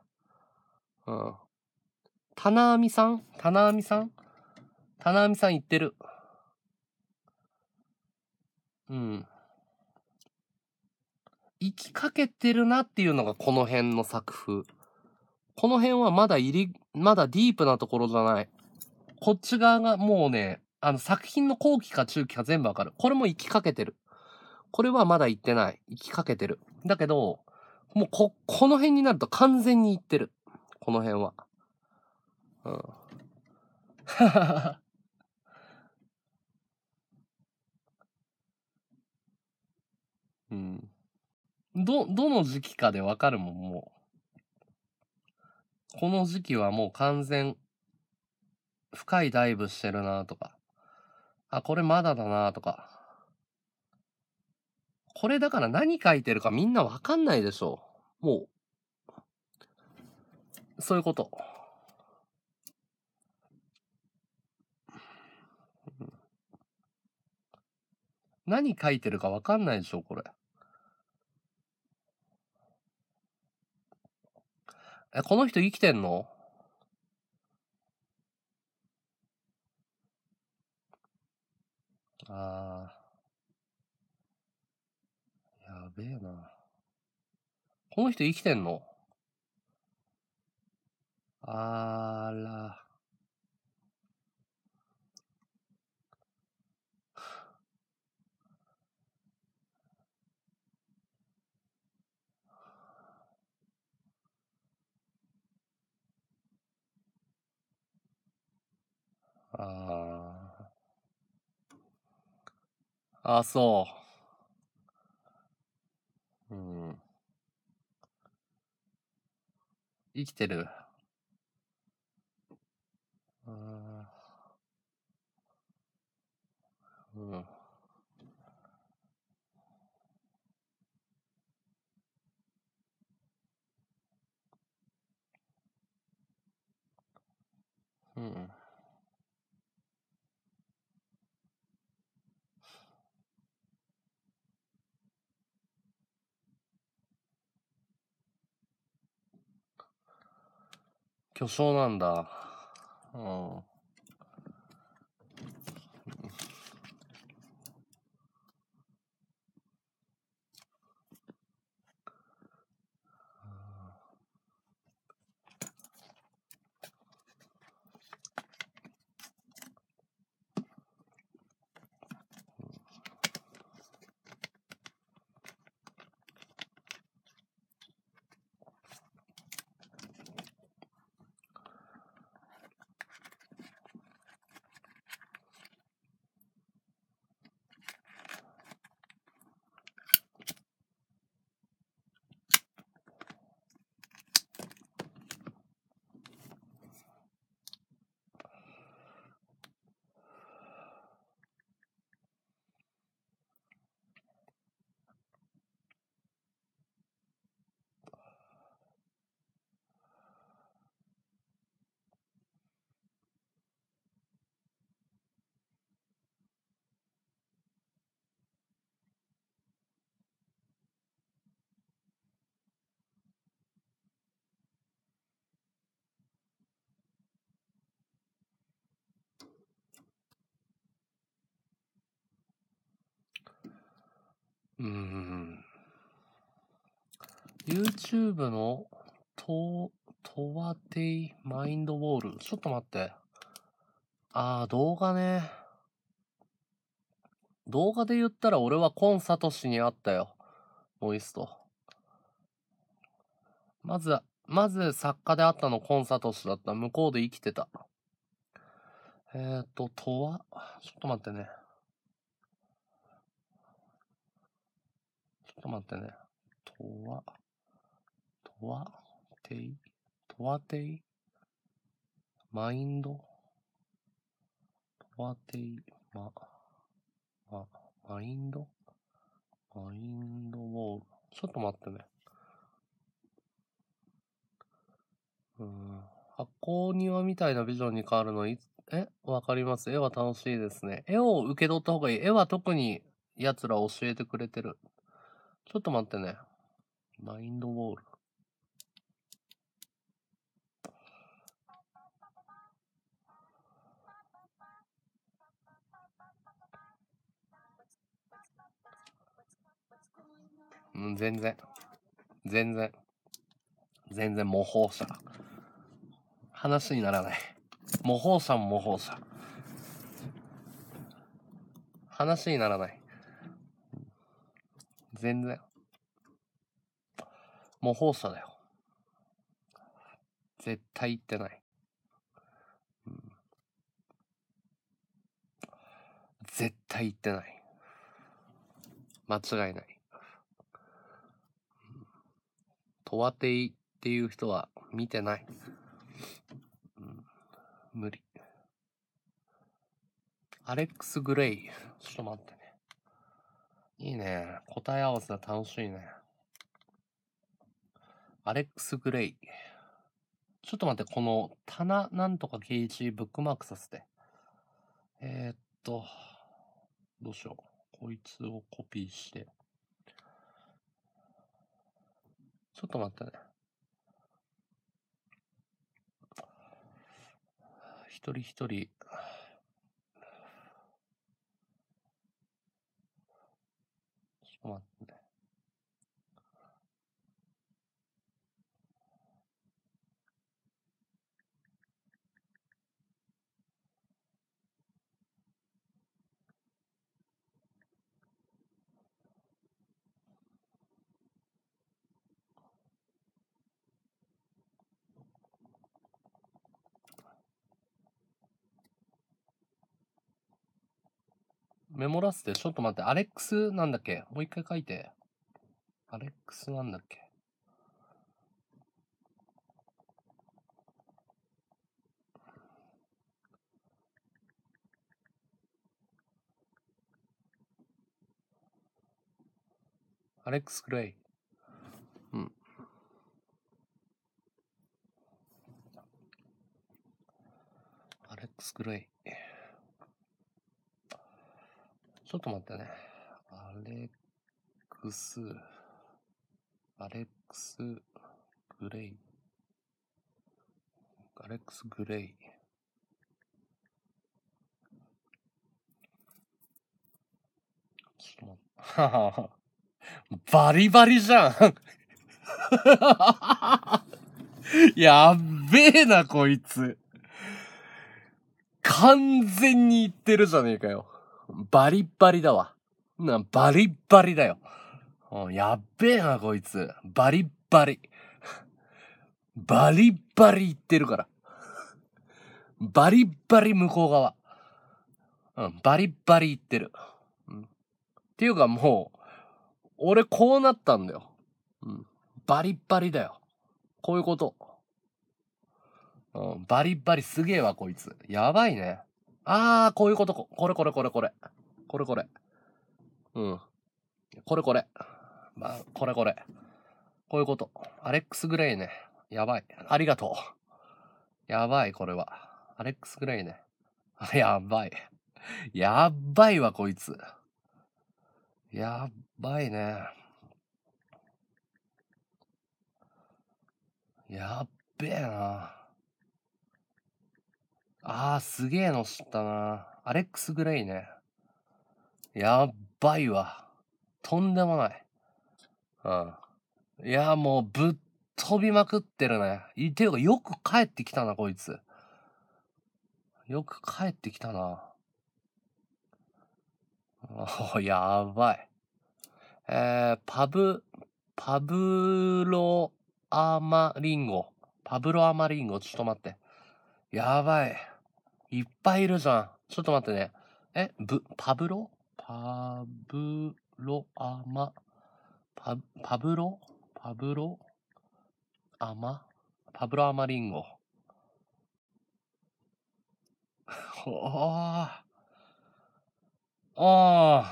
うん。棚網さん棚網さん棚網さん言ってる。うん。生きかけてるなっていうのがこの辺の作風。この辺はまだ入り、まだディープなところじゃない。こっち側がもうね、あの作品の後期か中期か全部わかる。これも生きかけてる。これはまだ行ってない。行きかけてる。だけど、もうこ、この辺になると完全に行ってる。この辺は。うん。うん。ど、どの時期かでわかるもん、もう。この時期はもう完全、深いダイブしてるなとか。あ、これまだだなとか。これだから何書いてるかみんなわかんないでしょ。もう。そういうこと。何書いてるかわかんないでしょ、これ。え、この人生きてんのああ。やべえな。この人生きてんのあら。ああ。あ、そう。うん。生きてる。うん。うん。うん。巨匠なんだ。うん。うん。YouTube のと、とわていマインドウォール。ちょっと待って。ああ、動画ね。動画で言ったら俺はコンサトシに会ったよ。ボイスト。まず、まず作家であったのコンサトシだった。向こうで生きてた。えっ、ー、と、とわ、ちょっと待ってね。と待ってね。とわ、とわ、てい、とわてい、マインド、とわてい、ま、ま、マインド、マインドウォール。ちょっと待ってね。うん、箱庭みたいなビジョンに変わるのいつ、えわかります。絵は楽しいですね。絵を受け取った方がいい。絵は特に奴ら教えてくれてる。ちょっと待ってね。マインドウォール。うん、全然。全然。全然模倣さ。話にならない。模倣さも模倣さ。話にならない。全然。もう放だよ。絶対行ってない。絶対行ってない。間違いない。とわていっていう人は見てない。うん、無理。アレックス・グレイ。ちょっと待っていいね。答え合わせは楽しいね。アレックス・グレイ。ちょっと待って、この、棚なんとかージブックマークさせて。えー、っと、どうしよう。こいつをコピーして。ちょっと待ってね。一人一人思ってメモらせて、ちょっと待って、アレックスなんだっけもう一回書いて。アレックスなんだっけアレックス・クレイ。うん。アレックス・クレイ。ちょっと待ってね。アレックス、アレックス、グレイ。アレックス・グレイ。ちょっと待って。バリバリじゃん やっべえな、こいつ。完全に言ってるじゃねえかよ。バリッバリだわ。な、バリッバリだよ。やっべえな、こいつ。バリッバリ。バリッバリ言ってるから。バリッバリ向こう側。うん、バリッバリ言ってる。うん、っていうかもう、俺こうなったんだよ。うん、バリッバリだよ。こういうこと。うん、バリッバリすげえわ、こいつ。やばいね。あー、こういうことこ、これこれこれこれ。これこれ。うん。これこれ。まあ、これこれ。こういうこと。アレックス・グレイね。やばい。ありがとう。やばい、これは。アレックス・グレイね。やばい。やばいわ、こいつ。やっばいね。やっべえな。ああ、すげえの知ったな。アレックス・グレイね。やっばいわ。とんでもない。うん。いや、もうぶっ飛びまくってるね。ていうか、よく帰ってきたな、こいつ。よく帰ってきたな。おやばい。えー、パブ、パブロアマリンゴ。パブロアマリンゴ。ちょっと待って。やばい。いっぱいいるじゃん。ちょっと待ってね。え、ブ、パブロパブロアマ。パ、パブロパブロアマパブロアマリンゴ。おー。おー。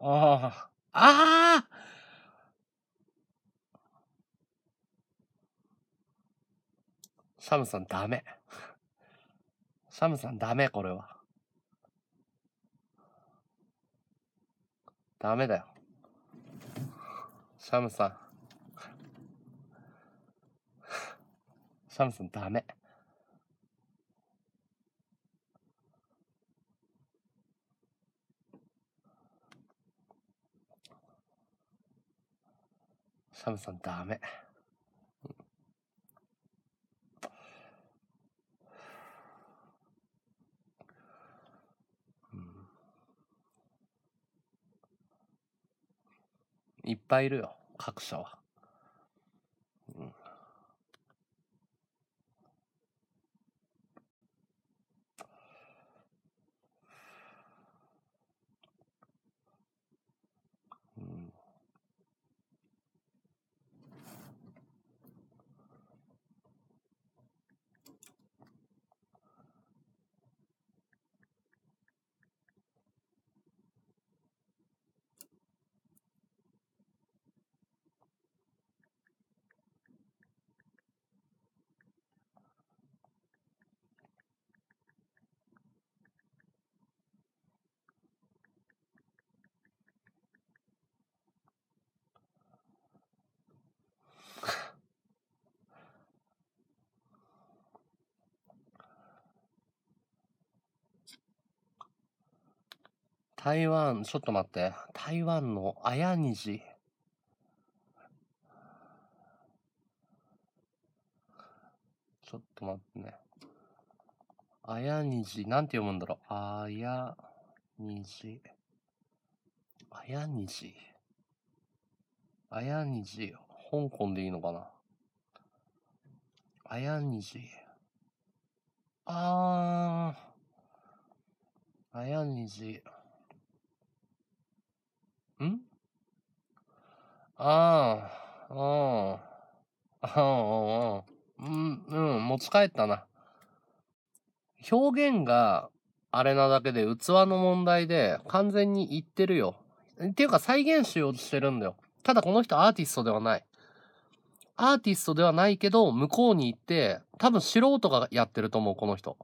おー。あーサムさんダメ。サムさんダメ、これは。ダメだよ。サムさん。サムさんダメ。サムさんダメ。いっぱいいるよ、各社は。台湾、ちょっと待って。台湾の綾虹。ちょっと待ってね。綾虹、なんて読むんだろう。綾虹。綾虹。綾虹、香港でいいのかな。綾虹。あー。綾虹。んああ、ああ、ああ、うん、うん、持ち帰ったな。表現があれなだけで器の問題で完全に言ってるよ。っていうか再現しようとしてるんだよ。ただこの人アーティストではない。アーティストではないけど、向こうに行って、多分素人がやってると思う、この人。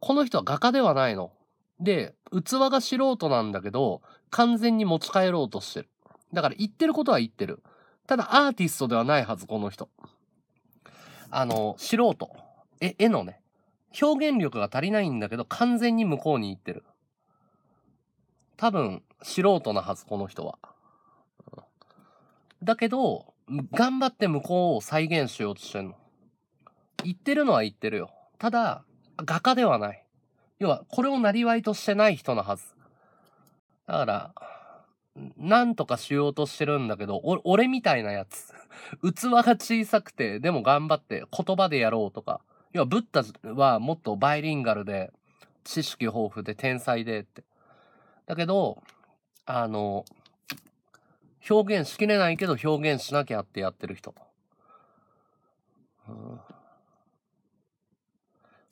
この人は画家ではないの。で、器が素人なんだけど、完全に持ち帰ろうとしてる。だから言ってることは言ってる。ただアーティストではないはず、この人。あの、素人。え、絵のね、表現力が足りないんだけど、完全に向こうに行ってる。多分、素人なはず、この人は。だけど、頑張って向こうを再現しようとしてるの。言ってるのは言ってるよ。ただ、画家ではない。要は、これを生りとしてない人のはず。だから、なんとかしようとしてるんだけど、俺みたいなやつ。器が小さくて、でも頑張って言葉でやろうとか。要は、ブッダはもっとバイリンガルで、知識豊富で天才でって。だけど、あの、表現しきれないけど表現しなきゃってやってる人。うん、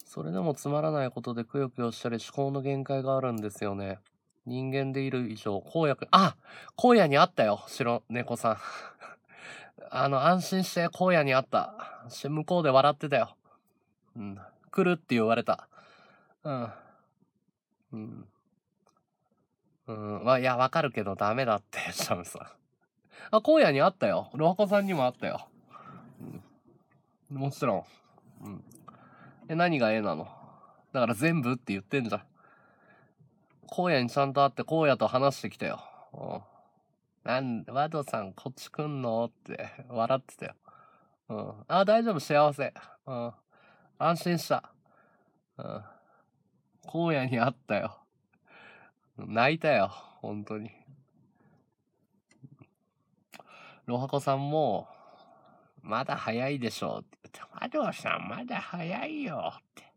それでもつまらないことでくよくよしたり思考の限界があるんですよね。人間でいる以上、荒野あ荒野にあったよ、白猫さん。あの、安心して荒野にあった。向こうで笑ってたよ。うん。来るって言われた。うん。うん。うん。まあ、いや、わかるけどダメだって、シャムさん。あ、荒野にあったよ。ロハコさんにもあったよ。うん。もちろん。うん。え、何が絵なのだから全部って言ってんじゃん。荒野にちゃんと会って荒野と話してきたよ。うん。なんで、ワドさんこっち来んのって、笑ってたよ。うん。あ、大丈夫、幸せ。うん。安心した。うん。荒野に会ったよ。泣いたよ、本当に。ロハコさんも、まだ早いでしょうって言って、ワドさんまだ早いよって。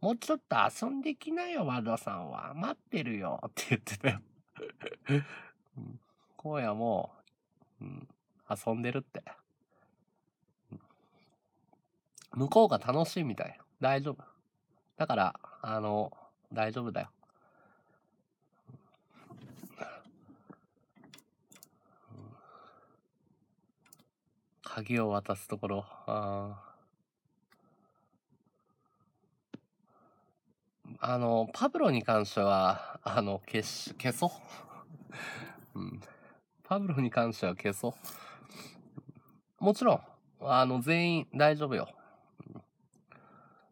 もうちょっと遊んできなよ、和田さんは。待ってるよ、って言ってたよ。うん、荒野も、うん、遊んでるって、向こうが楽しいみたい。大丈夫。だから、あの、大丈夫だよ。鍵を渡すところ、ああの、パブロに関しては、あの、消し、消そう。うん。パブロに関しては消そう。もちろん、あの、全員大丈夫よ。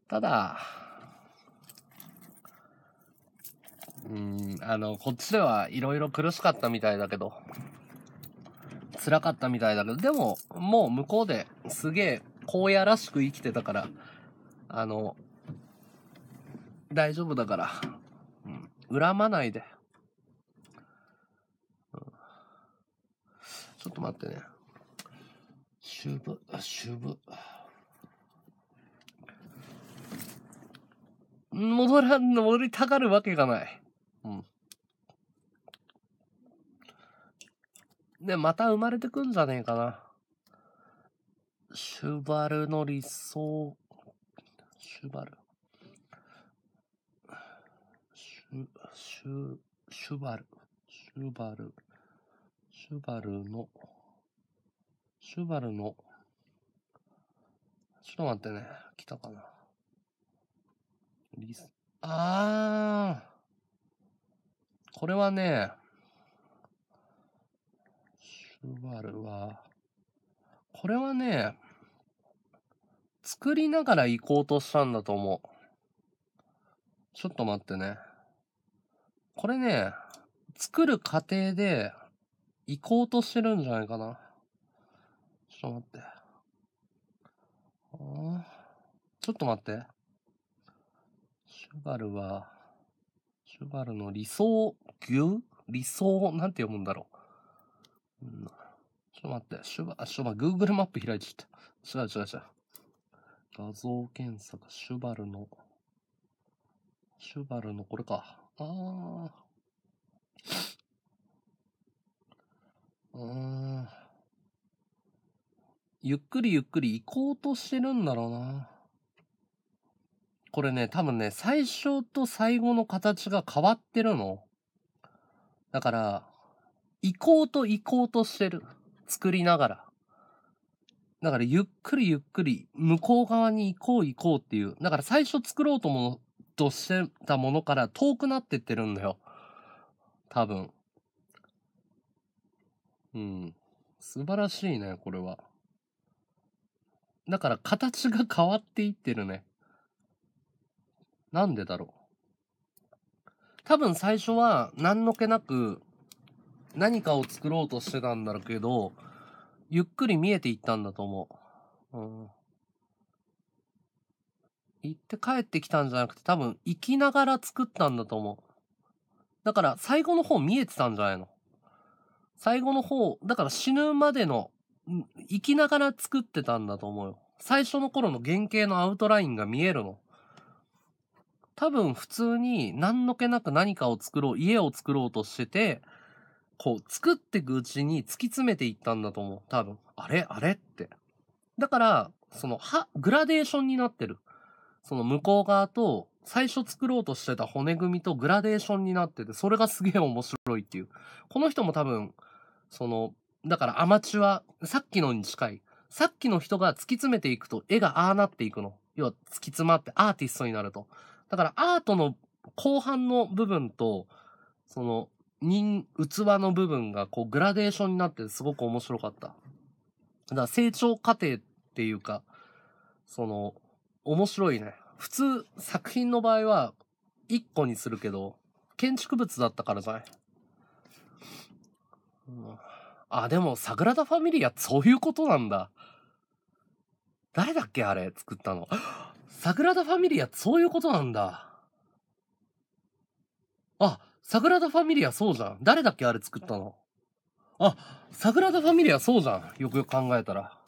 ただ、うん、あの、こっちではいろいろ苦しかったみたいだけど、辛かったみたいだけど、でも、もう向こうですげえ荒野らしく生きてたから、あの、大丈夫だから、うん、恨まないで、うん、ちょっと待ってねゅぶ。戻らん戻りたがるわけがないうんでまた生まれてくんじゃねえかなシュバルの理想シュバルシュ、シュバル、シュバル、シュバルの、シュバルの、ちょっと待ってね、来たかな。リス、あー、これはね、シュバルは、これはね、作りながら行こうとしたんだと思う。ちょっと待ってね。これね、作る過程で行こうとしてるんじゃないかな。ちょっと待って。ちょっと待って。シュバルは、シュバルの理想牛理想なんて読むんだろう。うん、ちょっと待って。シュバ、シュバ、Google マップ開いちゃった。違う違う違う。画像検索、シュバルの、シュバルのこれか。ああ。うん。ゆっくりゆっくり行こうとしてるんだろうな。これね、多分ね、最初と最後の形が変わってるの。だから、行こうと行こうとしてる。作りながら。だからゆっくりゆっくり向こう側に行こう行こうっていう。だから最初作ろうとう。としてたものから遠くなってってるんだよ。多分。うん。素晴らしいね、これは。だから形が変わっていってるね。なんでだろう。多分最初は何の気なく何かを作ろうとしてたんだけど、ゆっくり見えていったんだと思う。うん、行って帰ってきたんじゃなくて多分行きながら作ったんだと思う。だから最後の方見えてたんじゃないの最後の方、だから死ぬまでの、行きながら作ってたんだと思うよ。最初の頃の原型のアウトラインが見えるの。多分普通に何の気なく何かを作ろう、家を作ろうとしてて、こう作っていくうちに突き詰めていったんだと思う。多分。あれあれって。だから、その、は、グラデーションになってる。その向こう側と、最初作ろうとしてた骨組みとグラデーションになってて、それがすげえ面白いっていう。この人も多分、その、だからアマチュア、さっきのに近い。さっきの人が突き詰めていくと絵がああなっていくの。要は突き詰まってアーティストになると。だからアートの後半の部分と、その、人、器の部分がこうグラデーションになってすごく面白かった。だから成長過程っていうか、その、面白いね。普通、作品の場合は、1個にするけど、建築物だったからじゃない、うん、あ、でも、サグラダ・ファミリア、そういうことなんだ。誰だっけあれ、作ったの。サグラダ・ファミリア、そういうことなんだ。あ、サグラダ・ファミリア、そうじゃん。誰だっけあれ作ったの。あ、サグラダ・ファミリア、そうじゃん。よくよく考えたら。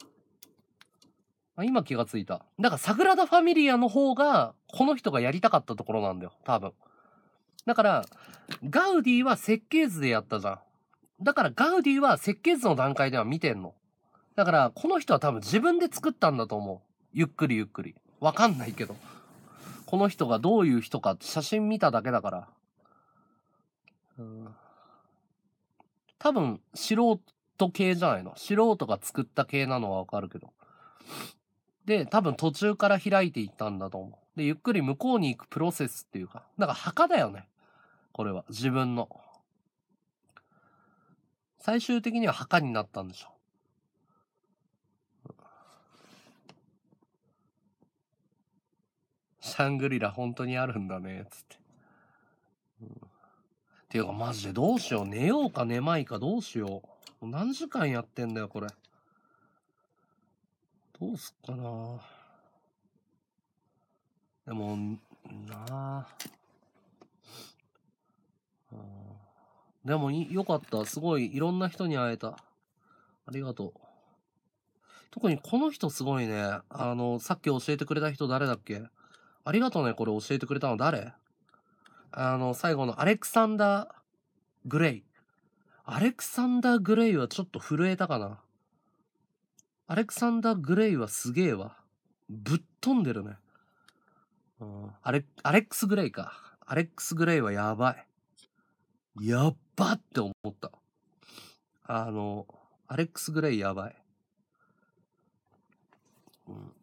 あ今気がついた。だから、サグラダ・ファミリアの方が、この人がやりたかったところなんだよ、多分。だから、ガウディは設計図でやったじゃん。だから、ガウディは設計図の段階では見てんの。だから、この人は多分自分で作ったんだと思う。ゆっくりゆっくり。わかんないけど。この人がどういう人か、写真見ただけだから。うん。多分、素人系じゃないの。素人が作った系なのはわかるけど。で、多分途中から開いていったんだと思う。で、ゆっくり向こうに行くプロセスっていうか、なんか墓だよね。これは、自分の。最終的には墓になったんでしょ。シャングリラ本当にあるんだね、つって。っていうか、マジでどうしよう。寝ようか寝まいかどうしよう。何時間やってんだよ、これ。どうすっかなでも、なあ。でも良よかった。すごい、いろんな人に会えた。ありがとう。特にこの人すごいね。あの、さっき教えてくれた人誰だっけありがとうね、これ教えてくれたの誰あの、最後のアレクサンダー・グレイ。アレクサンダー・グレイはちょっと震えたかな。アレクサンダー・グレイはすげえわ。ぶっ飛んでるね。うん、アレアレックス・グレイか。アレックス・グレイはやばい。やっばって思った。あの、アレックス・グレイやばい。うん。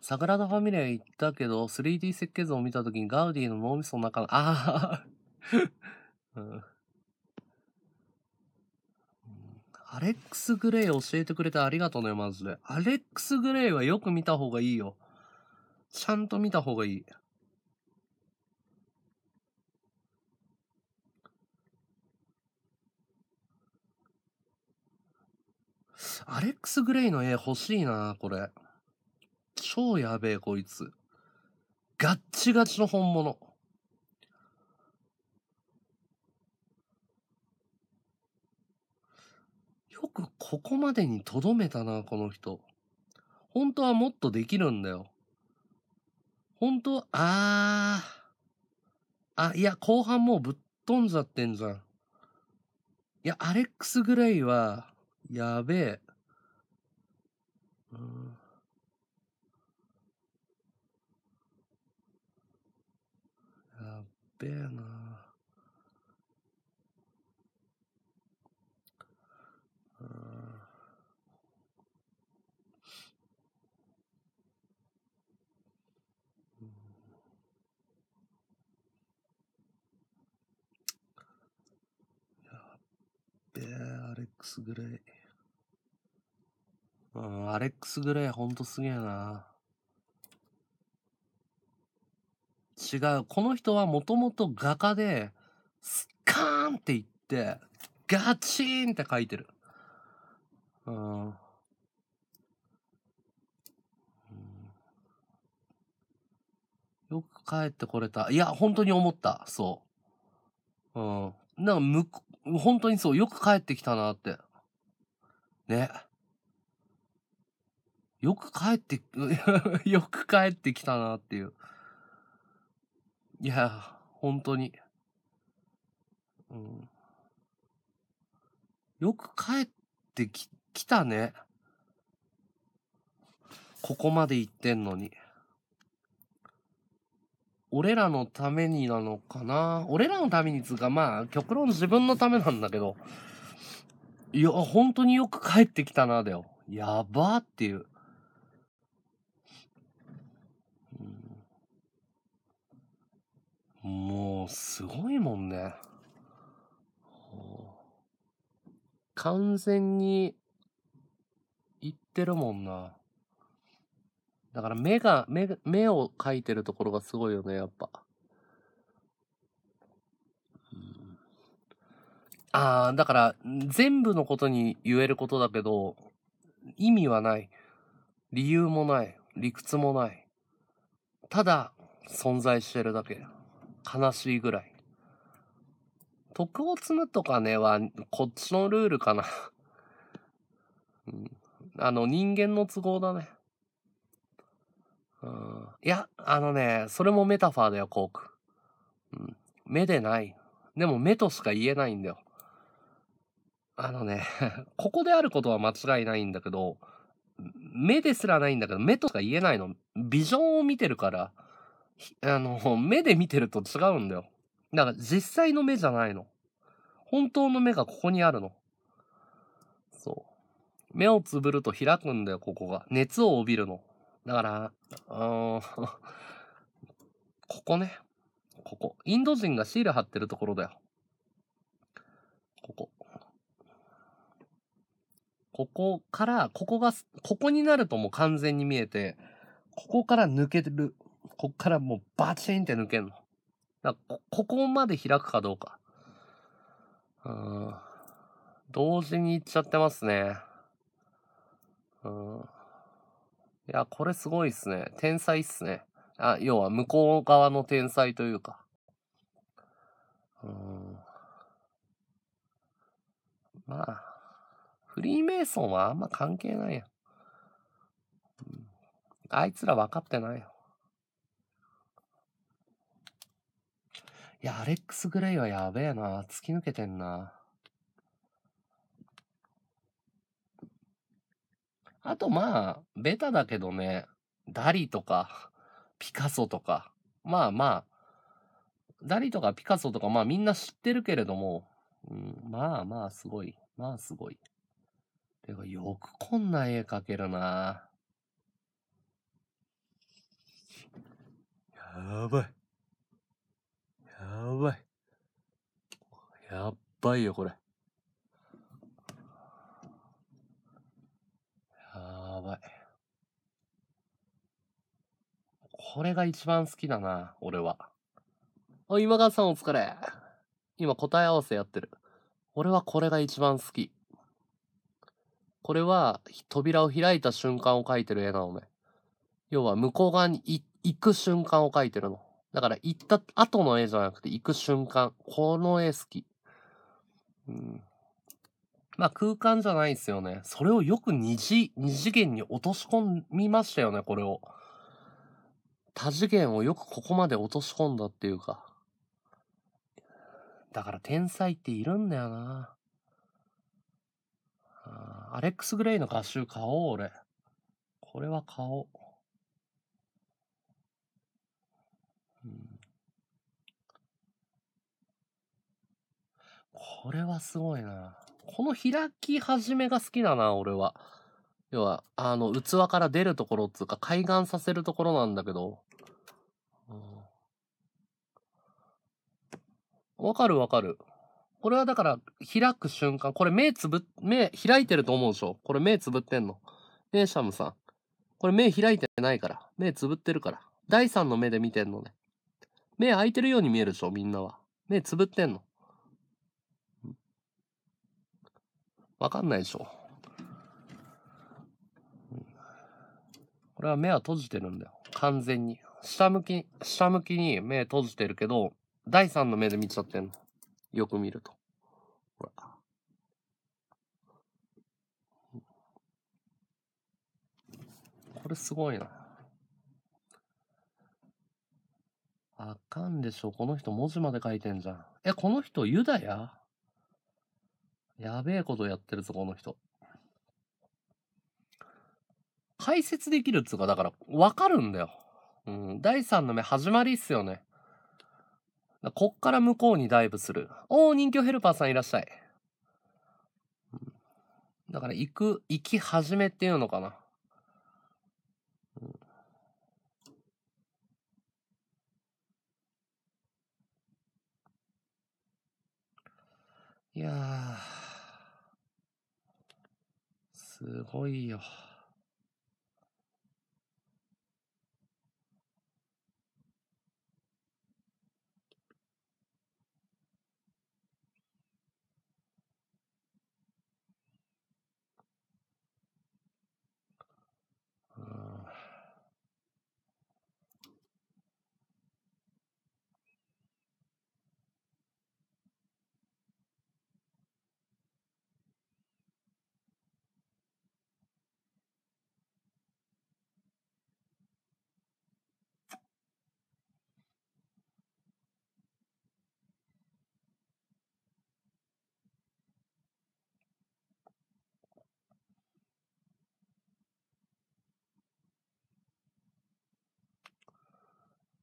サグラダ・ファミリア行ったけど、3D 設計図を見たときにガウディの脳みその中の、ああ うん、アレックス・グレイ教えてくれてありがとうね、マジで。アレックス・グレイはよく見た方がいいよ。ちゃんと見た方がいい。アレックス・グレイの絵欲しいな、これ。超やべえ、こいつ。ガッチガチの本物。よくここまでにとどめたな、この人。本当はもっとできるんだよ。本当は、あー。あ、いや、後半もうぶっ飛んじゃってんじゃん。いや、アレックス・グレイは、やべえ。うんやっべえなえアレックス・グレイ。うん、アレックス・グレイほんとすげえな。違う。この人はもともと画家で、スカーンって言って、ガチーンって書いてる。うん。うんよく帰ってこれた。いや、本当に思った。そう。うん。なんか、む、本当にそう、よく帰ってきたなって。ね。よく帰って、よく帰ってきたなっていう。いや、本当に。うん。よく帰ってき、きたね。ここまで行ってんのに。俺らのためになのかな俺らのためにつうかまあ極論自分のためなんだけどいや本当によく帰ってきたなだよやばっていう、うん、もうすごいもんね完全に言ってるもんなだから目が、目、目を描いてるところがすごいよね、やっぱ。うん、ああ、だから、全部のことに言えることだけど、意味はない。理由もない。理屈もない。ただ、存在してるだけ。悲しいぐらい。徳を積むとかねは、こっちのルールかなうん。あの、人間の都合だね。うん、いや、あのね、それもメタファーだよ、コーク。うん、目でない。でも目としか言えないんだよ。あのね、ここであることは間違いないんだけど、目ですらないんだけど、目としか言えないの。ビジョンを見てるから、あの、目で見てると違うんだよ。だから実際の目じゃないの。本当の目がここにあるの。そう。目をつぶると開くんだよ、ここが。熱を帯びるの。だから、ここね。ここ。インド人がシール貼ってるところだよ。ここ。ここから、ここが、ここになるともう完全に見えて、ここから抜ける。ここからもうバチンって抜けんの。だこここまで開くかどうか。うん。同時に行っちゃってますね。うん。いや、これすごいっすね。天才っすね。あ、要は向こう側の天才というか。うん。まあ、フリーメイソンはあんま関係ないや、うん。あいつら分かってないよ。いや、アレックス・グレイはやべえな。突き抜けてんな。あとまあ、ベタだけどね、ダリとか、ピカソとか、まあまあ、ダリとかピカソとかまあみんな知ってるけれども、うん、まあまあすごい、まあすごい。てかよくこんな絵描けるなやばい。やばい。やっばいよ、これ。これが一番好きだな、俺は。あ、今川さんお疲れ。今答え合わせやってる。俺はこれが一番好き。これは扉を開いた瞬間を描いてる絵なのね。要は向こう側に行く瞬間を描いてるの。だから行った後の絵じゃなくて行く瞬間。この絵好き。うん。まあ空間じゃないですよね。それをよく二次、二次元に落とし込みましたよね、これを。多次元をよくここまで落とし込んだっていうか。だから天才っているんだよな。アレックス・グレイの合集買おう、俺。これは買おう。うん、これはすごいな。この開き始めが好きだな、俺は。要は、あの、器から出るところっつうか、開眼させるところなんだけど。わかるわかる。これはだから、開く瞬間、これ目つぶ、目開いてると思うでしょこれ目つぶってんの。ねえ、シャムさん。これ目開いてないから。目つぶってるから。第三の目で見てんのね。目開いてるように見えるでしょみんなは。目つぶってんの。わかんないでしょこれは目は閉じてるんだよ。完全に。下向き、下向きに目閉じてるけど、第三の目で見ちゃってんの。よく見ると。ほら。これすごいな。あかんでしょ。この人文字まで書いてんじゃん。え、この人ユダヤやべえことやってるぞ、この人。解説できるっつうか、だから、わかるんだよ。うん、第3の目始まりっすよね。こっから向こうにダイブする。おお、人気ヘルパーさんいらっしゃい。だから行く、行き始めっていうのかな。いやすごいよ。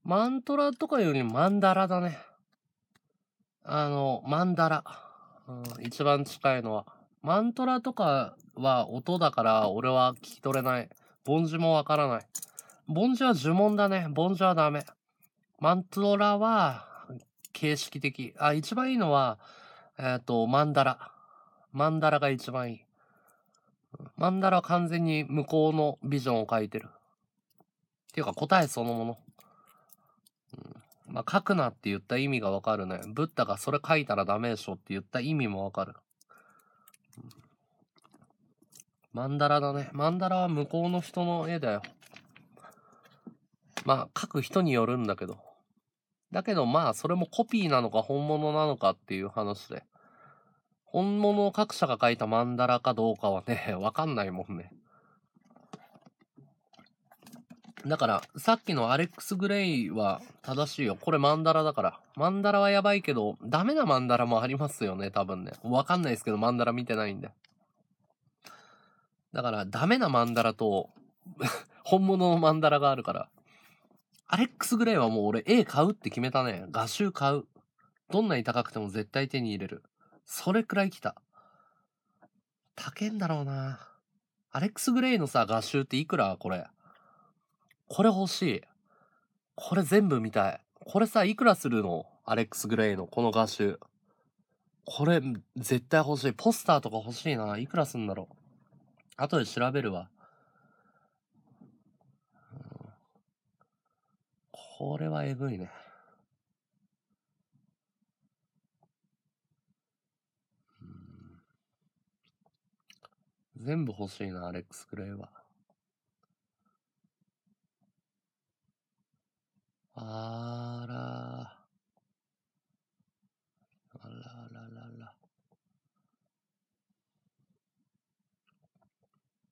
マントラとかよりマンダラだね。あの、マンダラ。うん、一番近いのは。マントラとかは音だから俺は聞き取れない。凡字もわからない。凡字は呪文だね。凡字はダメ。マントラは形式的。あ、一番いいのは、えっ、ー、と、マンダラ。マンダラが一番いい。マンダラは完全に向こうのビジョンを書いてる。っていうか答えそのもの。まあ、書くなって言った意味がわかるね。ブッダがそれ書いたらダメでしょって言った意味もわかる。マンダラだね。マンダラは向こうの人の絵だよ。まあ、書く人によるんだけど。だけどまあ、それもコピーなのか本物なのかっていう話で。本物を各社が書いたマンダラかどうかはね、わかんないもんね。だから、さっきのアレックス・グレイは正しいよ。これマンダラだから。マンダラはやばいけど、ダメなマンダラもありますよね、多分ね。わかんないですけど、マンダラ見てないんで。だから、ダメなマンダラと 本物のマンダラがあるから。アレックス・グレイはもう俺 A 買うって決めたね。画集買う。どんなに高くても絶対手に入れる。それくらい来た。高いんだろうな。アレックス・グレイのさ、画集っていくらこれ。これ欲しい。これ全部見たい。これさ、いくらするのアレックス・グレイのこの画集。これ、絶対欲しい。ポスターとか欲しいな。いくらすんだろう。後で調べるわ。これはえぐいね。全部欲しいな、アレックス・グレイは。あら。あらあらあらあ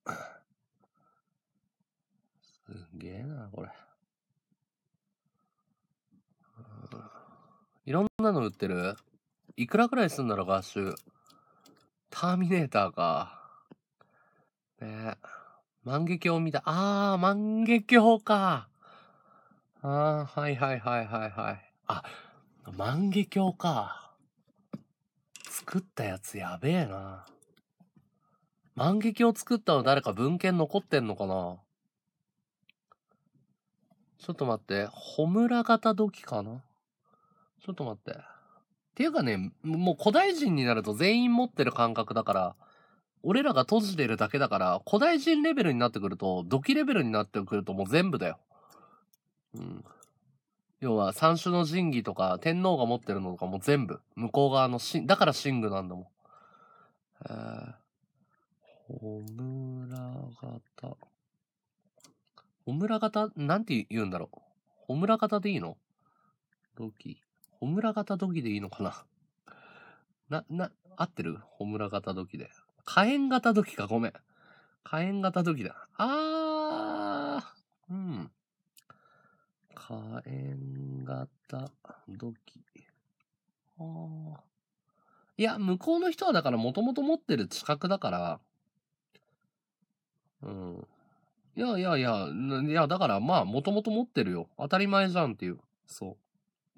ら。すげえな、これ。いろんなの売ってるいくらくらいすんだろう、合衆。ターミネーターか。ねえ。万華鏡見た。あー、万華鏡か。ああ、はいはいはいはいはい。あ、万華鏡か。作ったやつやべえな。万華鏡作ったの誰か文献残ってんのかなちょっと待って。ホムラ型土器かなちょっと待って。っていうかね、もう古代人になると全員持ってる感覚だから、俺らが閉じてるだけだから、古代人レベルになってくると、土器レベルになってくるともう全部だよ。要は三種の神器とか天皇が持ってるのとかも全部向こう側のしだから神具なんだもん。えー、ほむら型。ほむら型なんて言うんだろう。ほむら型でいいのドキ。ほむら型ドキでいいのかなな、な、合ってるほむら型ドキで。火炎型ドキか、ごめん。火炎型ドキだ。あー。うん。火炎型土器。ああ。いや、向こうの人はだからもともと持ってる資格だから、うん。いやいやいや、いや、だからまあ、もともと持ってるよ。当たり前じゃんっていう。そ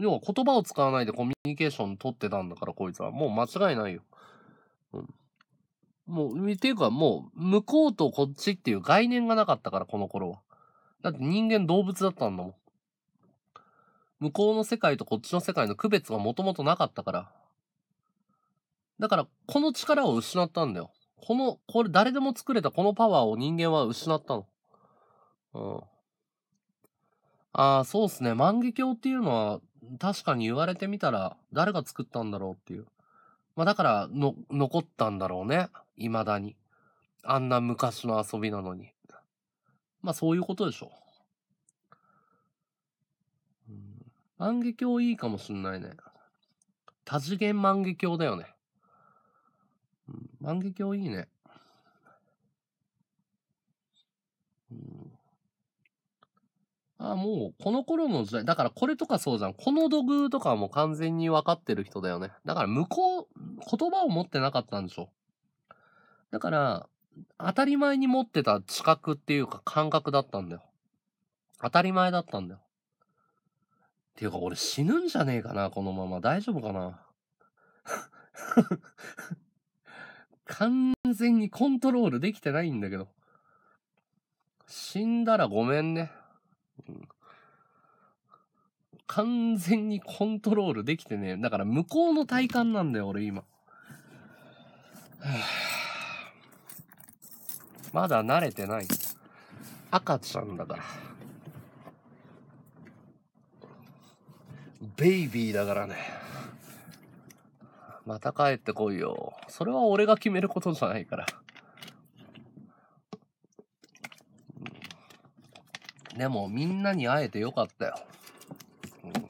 う。要は言葉を使わないでコミュニケーション取ってたんだから、こいつは。もう間違いないよ。うん。もう、っていうかもう、向こうとこっちっていう概念がなかったから、この頃は。だって人間動物だったんだもん。向こうの世界とこっちの世界の区別がもともとなかったから。だから、この力を失ったんだよ。この、これ誰でも作れたこのパワーを人間は失ったの。うん。ああ、そうっすね。万華鏡っていうのは、確かに言われてみたら、誰が作ったんだろうっていう。まあだから、の、残ったんだろうね。未だに。あんな昔の遊びなのに。まあそういうことでしょう。万華鏡いいかもしんないね。多次元万華鏡だよね。うん、万華鏡いいね。うん、ああ、もう、この頃の時代、だからこれとかそうじゃん。この土偶とかはもう完全に分かってる人だよね。だから向こう、言葉を持ってなかったんでしょ。だから、当たり前に持ってた知覚っていうか感覚だったんだよ。当たり前だったんだよ。ていうか俺死ぬんじゃねえかな、このまま。大丈夫かな 完全にコントロールできてないんだけど。死んだらごめんね。うん、完全にコントロールできてねだから向こうの体感なんだよ、俺今。まだ慣れてない。赤ちゃんだから。ベイビーだからね。また帰ってこいよ。それは俺が決めることじゃないから。でもみんなに会えてよかったよ。うん、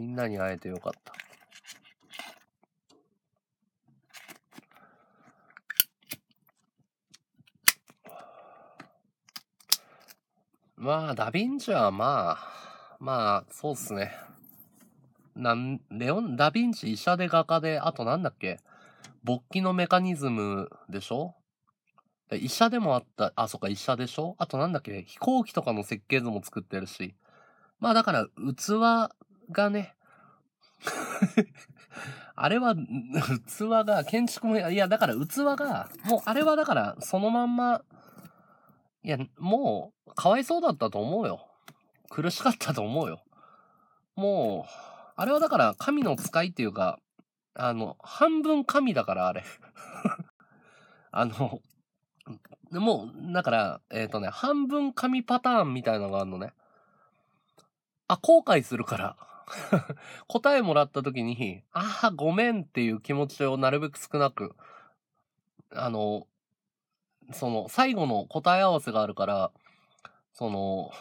みんなに会えてよかった。まあ、ダヴィンチはまあ、まあ、そうっすね。なん、レオン、ダヴィンチ、医者で画家で、あとなんだっけ勃起のメカニズムでしょ医者でもあった、あ、そっか、医者でしょあとなんだっけ飛行機とかの設計図も作ってるし。まあだから、器がね あれは、器が、建築も、いや、だから器が、もうあれはだから、そのまんま、いや、もう、かわいそうだったと思うよ。苦しかったと思うよ。もう、あれはだから神の使いっていうか、あの、半分神だからあれ あの、もう、だから、えっ、ー、とね、半分神パターンみたいなのがあるのね。あ、後悔するから。答えもらった時に、ああ、ごめんっていう気持ちをなるべく少なく、あの、その、最後の答え合わせがあるから、その、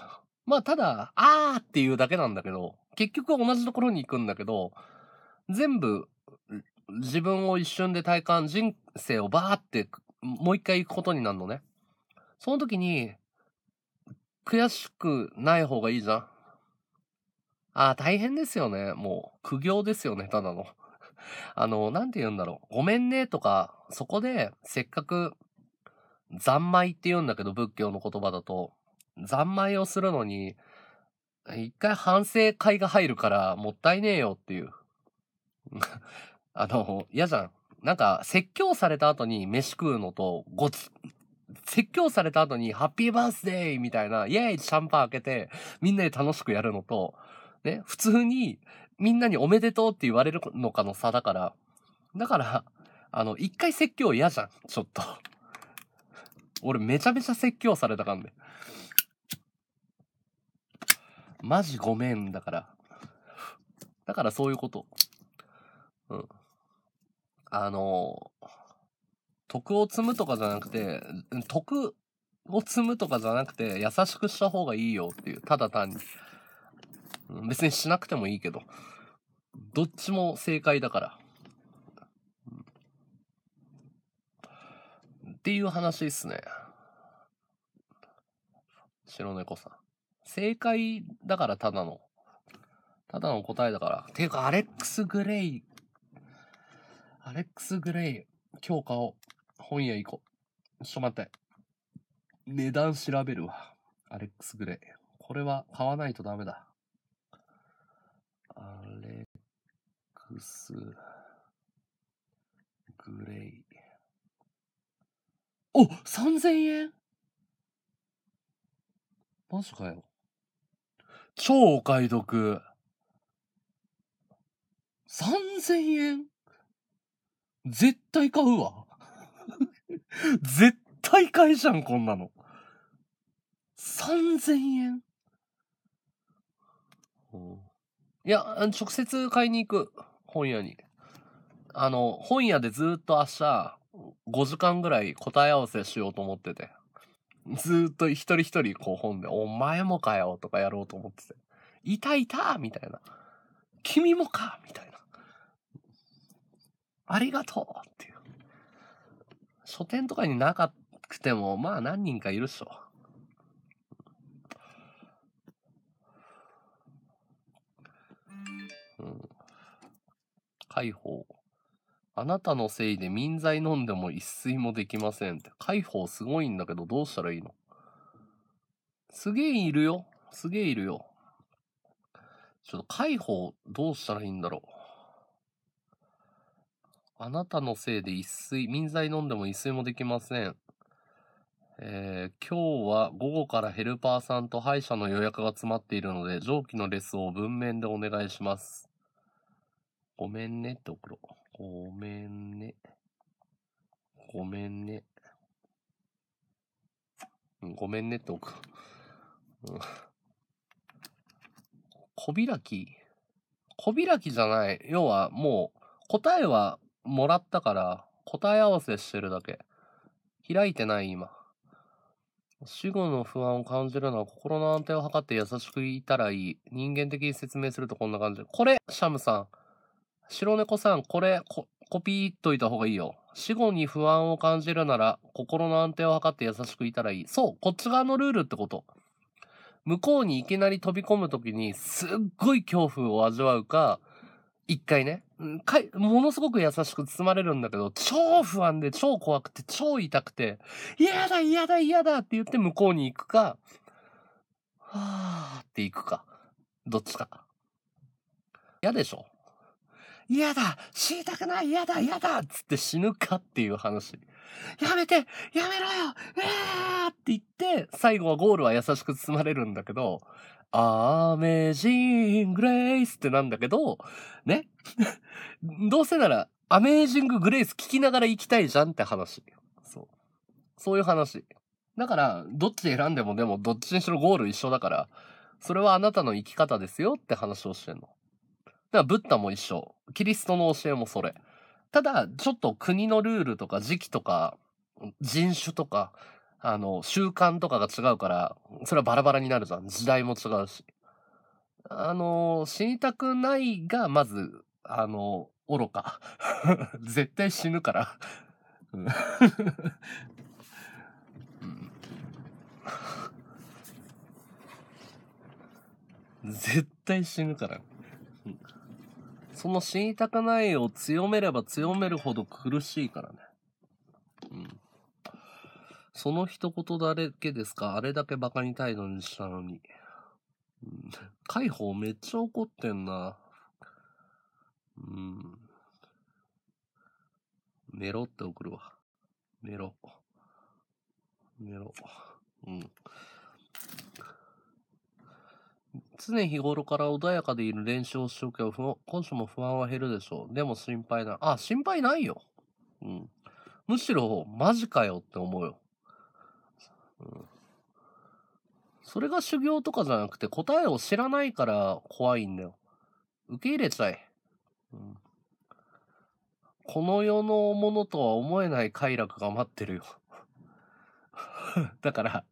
まあただ、あーっていうだけなんだけど、結局同じところに行くんだけど、全部自分を一瞬で体感、人生をバーってもう一回行くことになるのね。その時に、悔しくない方がいいじゃん。ああ、大変ですよね。もう、苦行ですよね、ただの。あの、なんて言うんだろう。ごめんねとか、そこで、せっかく、三昧って言うんだけど、仏教の言葉だと、残米をするのに、一回反省会が入るからもったいねえよっていう。あの、嫌じゃん。なんか、説教された後に飯食うのと、ごつ、説教された後にハッピーバースデーみたいな、イェーイシャンパン開けて、みんなで楽しくやるのと、ね、普通に、みんなにおめでとうって言われるのかの差だから、だから、あの、一回説教嫌じゃん、ちょっと。俺めちゃめちゃ説教されたかんで、ね。マジごめんだから。だからそういうこと。うん。あの、徳を積むとかじゃなくて、徳を積むとかじゃなくて、優しくした方がいいよっていう、ただ単に。別にしなくてもいいけど、どっちも正解だから。っていう話ですね。白猫さん。正解だから、ただの。ただの答えだから。ていうか、アレックス・グレイ。アレックス・グレイ、今日買おう。本屋行こう。ちょっと待って。値段調べるわ。アレックス・グレイ。これは買わないとダメだ。アレックス・グレイ。お !3000 円マジかよ。超お買い得。3000円絶対買うわ。絶対買えじゃん、こんなの。3000円いや、直接買いに行く。本屋に。あの、本屋でずっと明日、5時間ぐらい答え合わせしようと思ってて。ずっと一人一人こう本で、お前もかよとかやろうと思ってて、いたいたみたいな。君もかみたいな。ありがとうっていう。書店とかになかくても、まあ何人かいるっしょ。うん。解放。あなたのせいで民剤飲んでも一睡もできませんって。解放すごいんだけどどうしたらいいのすげえいるよ。すげえいるよ。ちょっと解放どうしたらいいんだろう。あなたのせいで一睡、民剤飲んでも一睡もできません。えー、今日は午後からヘルパーさんと歯医者の予約が詰まっているので、上記のレスを文面でお願いします。ごめんねって送ろう。ごめんね。ごめんね。ごめんねっておく。うん。小開き。小開きじゃない。要はもう答えはもらったから答え合わせしてるだけ。開いてない今。死後の不安を感じるのは心の安定を図って優しくいたらいい。人間的に説明するとこんな感じ。これ、シャムさん。白猫さん、これ、こコピーっといた方がいいよ。死後に不安を感じるなら、心の安定を図って優しくいたらいい。そう、こっち側のルールってこと。向こうにいきなり飛び込むときに、すっごい恐怖を味わうか、一回ね、かい、ものすごく優しく包まれるんだけど、超不安で、超怖くて、超痛くて、嫌だ、嫌だ、嫌だって言って向こうに行くか、はーって行くか。どっちか。嫌でしょ嫌だ死にたくない嫌だ嫌だっつって死ぬかっていう話。やめてやめろよえーって言って、最後はゴールは優しく包まれるんだけど、アーメージングレイスってなんだけど、ね どうせなら、アメージンググレイス聞きながら行きたいじゃんって話。そう。そういう話。だから、どっち選んでもでも、どっちにしろゴール一緒だから、それはあなたの生き方ですよって話をしてんの。だから、ブッダも一緒。キリストの教えもそれ。ただ、ちょっと国のルールとか時期とか、人種とか、あの、習慣とかが違うから、それはバラバラになるじゃん。時代も違うし。あの、死にたくないが、まず、あの、愚か。絶対死ぬから。うん絶対死ぬから。その死にたくないを強めれば強めるほど苦しいからね。うん。その一言だけですか、あれだけバカに態度にしたのに。うん。解放めっちゃ怒ってんな。うん。寝ろって送るわ。寝ろ。寝ろ。うん。常日頃から穏やかでいる練習をしておけば、今週も不安は減るでしょう。でも心配な。あ、心配ないよ。うん。むしろ、マジかよって思うよ。うん。それが修行とかじゃなくて、答えを知らないから怖いんだよ。受け入れちゃえ。うん。この世のものとは思えない快楽が待ってるよ。だから、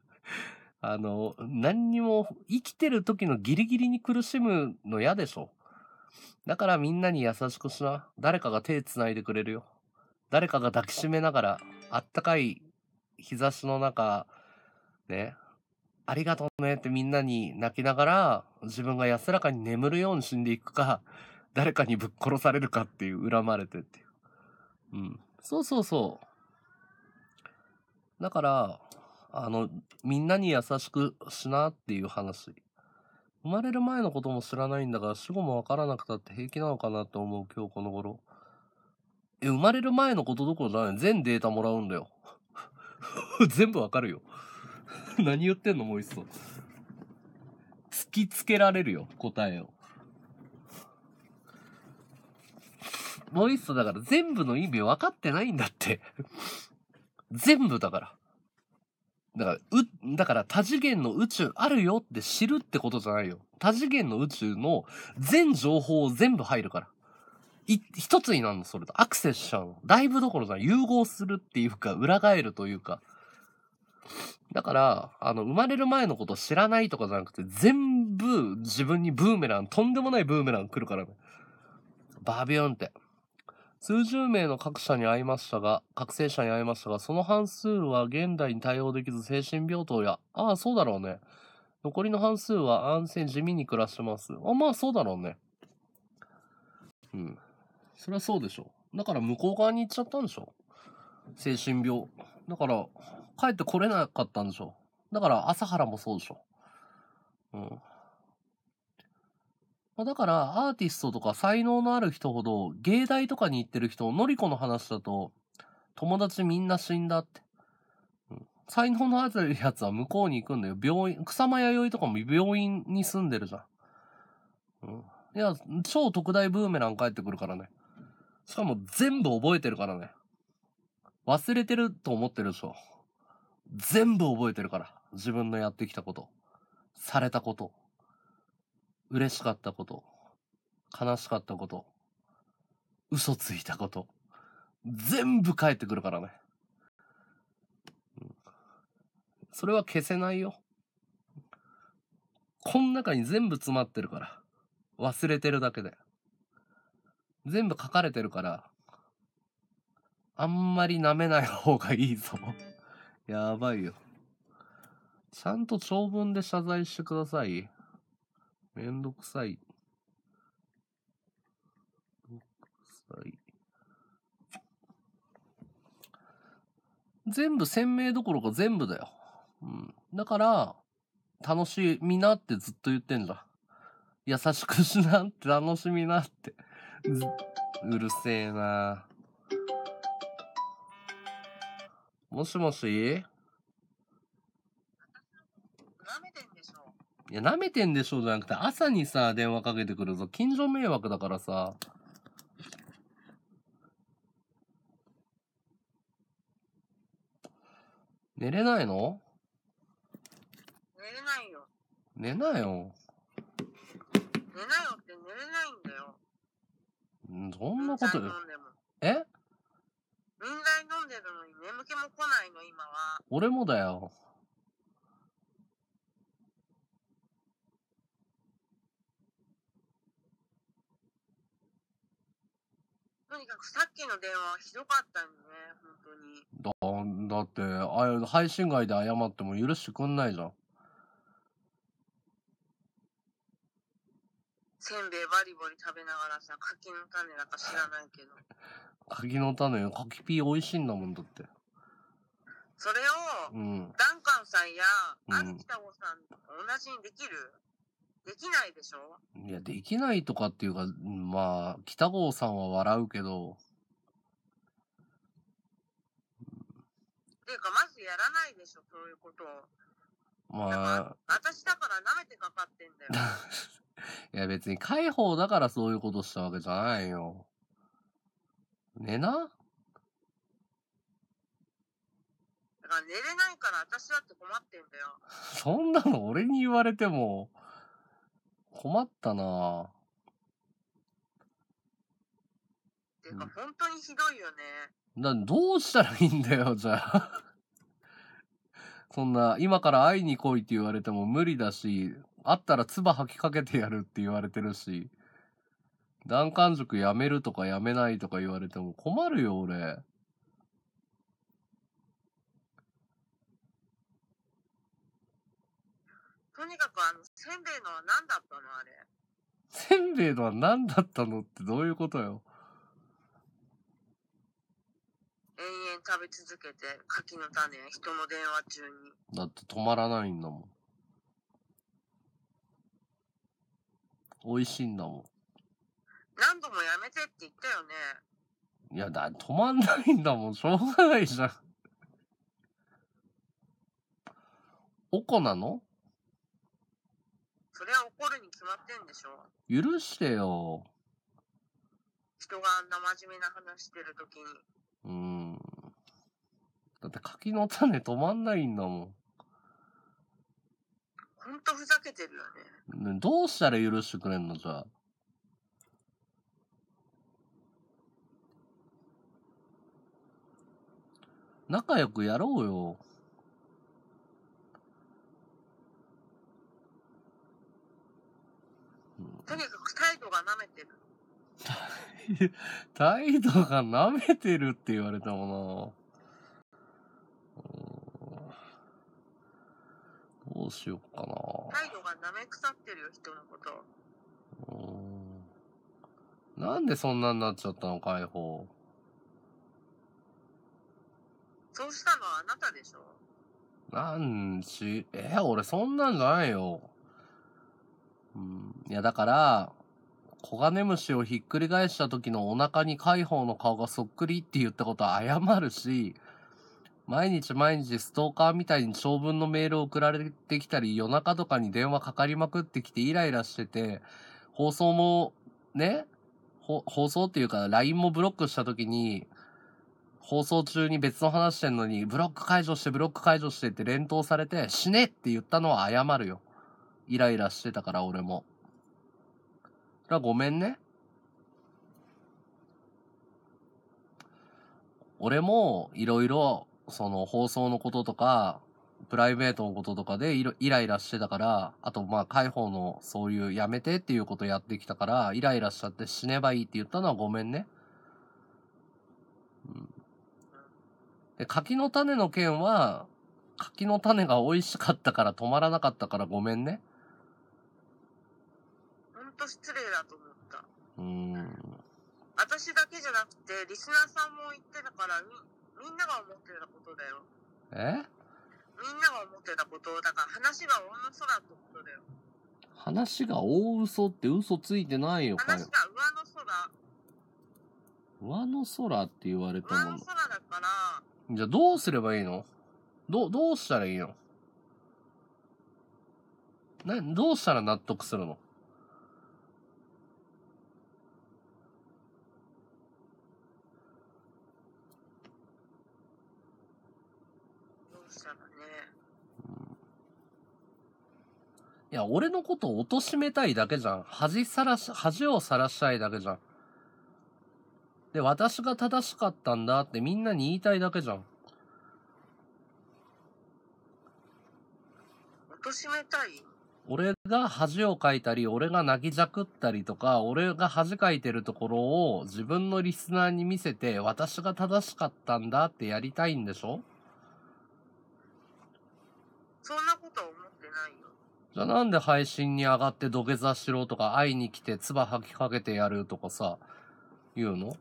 あの、何にも生きてる時のギリギリに苦しむの嫌でしょ。だからみんなに優しくしな。誰かが手つないでくれるよ。誰かが抱きしめながら、あったかい日差しの中、ね、ありがとうねってみんなに泣きながら、自分が安らかに眠るように死んでいくか、誰かにぶっ殺されるかっていう、恨まれてっていう。うん。そうそうそう。だから、あの、みんなに優しくしなっていう話。生まれる前のことも知らないんだから死後もわからなくたって平気なのかなって思う今日この頃。え、生まれる前のことどころじゃない全データもらうんだよ。全部わかるよ。何言ってんのもういっそ。突きつけられるよ、答えを。もういっそだから全部の意味分かってないんだって。全部だから。だから、う、だから多次元の宇宙あるよって知るってことじゃないよ。多次元の宇宙の全情報全部入るから。い、一つになるの、それと。アクセスしちゃうの。だいぶどころじゃ融合するっていうか、裏返るというか。だから、あの、生まれる前のこと知らないとかじゃなくて、全部自分にブーメラン、とんでもないブーメラン来るからね。バービューンって。数十名の各社に会いましたが、覚醒者に会いましたが、その半数は現代に対応できず精神病棟や、ああ、そうだろうね。残りの半数は安静地味に暮らしてます。あ、まあそうだろうね。うん。そりゃそうでしょ。だから向こう側に行っちゃったんでしょ。精神病。だから、帰ってこれなかったんでしょ。だから朝原もそうでしょ。うん。まあ、だから、アーティストとか才能のある人ほど、芸大とかに行ってる人、のりこの話だと、友達みんな死んだって。才能のあるやつは向こうに行くんだよ。病院、草間弥生とかも病院に住んでるじゃん。うん。いや、超特大ブーメラン帰ってくるからね。しかも全部覚えてるからね。忘れてると思ってるでしょ。全部覚えてるから。自分のやってきたこと。されたこと。嬉しかったこと、悲しかったこと、嘘ついたこと、全部返ってくるからね。それは消せないよ。こん中に全部詰まってるから。忘れてるだけで。全部書かれてるから、あんまり舐めない方がいいぞ。やばいよ。ちゃんと長文で謝罪してください。めんどくさい。めんどくさい。全部鮮明どころか全部だよ。うん。だから、楽しみなってずっと言ってんだ。優しくしなって、楽しみなって。うるせえなもしもしいや、舐めてんでしょじゃなくて、朝にさ、電話かけてくるぞ。近所迷惑だからさ。寝れないの寝れないよ。寝なよ。寝なよって寝れないんだよ。んそんなことよ。え分剤飲んでるのに眠気も来ないの、今は。俺もだよ。とにかくさっきの電話はひどかったよね、本当に。だ、だって、あ配信外で謝っても許してくんないじゃん。せんべいバリバリ食べながらさ、柿の種なんか知らないけど。柿の種、柿ピー美味しいんだもんだって。それを、うん、ダンカンさんや、た田さんと同じにできるできないでしょいや、できないとかっていうか、まあ、北郷さんは笑うけど。っていうか、まずやらないでしょ、そういうことを。まあ、私だから舐めてかかってんだよ。いや、別に解放だからそういうことしたわけじゃないよ。寝なだから寝れないから私だって困ってんだよ。そんなの俺に言われても。困ったなてか、本当にひどいよね。どうしたらいいんだよ、じゃあ。そんな、今から会いに来いって言われても無理だし、会ったら唾吐きかけてやるって言われてるし、弾丸塾やめるとかやめないとか言われても困るよ、俺。とにかくあのせんべいのは何だったのあれせんべいのは何だったのってどういうことよ延々食べ続けて柿の種人の電話中にだって止まらないんだもん美味しいんだもん何度もやめてって言ったよねいやだ止まんないんだもんしょうがないじゃんおこなのそれは怒るに決まってんでしょ許してよ人があんな真面目な話してる時にうんだって柿の種止まんないんだもんほんとふざけてるよねねどうしたら許してくれんのじゃあ仲良くやろうよ。とにかく態度が舐めてる。態度が舐めてるって言われたもの。どうしよっかな態度が舐め腐ってるよ、人のこと。なんでそんなになっちゃったの、解放。そうしたのはあなたでしょなんし、え、俺そんなんじゃないよ。うん。いや、だから、コガネムシをひっくり返した時のお腹に海宝の顔がそっくりって言ったことは謝るし、毎日毎日ストーカーみたいに長文のメールを送られてきたり、夜中とかに電話かかりまくってきてイライラしてて、放送も、ね、放送っていうか LINE もブロックした時に、放送中に別の話してんのに、ブロック解除してブロック解除してって連投されて、死ねって言ったのは謝るよ。イライラしてたから俺も。だごめんね。俺もいろいろその放送のこととかプライベートのこととかでイライラしてたからあとまあ解放のそういうやめてっていうことやってきたからイライラしちゃって死ねばいいって言ったのはごめんね。うん、で柿の種の件は柿の種が美味しかったから止まらなかったからごめんね。失礼だと思った。うん。私だけじゃなくて、リスナーさんも言ってたから、み、みんなが思ってたことだよ。えみんなが思ってたこと、だから話が大嘘だってことだよ。話が大嘘って嘘ついてないよ、話が上の空。上の空って言われたもの。上の空だから。じゃあどうすればいいのど、どうしたらいいのな、どうしたら納得するのいや、俺のこと貶めたいだけじゃん。恥さらし、恥をさらしたいだけじゃん。で、私が正しかったんだってみんなに言いたいだけじゃん。貶めたい俺が恥をかいたり、俺が泣きじゃくったりとか、俺が恥かいてるところを自分のリスナーに見せて、私が正しかったんだってやりたいんでしょそんなこと思じゃあなんで配信に上がって土下座しろとか、会いに来て唾吐きかけてやるとかさ、言うの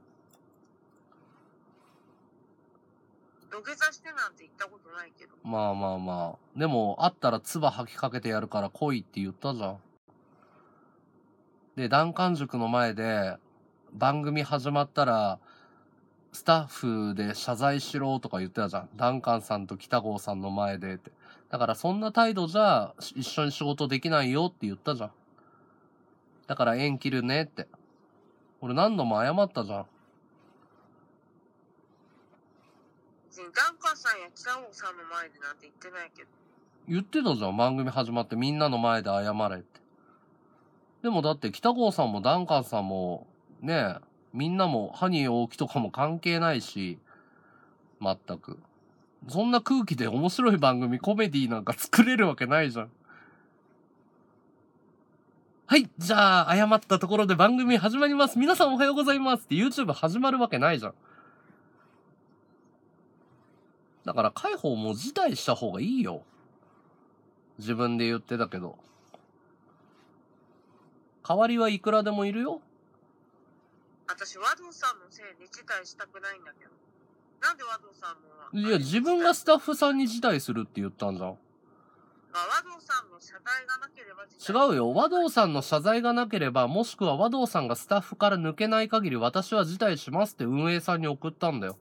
土下座してなんて言ったことないけど。まあまあまあ。でも、会ったら唾吐きかけてやるから来いって言ったじゃん。で、カン塾の前で、番組始まったら、スタッフで謝罪しろとか言ってたじゃん。ダンカンさんと北郷さんの前でって。だからそんな態度じゃ、一緒に仕事できないよって言ったじゃん。だから縁切るねって。俺何度も謝ったじゃん。別にダンカーさんや北尾さんの前でなんて言ってないけど。言ってたじゃん。番組始まってみんなの前で謝れって。でもだって北郷さんもダンカーさんも、ねえ、みんなもハニー大木とかも関係ないし、全く。そんな空気で面白い番組、コメディなんか作れるわけないじゃん。はい、じゃあ、謝ったところで番組始まります。皆さんおはようございますって YouTube 始まるわけないじゃん。だから、解放も辞退した方がいいよ。自分で言ってたけど。代わりはいくらでもいるよ。私、ワドンさんのせいに辞退したくないんだけど。なんで和藤さんも。いや、自分がスタッフさんに辞退するって言ったんじゃん。まあ、和道さんの謝罪がなければ違うよ。和道さんの謝罪がなければ、もしくは和道さんがスタッフから抜けない限り私は辞退しますって運営さんに送ったんだよ。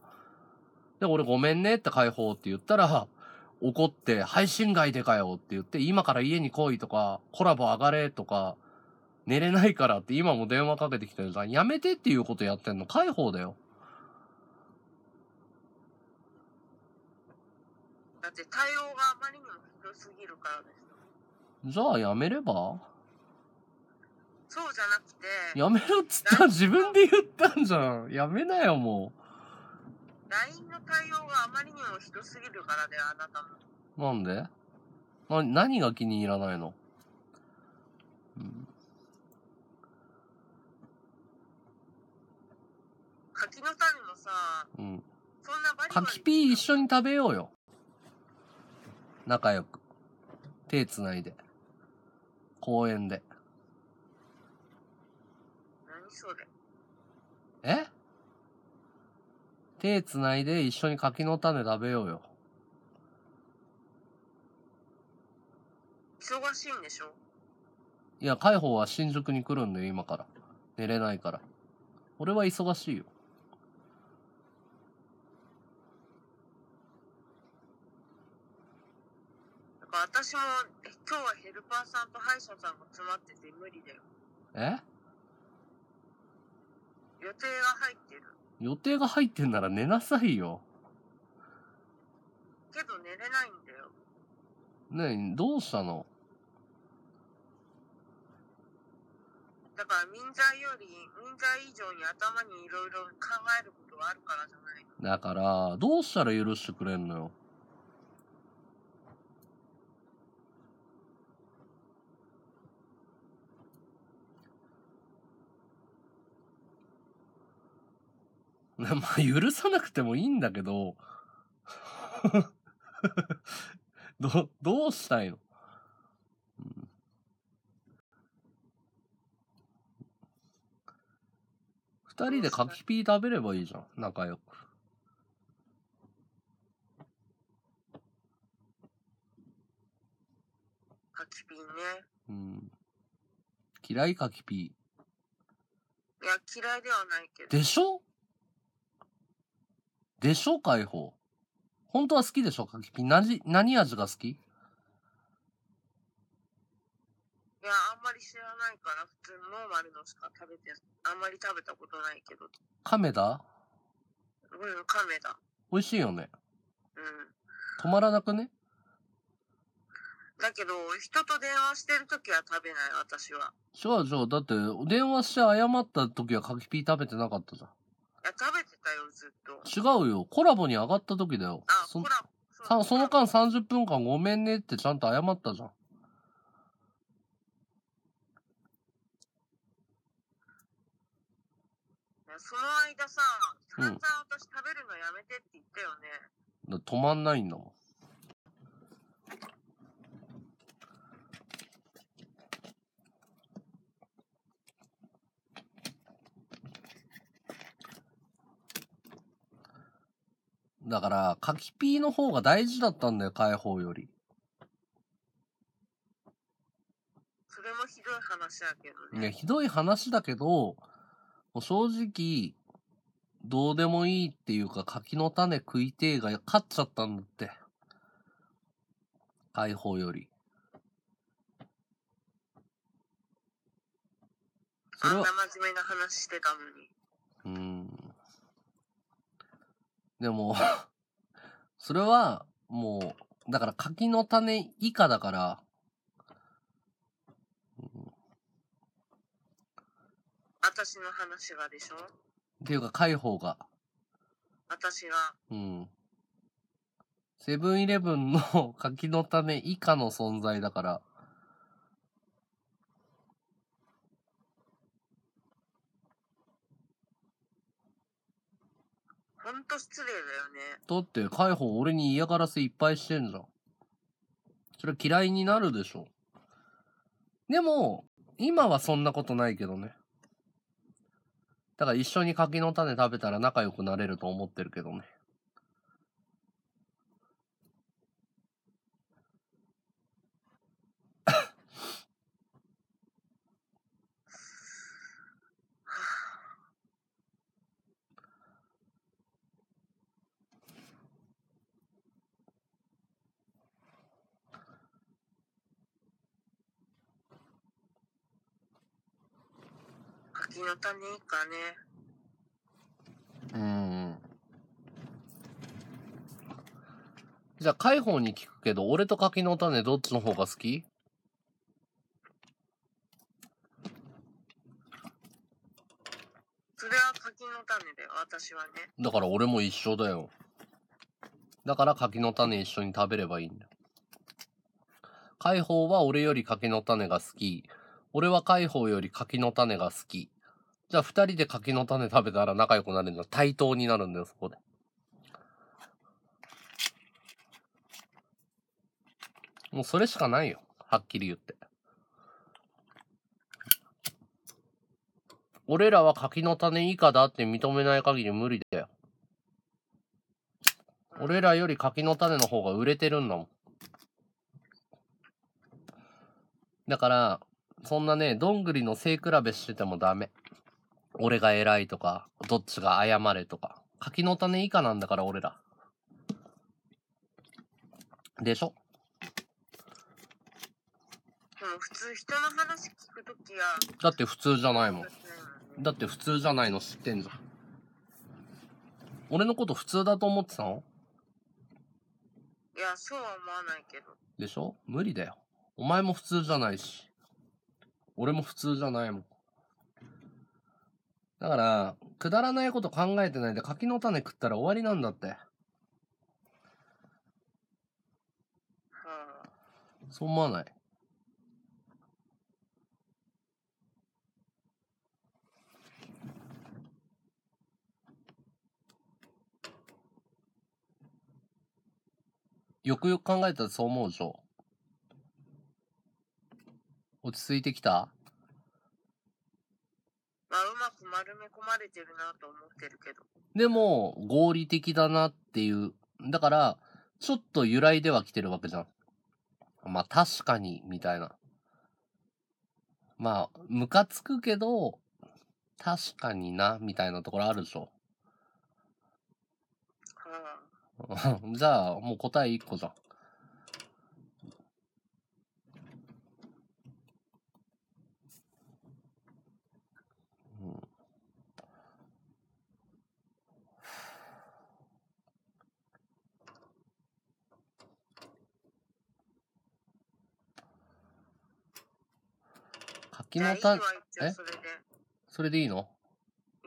で、俺ごめんねって解放って言ったら、怒って配信外でかよって言って、今から家に来いとか、コラボ上がれとか、寝れないからって今も電話かけてきてるじゃん。やめてっていうことやってんの解放だよ。だって対応があまりにもひすぎるからですじゃあやめればそうじゃなくて。やめろっつった自分で言ったんじゃん。やめなよ、もう。LINE の対応があまりにもひどすぎるからだよ、あなたも。なんでな何が気に入らないの、うん、柿の種もさ、うん、そんなバリバリ柿ピー一緒に食べようよ。仲良く、手つないで、公園で。何それえ手つないで一緒に柿の種食べようよ。忙しいんでしょいや、海宝は新宿に来るんだよ、今から。寝れないから。俺は忙しいよ。か私も今日はヘルパーさんと歯医者さんが詰まってて無理だよ。え予定が入ってる。予定が入ってんなら寝なさいよ。けど寝れないんだよ。ねえ、どうしたのだから民剤より、民剤以上に頭にいろいろ考えることがあるからじゃないだから、どうしたら許してくれんのよ。まあ、許さなくてもいいんだけど ど、どうしたいの、うん、二人で柿ピー食べればいいじゃん、仲良く。柿ピーね。うん。嫌い柿ピー。いや、嫌いではないけど。でしょでしょ解放。本当は好きでしょかきぴな何、何味が好きいや、あんまり知らないから、普通のノーマルのしか食べて、あんまり食べたことないけど。亀だうん、亀だ。美味しいよね。うん。止まらなくねだけど、人と電話してるときは食べない、私は。そうそう。だって、電話して謝ったときは柿ピー食べてなかったじゃん。や、食べてたよ、ずっと。違うよ。コラボに上がった時だよ。あ、そコラボ。さその間30分間ごめんねってちゃんと謝ったじゃん。その間さ、散々私食べるのやめてって言ったよね。だ止まんないんだもん。だから、カキピーの方が大事だったんだよ、解放より。それもひどい話だけどね。や、ひどい話だけど、もう正直、どうでもいいっていうか、柿の種食いてえが勝っちゃったんだって。解放より。あんな真面目な話してたのに。うん。でも それは、もう、だから柿の種以下だから、うん、私の話はでしょっていうか、解放が。私が。うん。セブンイレブンの 柿の種以下の存在だから。ほんと失礼だよね。だって、海保俺に嫌がらせいっぱいしてんじゃん。それ嫌いになるでしょ。でも、今はそんなことないけどね。だから一緒に柿の種食べたら仲良くなれると思ってるけどね。日のためにかね。うん。じゃあ、海宝に聞くけど、俺と柿の種どっちの方が好きそれは柿の種だよ、私はね。だから俺も一緒だよ。だから柿の種一緒に食べればいいんだ。海宝は俺より柿の種が好き。俺は海宝より柿の種が好き。じゃあ二人で柿の種食べたら仲良くなれるのは対等になるんだよ、そこで。もうそれしかないよ。はっきり言って。俺らは柿の種以下だって認めない限り無理だよ。俺らより柿の種の方が売れてるんだもん。だから、そんなね、どんぐりの背比べしててもダメ。俺が偉いとか、どっちが謝れとか。柿の種以下なんだから俺ら。でしょう普通人の話聞くときだって普通じゃないもん。だって普通じゃないの知ってんじゃん。俺のこと普通だと思ってたのいや、そうは思わないけど。でしょ無理だよ。お前も普通じゃないし。俺も普通じゃないもん。だから、くだらないこと考えてないで柿の種食ったら終わりなんだって。うん。そう思わない。よくよく考えたらそう思うでしょ。落ち着いてきたまあ、うまく丸め込まれてるなと思ってるけど。でも、合理的だなっていう。だから、ちょっと由来では来てるわけじゃん。まあ、確かに、みたいな。まあ、ムカつくけど、確かにな、みたいなところあるでしょ。うん、じゃあ、もう答え1個じゃん。昨日た、それで。それでいいの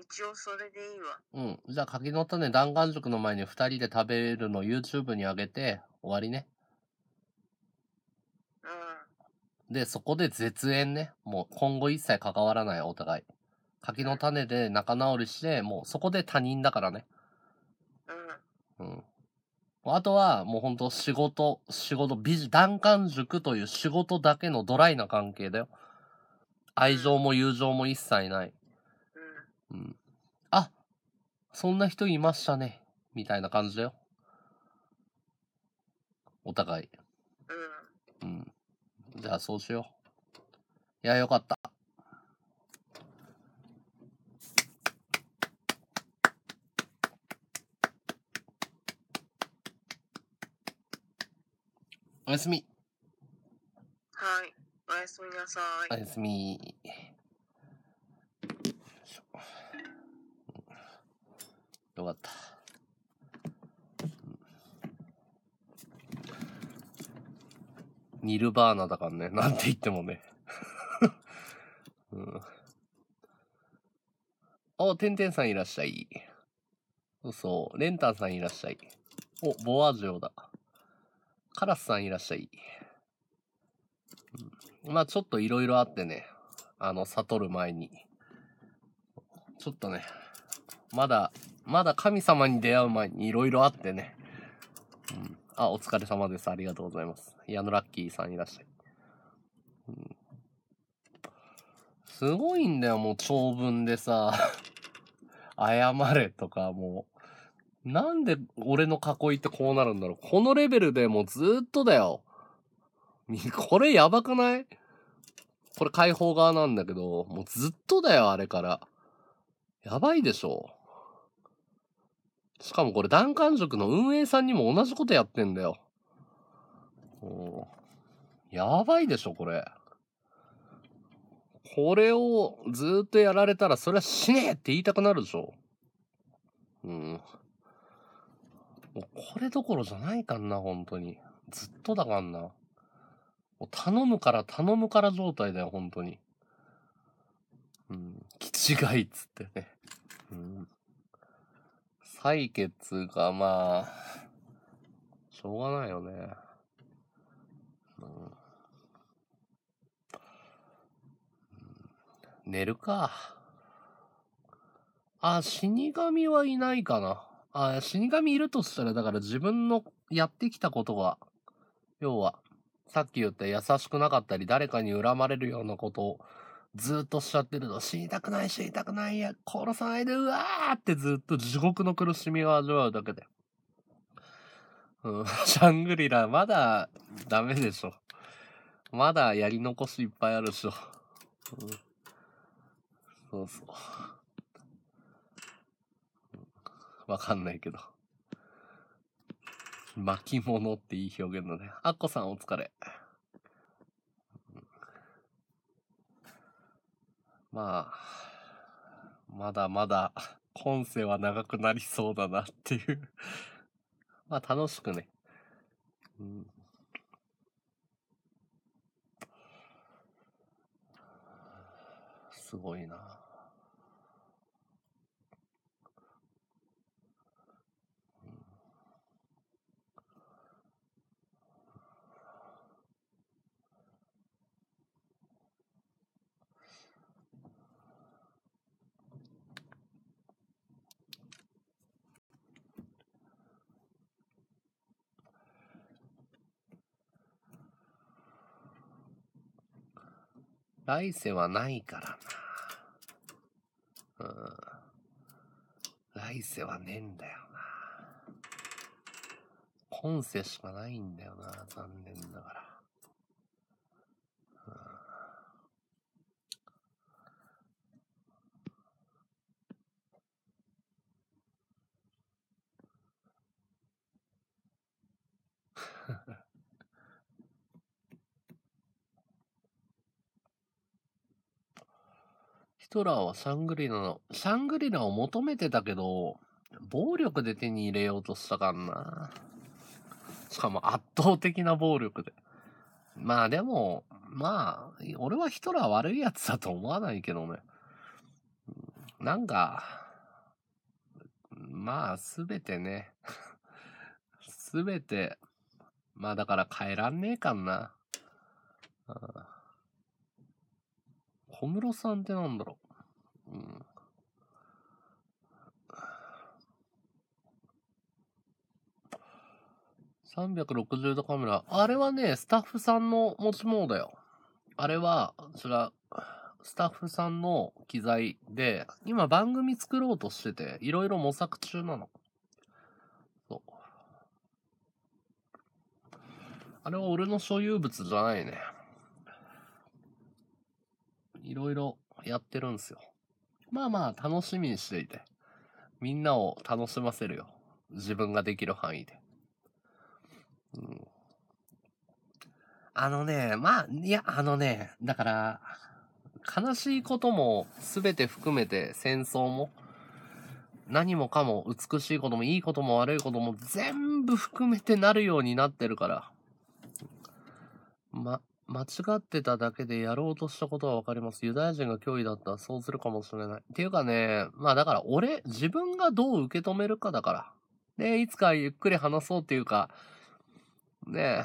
一応それでいいわ。うん。じゃあ柿の種弾丸塾の前に2人で食べるの YouTube に上げて終わりね。うん。で、そこで絶縁ね。もう今後一切関わらないお互い。柿の種で仲直りして、もうそこで他人だからね。うん。うん。あとは、もうほんと仕事、仕事、美女、弾丸塾という仕事だけのドライな関係だよ。愛情も友情も一切ない。うん。あ、そんな人いましたね。みたいな感じだよ。お互い。うん。じゃあそうしよう。いや、よかった。おやすみ。はい。おやすみなさい。おやすみ。よかった。ニルバーナだからね、なんて言ってもね。うん。お、てんてんさんいらっしゃい。そうそう、レンタンさんいらっしゃい。お、ボアジオだ。カラスさんいらっしゃい。まあちょっといろいろあってね、あの、悟る前に。ちょっとね、まだ、まだ神様に出会う前にいろいろあってね。うん。あ、お疲れ様です。ありがとうございます。矢野ラッキーさんいらっしゃい。うん、すごいんだよ、もう長文でさ。謝れとか、もう。なんで俺の囲いってこうなるんだろう。このレベルでもうずっとだよ。これやばくないこれ解放側なんだけど、もうずっとだよ、あれから。やばいでしょ。しかもこれ、弾丸塾の運営さんにも同じことやってんだよ。やばいでしょ、これ。これをずっとやられたら、それは死ねえって言いたくなるでしょ。うん。もうこれどころじゃないかんな、本当に。ずっとだかんな。頼むから頼むから状態だよ、本当に。うん、気違いっつってね。うん。採血がまあ、しょうがないよね。うん。寝るか。あ、死神はいないかな。あ、死神いるとしたら、だから自分のやってきたことが、要は、さっき言った優しくなかったり、誰かに恨まれるようなことをずっとしちゃってると、死にたくない、死にたくない、や、殺さないで、うわーってずっと地獄の苦しみを味わうだけで。うん、シャングリラ、まだダメでしょ。まだやり残しいっぱいあるでしょ。うん、そうそう。わかんないけど。巻物っていい表現だね。アッコさんお疲れ。まあ、まだまだ、今世は長くなりそうだなっていう まあ楽しくね。うん、すごいな。来世はないからな。うん。来世はねえんだよな。今世しかないんだよな、残念ながら。トラーはサングリラの、サングリラを求めてたけど、暴力で手に入れようとしたかんな。しかも圧倒的な暴力で。まあでも、まあ、俺はヒトラー悪いやつだと思わないけどね。なんか、まあ、すべてね。すべて、まあだから帰らんねえかんな。ああ小室さんってなんだろう。うん。360度カメラ。あれはね、スタッフさんの持ち物だよ。あれは、それは、スタッフさんの機材で、今番組作ろうとしてて、いろいろ模索中なの。そう。あれは俺の所有物じゃないね。いろいろやってるんですよ。まあまあ楽しみにしていて、みんなを楽しませるよ。自分ができる範囲で。うん。あのね、まあ、いや、あのね、だから、悲しいことも全て含めて戦争も、何もかも美しいこともいいことも悪いことも全部含めてなるようになってるから。ま、間違ってただけでやろうとしたことはわかります。ユダヤ人が脅威だったらそうするかもしれない。っていうかね、まあだから俺、自分がどう受け止めるかだから。で、いつかゆっくり話そうっていうか、ねえ、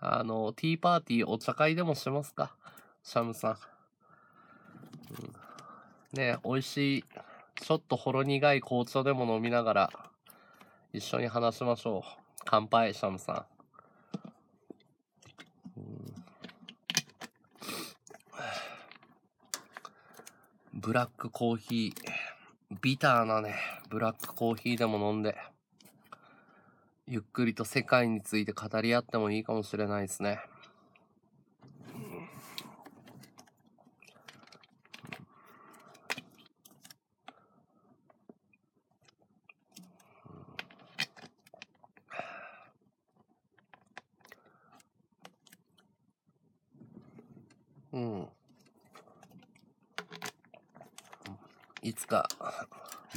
あの、ティーパーティーお茶会でもしますか。シャムさん。ねえ、美味しい、ちょっとほろ苦い紅茶でも飲みながら、一緒に話しましょう。乾杯、シャムさん。ブラックコーヒー、ビターなね、ブラックコーヒーでも飲んで、ゆっくりと世界について語り合ってもいいかもしれないですね。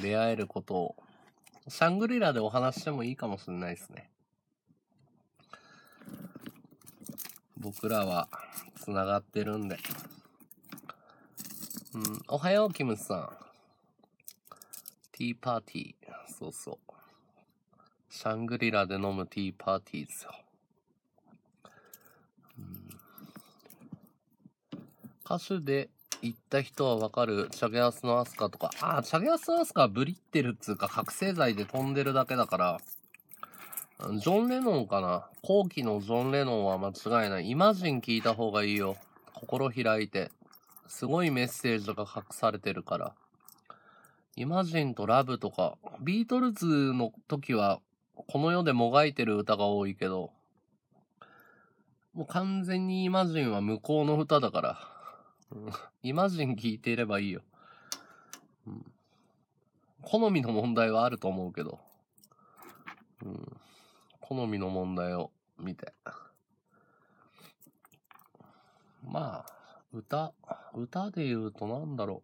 出会えることを、シャングリラでお話してもいいかもしれないですね。僕らはつながってるんで。うん、おはよう、キムさん。ティーパーティー。そうそう。シャングリラで飲むティーパーティーですよ。うん、歌手で行った人はわかる、チャゲアスのアスカとか。ああ、チャゲアスのアスカはブリってるっつうか、覚醒剤で飛んでるだけだから、ジョン・レノンかな。後期のジョン・レノンは間違いない。イマジン聞いた方がいいよ。心開いて。すごいメッセージが隠されてるから。イマジンとラブとか、ビートルズの時は、この世でもがいてる歌が多いけど、もう完全にイマジンは向こうの歌だから。イマジン聞いていればいいよ。うん。好みの問題はあると思うけど。うん。好みの問題を見て。まあ、歌、歌で言うとなんだろ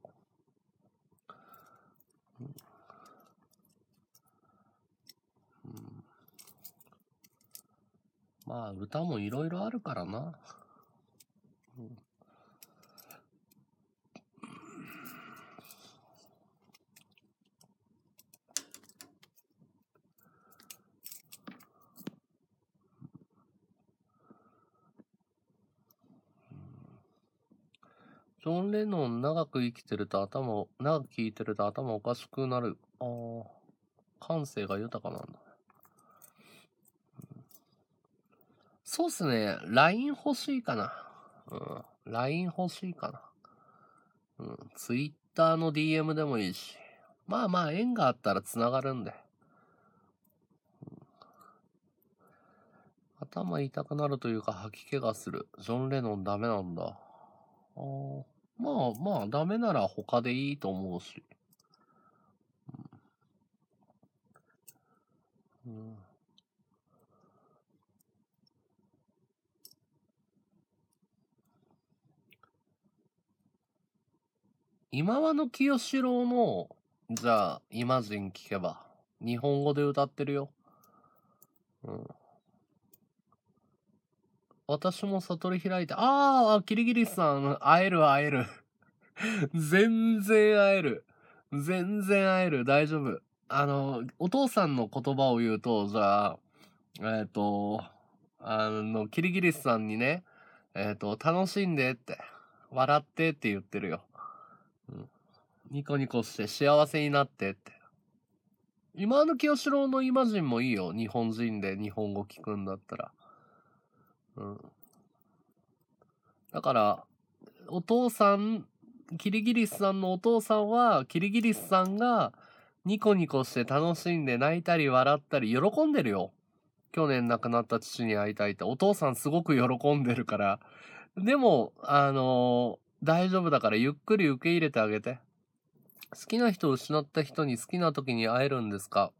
う。うんうん、まあ、歌もいろいろあるからな。うんジョン・レノン長く生きてると頭長く聞いてると頭おかしくなる。ああ、感性が豊かなんだ。そうっすね。LINE 欲しいかな。うん。LINE 欲しいかな。うん。Twitter の DM でもいいし。まあまあ、縁があったら繋がるんで。うん、頭痛くなるというか吐き気がする。ジョン・レノンダメなんだ。ああ。まあまあ、ダメなら他でいいと思うし。うん、今和の清志郎の、じゃあ、イマジン聞けば、日本語で歌ってるよ。うん。私も悟り開いて、ああ、キリギリスさん、会える会える。全然会える。全然会える。大丈夫。あの、お父さんの言葉を言うと、じゃあ、えっ、ー、と、あの、キリギリスさんにね、えっ、ー、と、楽しんでって、笑ってって言ってるよ。うん、ニコニコして幸せになってって。今の清志郎のイマジンもいいよ。日本人で日本語聞くんだったら。だから、お父さん、キリギリスさんのお父さんは、キリギリスさんがニコニコして楽しんで泣いたり笑ったり喜んでるよ。去年亡くなった父に会いたいって、お父さんすごく喜んでるから。でも、あのー、大丈夫だからゆっくり受け入れてあげて。好きな人を失った人に好きな時に会えるんですか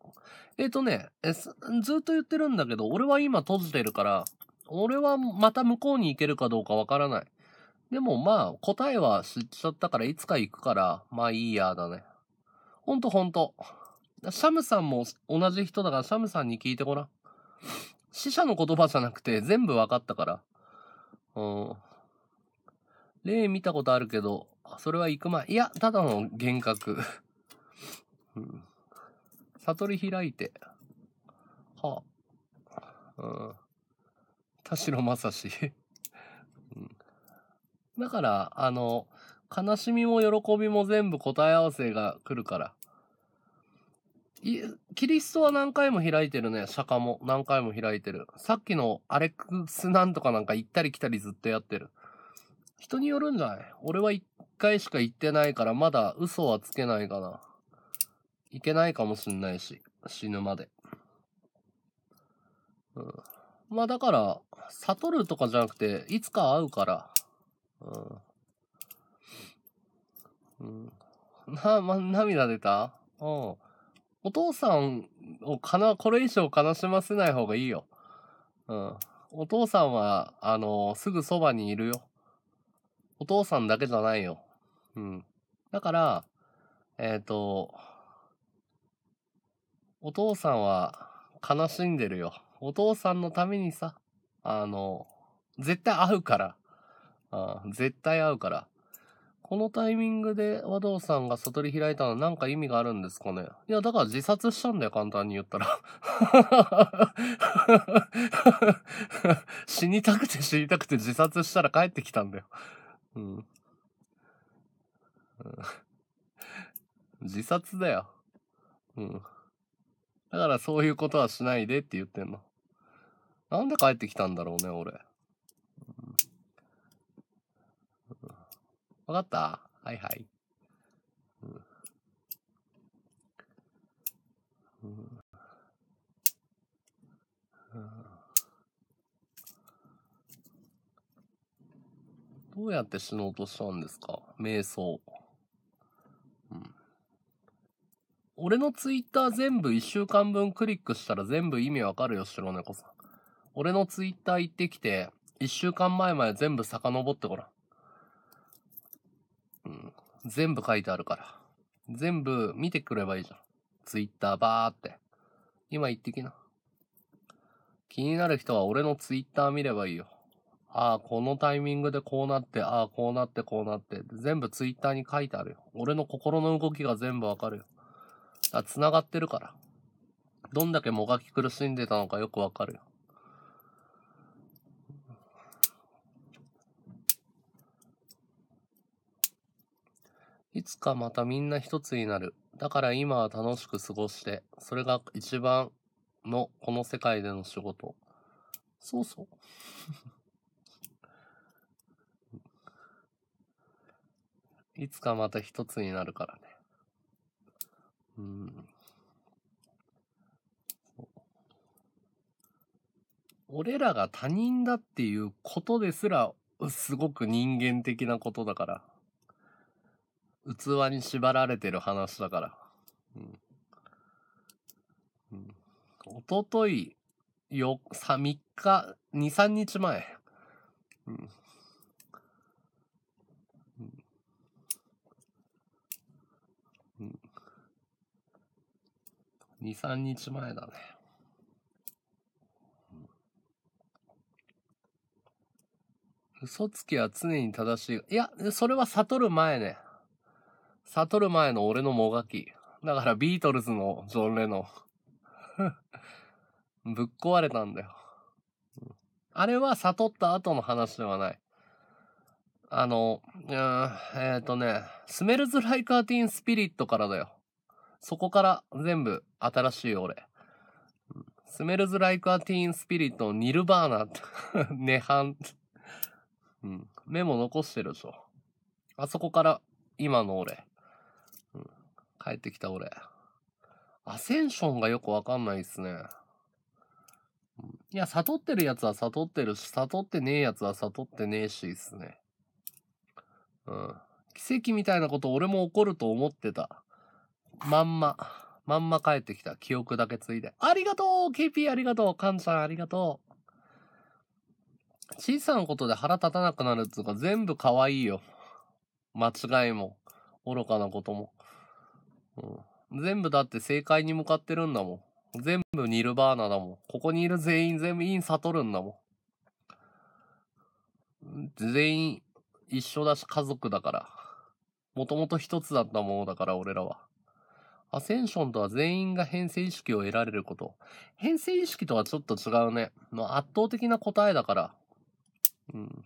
えっ、ー、とねえ、ずっと言ってるんだけど、俺は今閉じてるから、俺はまた向こうに行けるかどうかわからない。でもまあ、答えは知っちゃったからいつか行くから、まあいいやだね。ほんとほんと。シャムさんも同じ人だからシャムさんに聞いてごらん。死者の言葉じゃなくて全部わかったから。うん。例見たことあるけど、それは行く前。いや、ただの幻覚。うん。悟り開いて。はあ。うん。田代正史うん。だから、あの、悲しみも喜びも全部答え合わせが来るから。キリストは何回も開いてるね。釈迦も何回も開いてる。さっきのアレックスなんとかなんか行ったり来たりずっとやってる。人によるんじゃない俺は一回しか行ってないからまだ嘘はつけないかな。行けないかもしんないし、死ぬまで。うん。まあだから、悟るとかじゃなくて、いつか会うから。うん。うん、な、ま、涙出たうん。お父さんをかな、これ以上悲しませない方がいいよ。うん。お父さんは、あの、すぐそばにいるよ。お父さんだけじゃないよ。うん。だから、えっ、ー、と、お父さんは悲しんでるよ。お父さんのためにさ、あの、絶対会うから。あ絶対会うから。このタイミングで和道さんが悟り開いたのはなんか意味があるんですかねいや、だから自殺したんだよ、簡単に言ったら。死にたくて死にたくて自殺したら帰ってきたんだよ。うん。自殺だよ。うん。だからそういうことはしないでって言ってんの。なんで帰ってきたんだろうね、俺。わかったはいはい。どうやって死のうとしたんですか瞑想。うん。俺のツイッター全部一週間分クリックしたら全部意味わかるよ、白猫さん。俺のツイッター行ってきて、一週間前まで全部遡ってごらん。うん。全部書いてあるから。全部見てくればいいじゃん。ツイッターばーって。今行ってきな。気になる人は俺のツイッター見ればいいよ。ああ、このタイミングでこうなって、ああ、こうなって、こうなって。全部ツイッターに書いてあるよ。俺の心の動きが全部わかるよ。あ、繋がってるから。どんだけもがき苦しんでたのかよくわかるよ。いつかまたみんな一つになる。だから今は楽しく過ごして、それが一番のこの世界での仕事。そうそう。いつかまた一つになるからね。うん。俺らが他人だっていうことですら、すごく人間的なことだから。器に縛られてる話だから。うん。うん、おととい、よ、3日、2、3日前。うん。うん。2、3日前だね。嘘つきは常に正しい。いや、それは悟る前ね。悟る前の俺のもがき。だからビートルズのジョン・レノン。ぶっ壊れたんだよ。あれは悟った後の話ではない。あの、えっ、ー、とね、スメルズ・ライカーティン・スピリットからだよ。そこから全部新しい俺。スメルズ・ライカーティン・スピリットのニルバーナって、ネハン。うん。メモ残してるでしょ。あそこから今の俺。帰ってきた俺。アセンションがよくわかんないっすね。いや、悟ってるやつは悟ってるし、悟ってねえやつは悟ってねえし、っすね。うん。奇跡みたいなこと俺も起こると思ってた。まんま、まんま帰ってきた。記憶だけついで。ありがとう !KP ありがとうカンちゃんありがとう小さなことで腹立たなくなるっつうか、全部可愛いよ。間違いも、愚かなことも。全部だって正解に向かってるんだもん。全部ニルバーナだもん。ここにいる全員全員悟るんだもん。全員一緒だし家族だから。もともと一つだったものだから俺らは。アセンションとは全員が変性意識を得られること。変性意識とはちょっと違うね。圧倒的な答えだから。うん。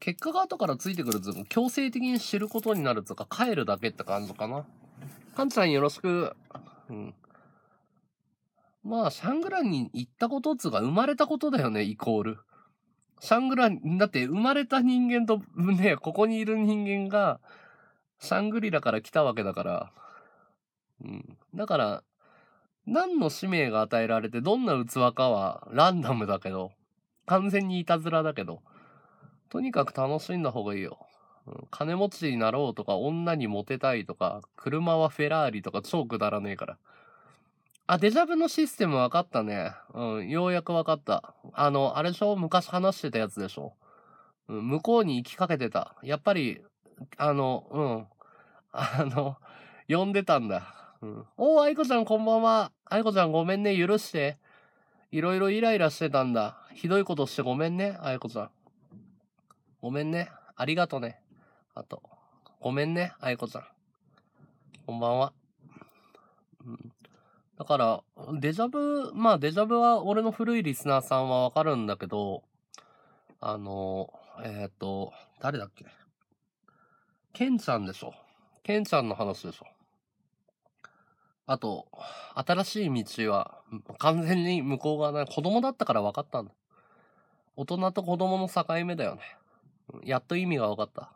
結果が後からついてくる図も強制的に知ることになるとか、帰るだけって感じかな。カンちゃんよろしく。うん。まあ、シャングランに行ったことつか、生まれたことだよね、イコール。シャングラン、だって生まれた人間とね、ここにいる人間が、シャングリラから来たわけだから。うん。だから、何の使命が与えられてどんな器かはランダムだけど、完全にいたずらだけど。とにかく楽しんだ方がいいよ。金持ちになろうとか、女にモテたいとか、車はフェラーリとか、超くだらねえから。あ、デジャブのシステム分かったね。うん、ようやく分かった。あの、あれでしょ昔話してたやつでしょ、うん、向こうに行きかけてた。やっぱり、あの、うん。あの、呼んでたんだ。うん。おー、愛子ちゃんこんばんは。愛子ちゃんごめんね、許して。いろいろイライラしてたんだ。ひどいことしてごめんね、愛子ちゃん。ごめんね。ありがとね。あと、ごめんね、愛子さん。こんばんは。うん、だから、デジャブ、まあデジャブは俺の古いリスナーさんはわかるんだけど、あの、えっ、ー、と、誰だっけケンゃんでしょ。ケンゃんの話でしょ。あと、新しい道は完全に向こう側な、子供だったから分かったんだ。大人と子供の境目だよね。やっと意味が分かった。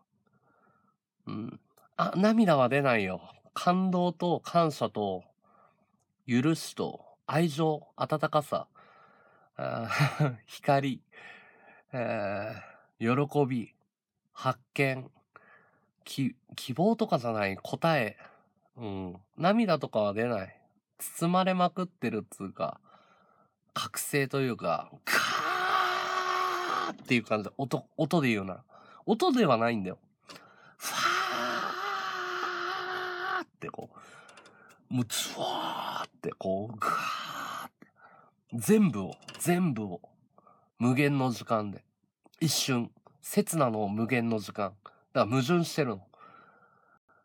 うん。あ、涙は出ないよ。感動と感謝と、許しと、愛情、温かさ、光、えー、喜び、発見、希望とかじゃない、答え、うん、涙とかは出ない。包まれまくってるっつうか、覚醒というか、ガーっていう感じで、音、音で言うなら。音ではないんだよ。ファーってこう、もうズワーってこう、グーって。全部を、全部を、無限の時間で。一瞬、刹那の無限の時間。だから矛盾してるの。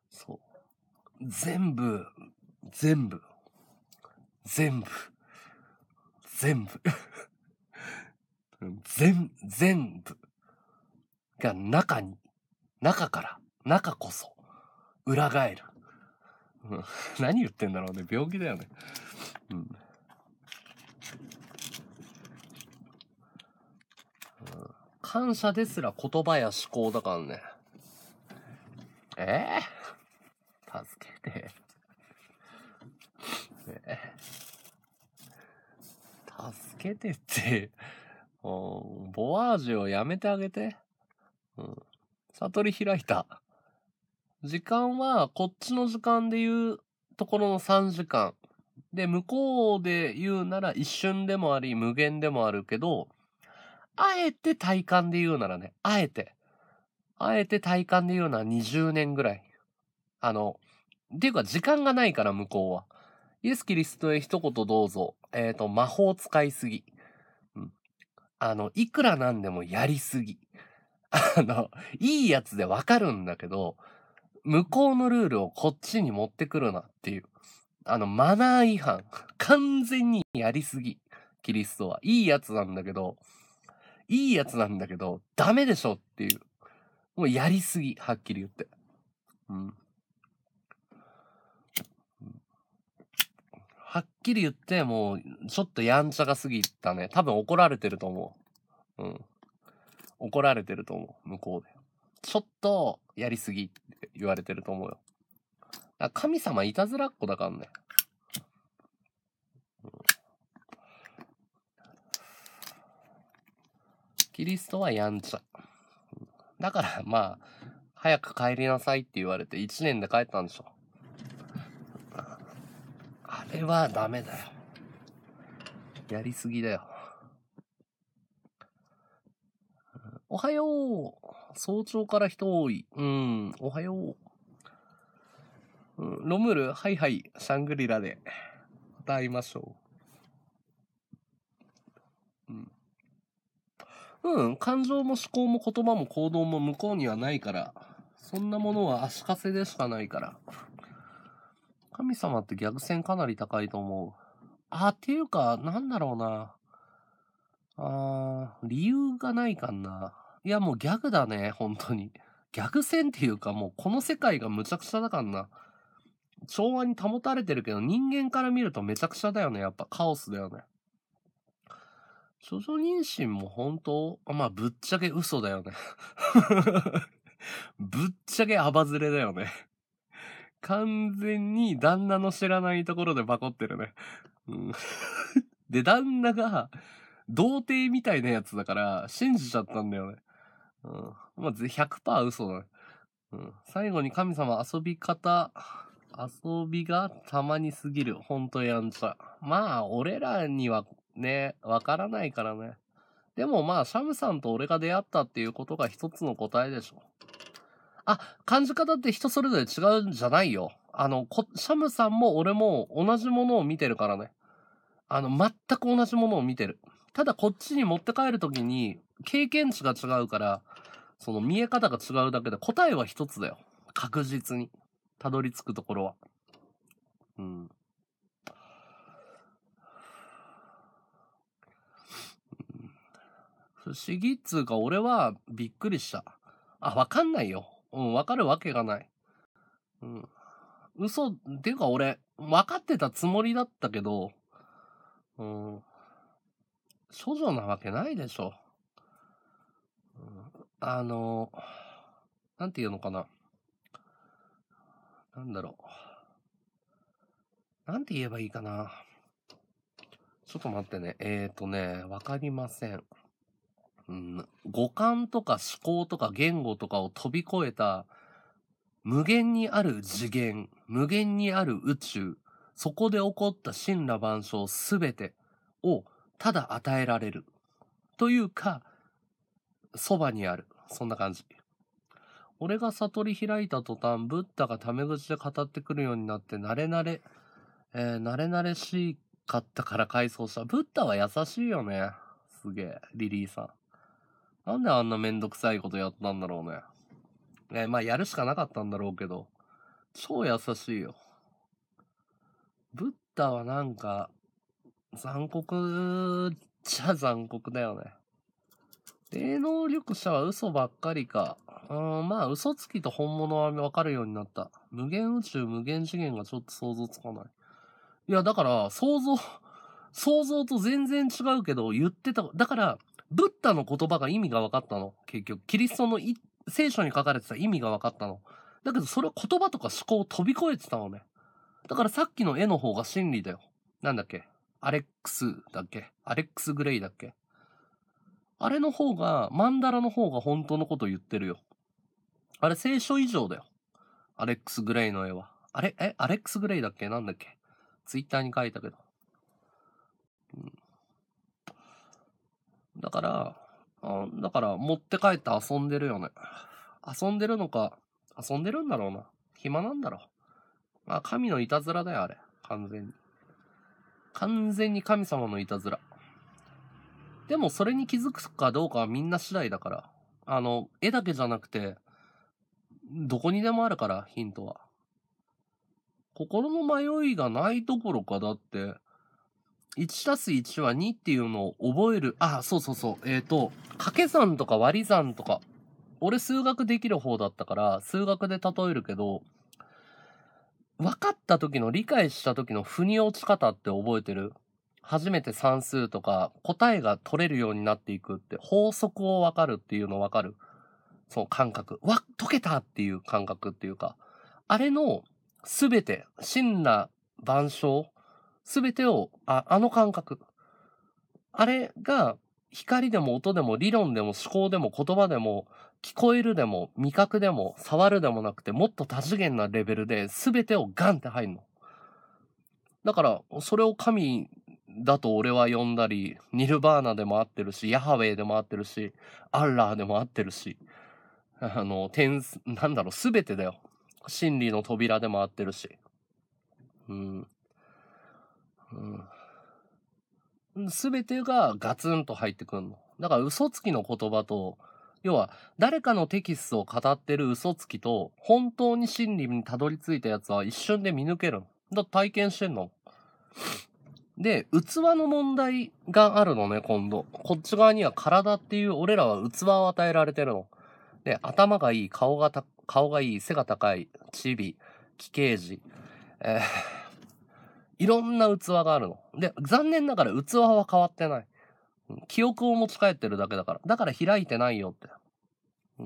そう。全部、全部、全部、全部。全、全部が中に、中から、中こそ、裏返る。うん、何言ってんだろうね。病気だよね。うん。感謝ですら言葉や思考だからね。ええー、助けて。ええ助けてって。ボワージュをやめてあげて。うん。悟り開いた。時間は、こっちの時間で言うところの3時間。で、向こうで言うなら一瞬でもあり、無限でもあるけど、あえて体感で言うならね、あえて。あえて体感で言うなら20年ぐらい。あの、っていうか時間がないから向こうは。イエス・キリストへ一言どうぞ。えっ、ー、と、魔法使いすぎ。あの、いくらなんでもやりすぎ。あの、いいやつでわかるんだけど、向こうのルールをこっちに持ってくるなっていう。あの、マナー違反。完全にやりすぎ。キリストは。いいやつなんだけど、いいやつなんだけど、ダメでしょっていう。もうやりすぎ、はっきり言って。うん。はっきり言って、もう、ちょっとやんちゃが過ぎたね。多分怒られてると思う。うん。怒られてると思う。向こうで。ちょっと、やりすぎって言われてると思うよ。神様いたずらっ子だからね。うん、キリストはやんちゃ。だから、まあ、早く帰りなさいって言われて、一年で帰ったんでしょ。れはダメだよ。やりすぎだよ。おはよう早朝から人多い。うん、おはよう。うん、ロムル、はいはい、シャングリラで。また会いましょう。うん。うん、感情も思考も言葉も行動も向こうにはないから、そんなものは足かせでしかないから。神様って逆線かなり高いと思う。あ、っていうか、なんだろうな。あー、理由がないかな。いや、もうギャグだね、本当に。逆線っていうか、もうこの世界がむちゃくちゃだからな。調和に保たれてるけど、人間から見るとめちゃくちゃだよね。やっぱカオスだよね。諸女妊娠も本当、まあ、ぶっちゃけ嘘だよね ぶっちゃけアバズレだよね完全に旦那の知らないところでバコってるね。うん、で、旦那が、童貞みたいなやつだから、信じちゃったんだよね。うん。まあ、100%嘘だね。うん。最後に神様遊び方、遊びがたまにすぎる。ほんとやんちゃ。まあ、俺らにはね、わからないからね。でもまあ、シャムさんと俺が出会ったっていうことが一つの答えでしょ。あ、感じ方って人それぞれ違うんじゃないよ。あの、シャムさんも俺も同じものを見てるからね。あの、全く同じものを見てる。ただこっちに持って帰るときに、経験値が違うから、その見え方が違うだけで答えは一つだよ。確実に。たどり着くところは。うん。不思議っつうか、俺はびっくりした。あ、わかんないよ。うん、わかるわけがない。うん。嘘、っていうか俺、分かってたつもりだったけど、うん。処女なわけないでしょ。うん、あの、なんて言うのかな。なんだろう。なんて言えばいいかな。ちょっと待ってね。えっ、ー、とね、わかりません。五感とか思考とか言語とかを飛び越えた、無限にある次元、無限にある宇宙、そこで起こった神羅万象すべてをただ与えられる。というか、そばにある。そんな感じ。俺が悟り開いた途端、ブッダがタメ口で語ってくるようになって、慣れ慣れ、えー、慣れ慣れしかったから改装した。ブッダは優しいよね。すげえ、リリーさん。なんであんなめんどくさいことやったんだろうね。え、まあやるしかなかったんだろうけど、超優しいよ。ブッダはなんか、残酷じゃ残酷だよね。霊能力者は嘘ばっかりか。うん、まあ嘘つきと本物はわかるようになった。無限宇宙、無限次元がちょっと想像つかない。いや、だから、想像、想像と全然違うけど、言ってた、だから、ブッダの言葉が意味が分かったの。結局、キリストの聖書に書かれてた意味が分かったの。だけど、それは言葉とか思考を飛び越えてたのね。だからさっきの絵の方が真理だよ。なんだっけアレックスだっけアレックス・グレイだっけあれの方が、マンダラの方が本当のこと言ってるよ。あれ、聖書以上だよ。アレックス・グレイの絵は。あれ、え、アレックス・グレイだっけなんだっけツイッターに書いたけど。うんだから、うん、だから持って帰って遊んでるよね。遊んでるのか、遊んでるんだろうな。暇なんだろう。まあ、神のいたずらだよ、あれ。完全に。完全に神様のいたずら。でもそれに気づくかどうかはみんな次第だから。あの、絵だけじゃなくて、どこにでもあるから、ヒントは。心の迷いがないどころか、だって、1たす1は2っていうのを覚える。あ、そうそうそう。えっ、ー、と、掛け算とか割り算とか。俺数学できる方だったから、数学で例えるけど、分かった時の理解した時の腑に落ち方って覚えてる初めて算数とか答えが取れるようになっていくって法則を分かるっていうの分かるその感覚。わ、解けたっていう感覚っていうか、あれの全て、真羅万象全てを、あ、あの感覚。あれが、光でも音でも理論でも思考でも言葉でも聞こえるでも味覚でも触るでもなくてもっと多次元なレベルで全てをガンって入るの。だからそれを神だと俺は呼んだりニルバーナでも合ってるしヤハウェイでも合ってるしアッラーでも合ってるしあの天なんだろう全てだよ真理の扉でも合ってるしうんうん。すべてがガツンと入ってくるの。だから嘘つきの言葉と、要は誰かのテキストを語ってる嘘つきと、本当に真理にたどり着いたやつは一瞬で見抜けるの。だ体験してんの。で、器の問題があるのね、今度。こっち側には体っていう、俺らは器を与えられてるの。で、頭がいい、顔がた、顔がいい、背が高い、チビ、奇形児、えーいろんな器があるの。で、残念ながら器は変わってない。うん、記憶を持ち帰ってるだけだから。だから開いてないよって。う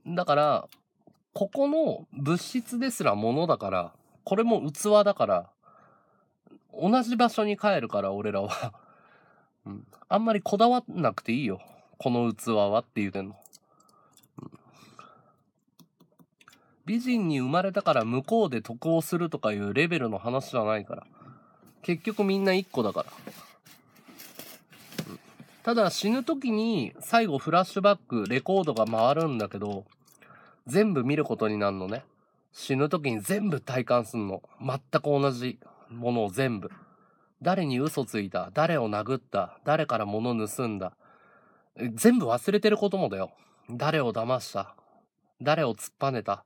ん。だから、ここの物質ですらものだから、これも器だから、同じ場所に帰るから俺らはうん。あんまりこだわんなくていいよ。この器はって言うてんの。美人に生まれたから向こうで渡航するとかいうレベルの話じゃないから。結局みんな一個だから。ただ死ぬ時に最後フラッシュバック、レコードが回るんだけど、全部見ることになるのね。死ぬ時に全部体感すんの。全く同じものを全部。誰に嘘ついた誰を殴った誰から物盗んだ全部忘れてることもだよ。誰を騙した誰を突っぱねた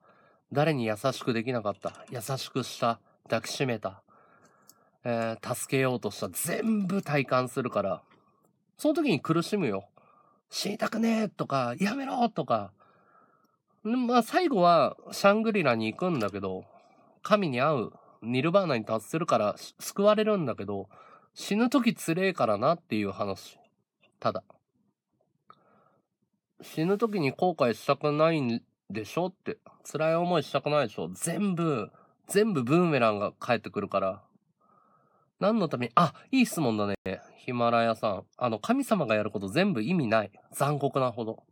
誰に優しくできなかった。優しくした。抱きしめた。えー、助けようとした。全部体感するから、その時に苦しむよ。死にたくねえとか、やめろとか。まあ最後はシャングリラに行くんだけど、神に会う、ニルバーナに達するから救われるんだけど、死ぬ時つれえからなっていう話。ただ。死ぬ時に後悔したくないんでしょって。辛い思いしたくないでしょ全部、全部ブーメランが返ってくるから。何のために、あ、いい質問だね。ヒマラヤさん。あの、神様がやること全部意味ない。残酷なほど。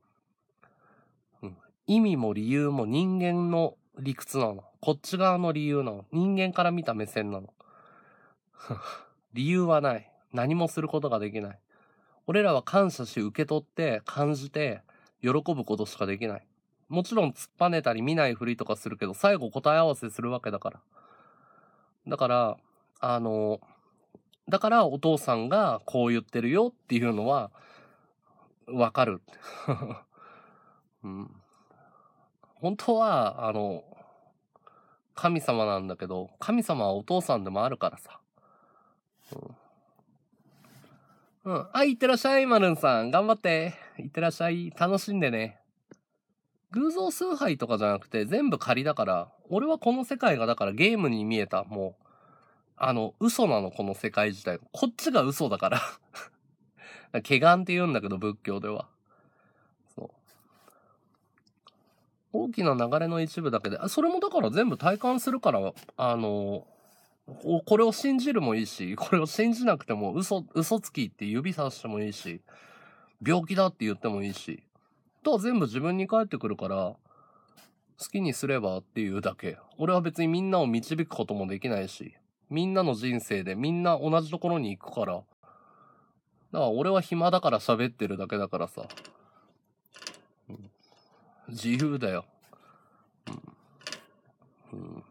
うん。意味も理由も人間の理屈なの。こっち側の理由なの。人間から見た目線なの。理由はない。何もすることができない。俺らは感謝し受け取って感じて喜ぶことしかできない。もちろん突っぱねたり見ないふりとかするけど、最後答え合わせするわけだから。だから、あの、だからお父さんがこう言ってるよっていうのは、わかる、うん。本当は、あの、神様なんだけど、神様はお父さんでもあるからさ。うん。うん、あ、いってらっしゃい、マルンさん。頑張って。いってらっしゃい。楽しんでね。偶像崇拝とかじゃなくて全部仮だから、俺はこの世界がだからゲームに見えた、もう、あの、嘘なの、この世界自体。こっちが嘘だからケガンって言うんだけど、仏教では。そう。大きな流れの一部だけで、それもだから全部体感するから、あの、これを信じるもいいし、これを信じなくても嘘、嘘つきって指さしてもいいし、病気だって言ってもいいし、ことは全部自分に返ってくるから、好きにすればっていうだけ。俺は別にみんなを導くこともできないし、みんなの人生でみんな同じところに行くから、だから俺は暇だから喋ってるだけだからさ。うん、自由だよ。うん、うん、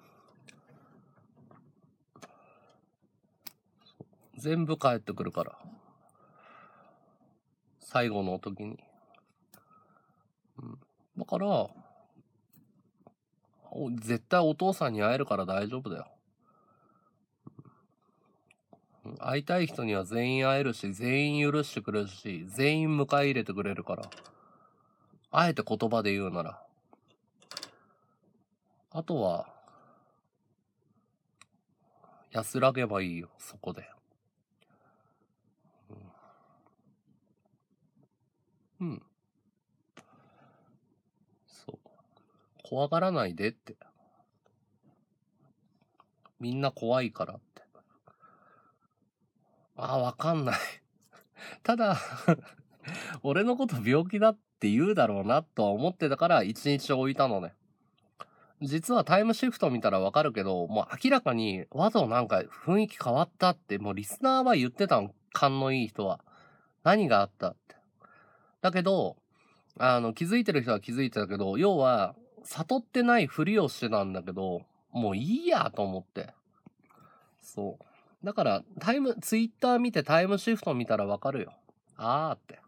全部返ってくるから。最後の時に。だから、絶対お父さんに会えるから大丈夫だよ。会いたい人には全員会えるし、全員許してくれるし、全員迎え入れてくれるから。あえて言葉で言うなら。あとは、安らげばいいよ、そこで。うん。うん怖がらないでって。みんな怖いからって。ああ、わかんない ただ 俺のこと病気だって言うだろうなとは思ってたから一日置いたのね。実はタイムシフト見たらわかるけど、もう明らかにわざなんか雰囲気変わったって、もうリスナーは言ってたの。勘のいい人は。何があったって。だけど、あの、気づいてる人は気づいてたけど、要は、悟ってないふりをしてたんだけど、もういいやと思って。そう。だから、タイム、ツイッター見てタイムシフト見たらわかるよ。あーって。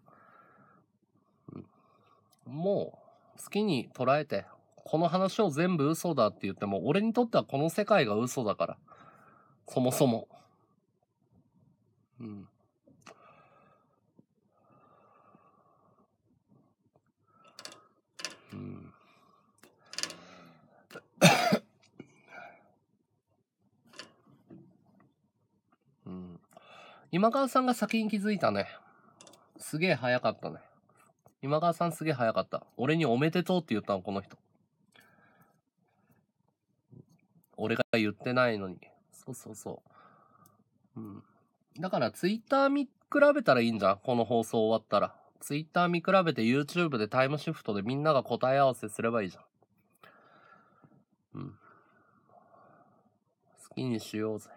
うん、もう、好きに捉えて、この話を全部嘘だって言っても、俺にとってはこの世界が嘘だから。そもそも。うん。うん今川さんが先に気づいたね。すげえ早かったね。今川さんすげえ早かった。俺におめでとうって言ったの、この人。俺が言ってないのに。そうそうそう。うん。だから、ツイッター見比べたらいいんじゃんこの放送終わったら。ツイッター見比べて YouTube でタイムシフトでみんなが答え合わせすればいいじゃん。うん。好きにしようぜ。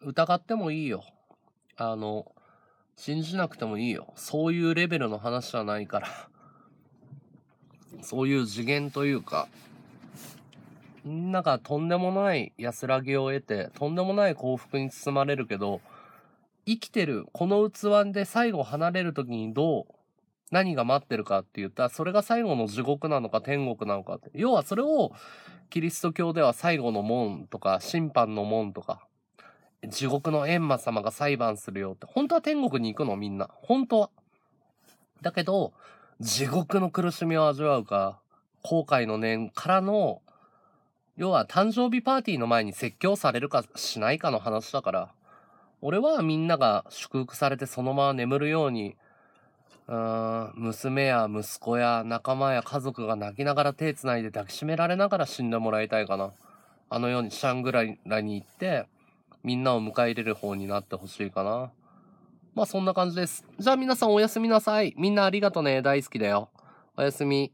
疑ってもいいよ。あの、信じなくてもいいよ。そういうレベルの話じゃないから。そういう次元というか、なんかとんでもない安らぎを得て、とんでもない幸福に包まれるけど、生きてる、この器で最後離れる時にどう、何が待ってるかって言ったら、それが最後の地獄なのか天国なのかって。要はそれを、キリスト教では最後の門とか、審判の門とか、地獄の閻魔様が裁判するよって、本当は天国に行くのみんな。本当は。だけど、地獄の苦しみを味わうか、後悔の念からの、要は誕生日パーティーの前に説教されるかしないかの話だから、俺はみんなが祝福されてそのまま眠るように、うーん、娘や息子や仲間や家族が泣きながら手繋いで抱きしめられながら死んでもらいたいかな。あのようにシャングラに行って、みんなを迎え入れる方になってほしいかな。まあそんな感じです。じゃあ皆さんおやすみなさい。みんなありがとね。大好きだよ。おやすみ。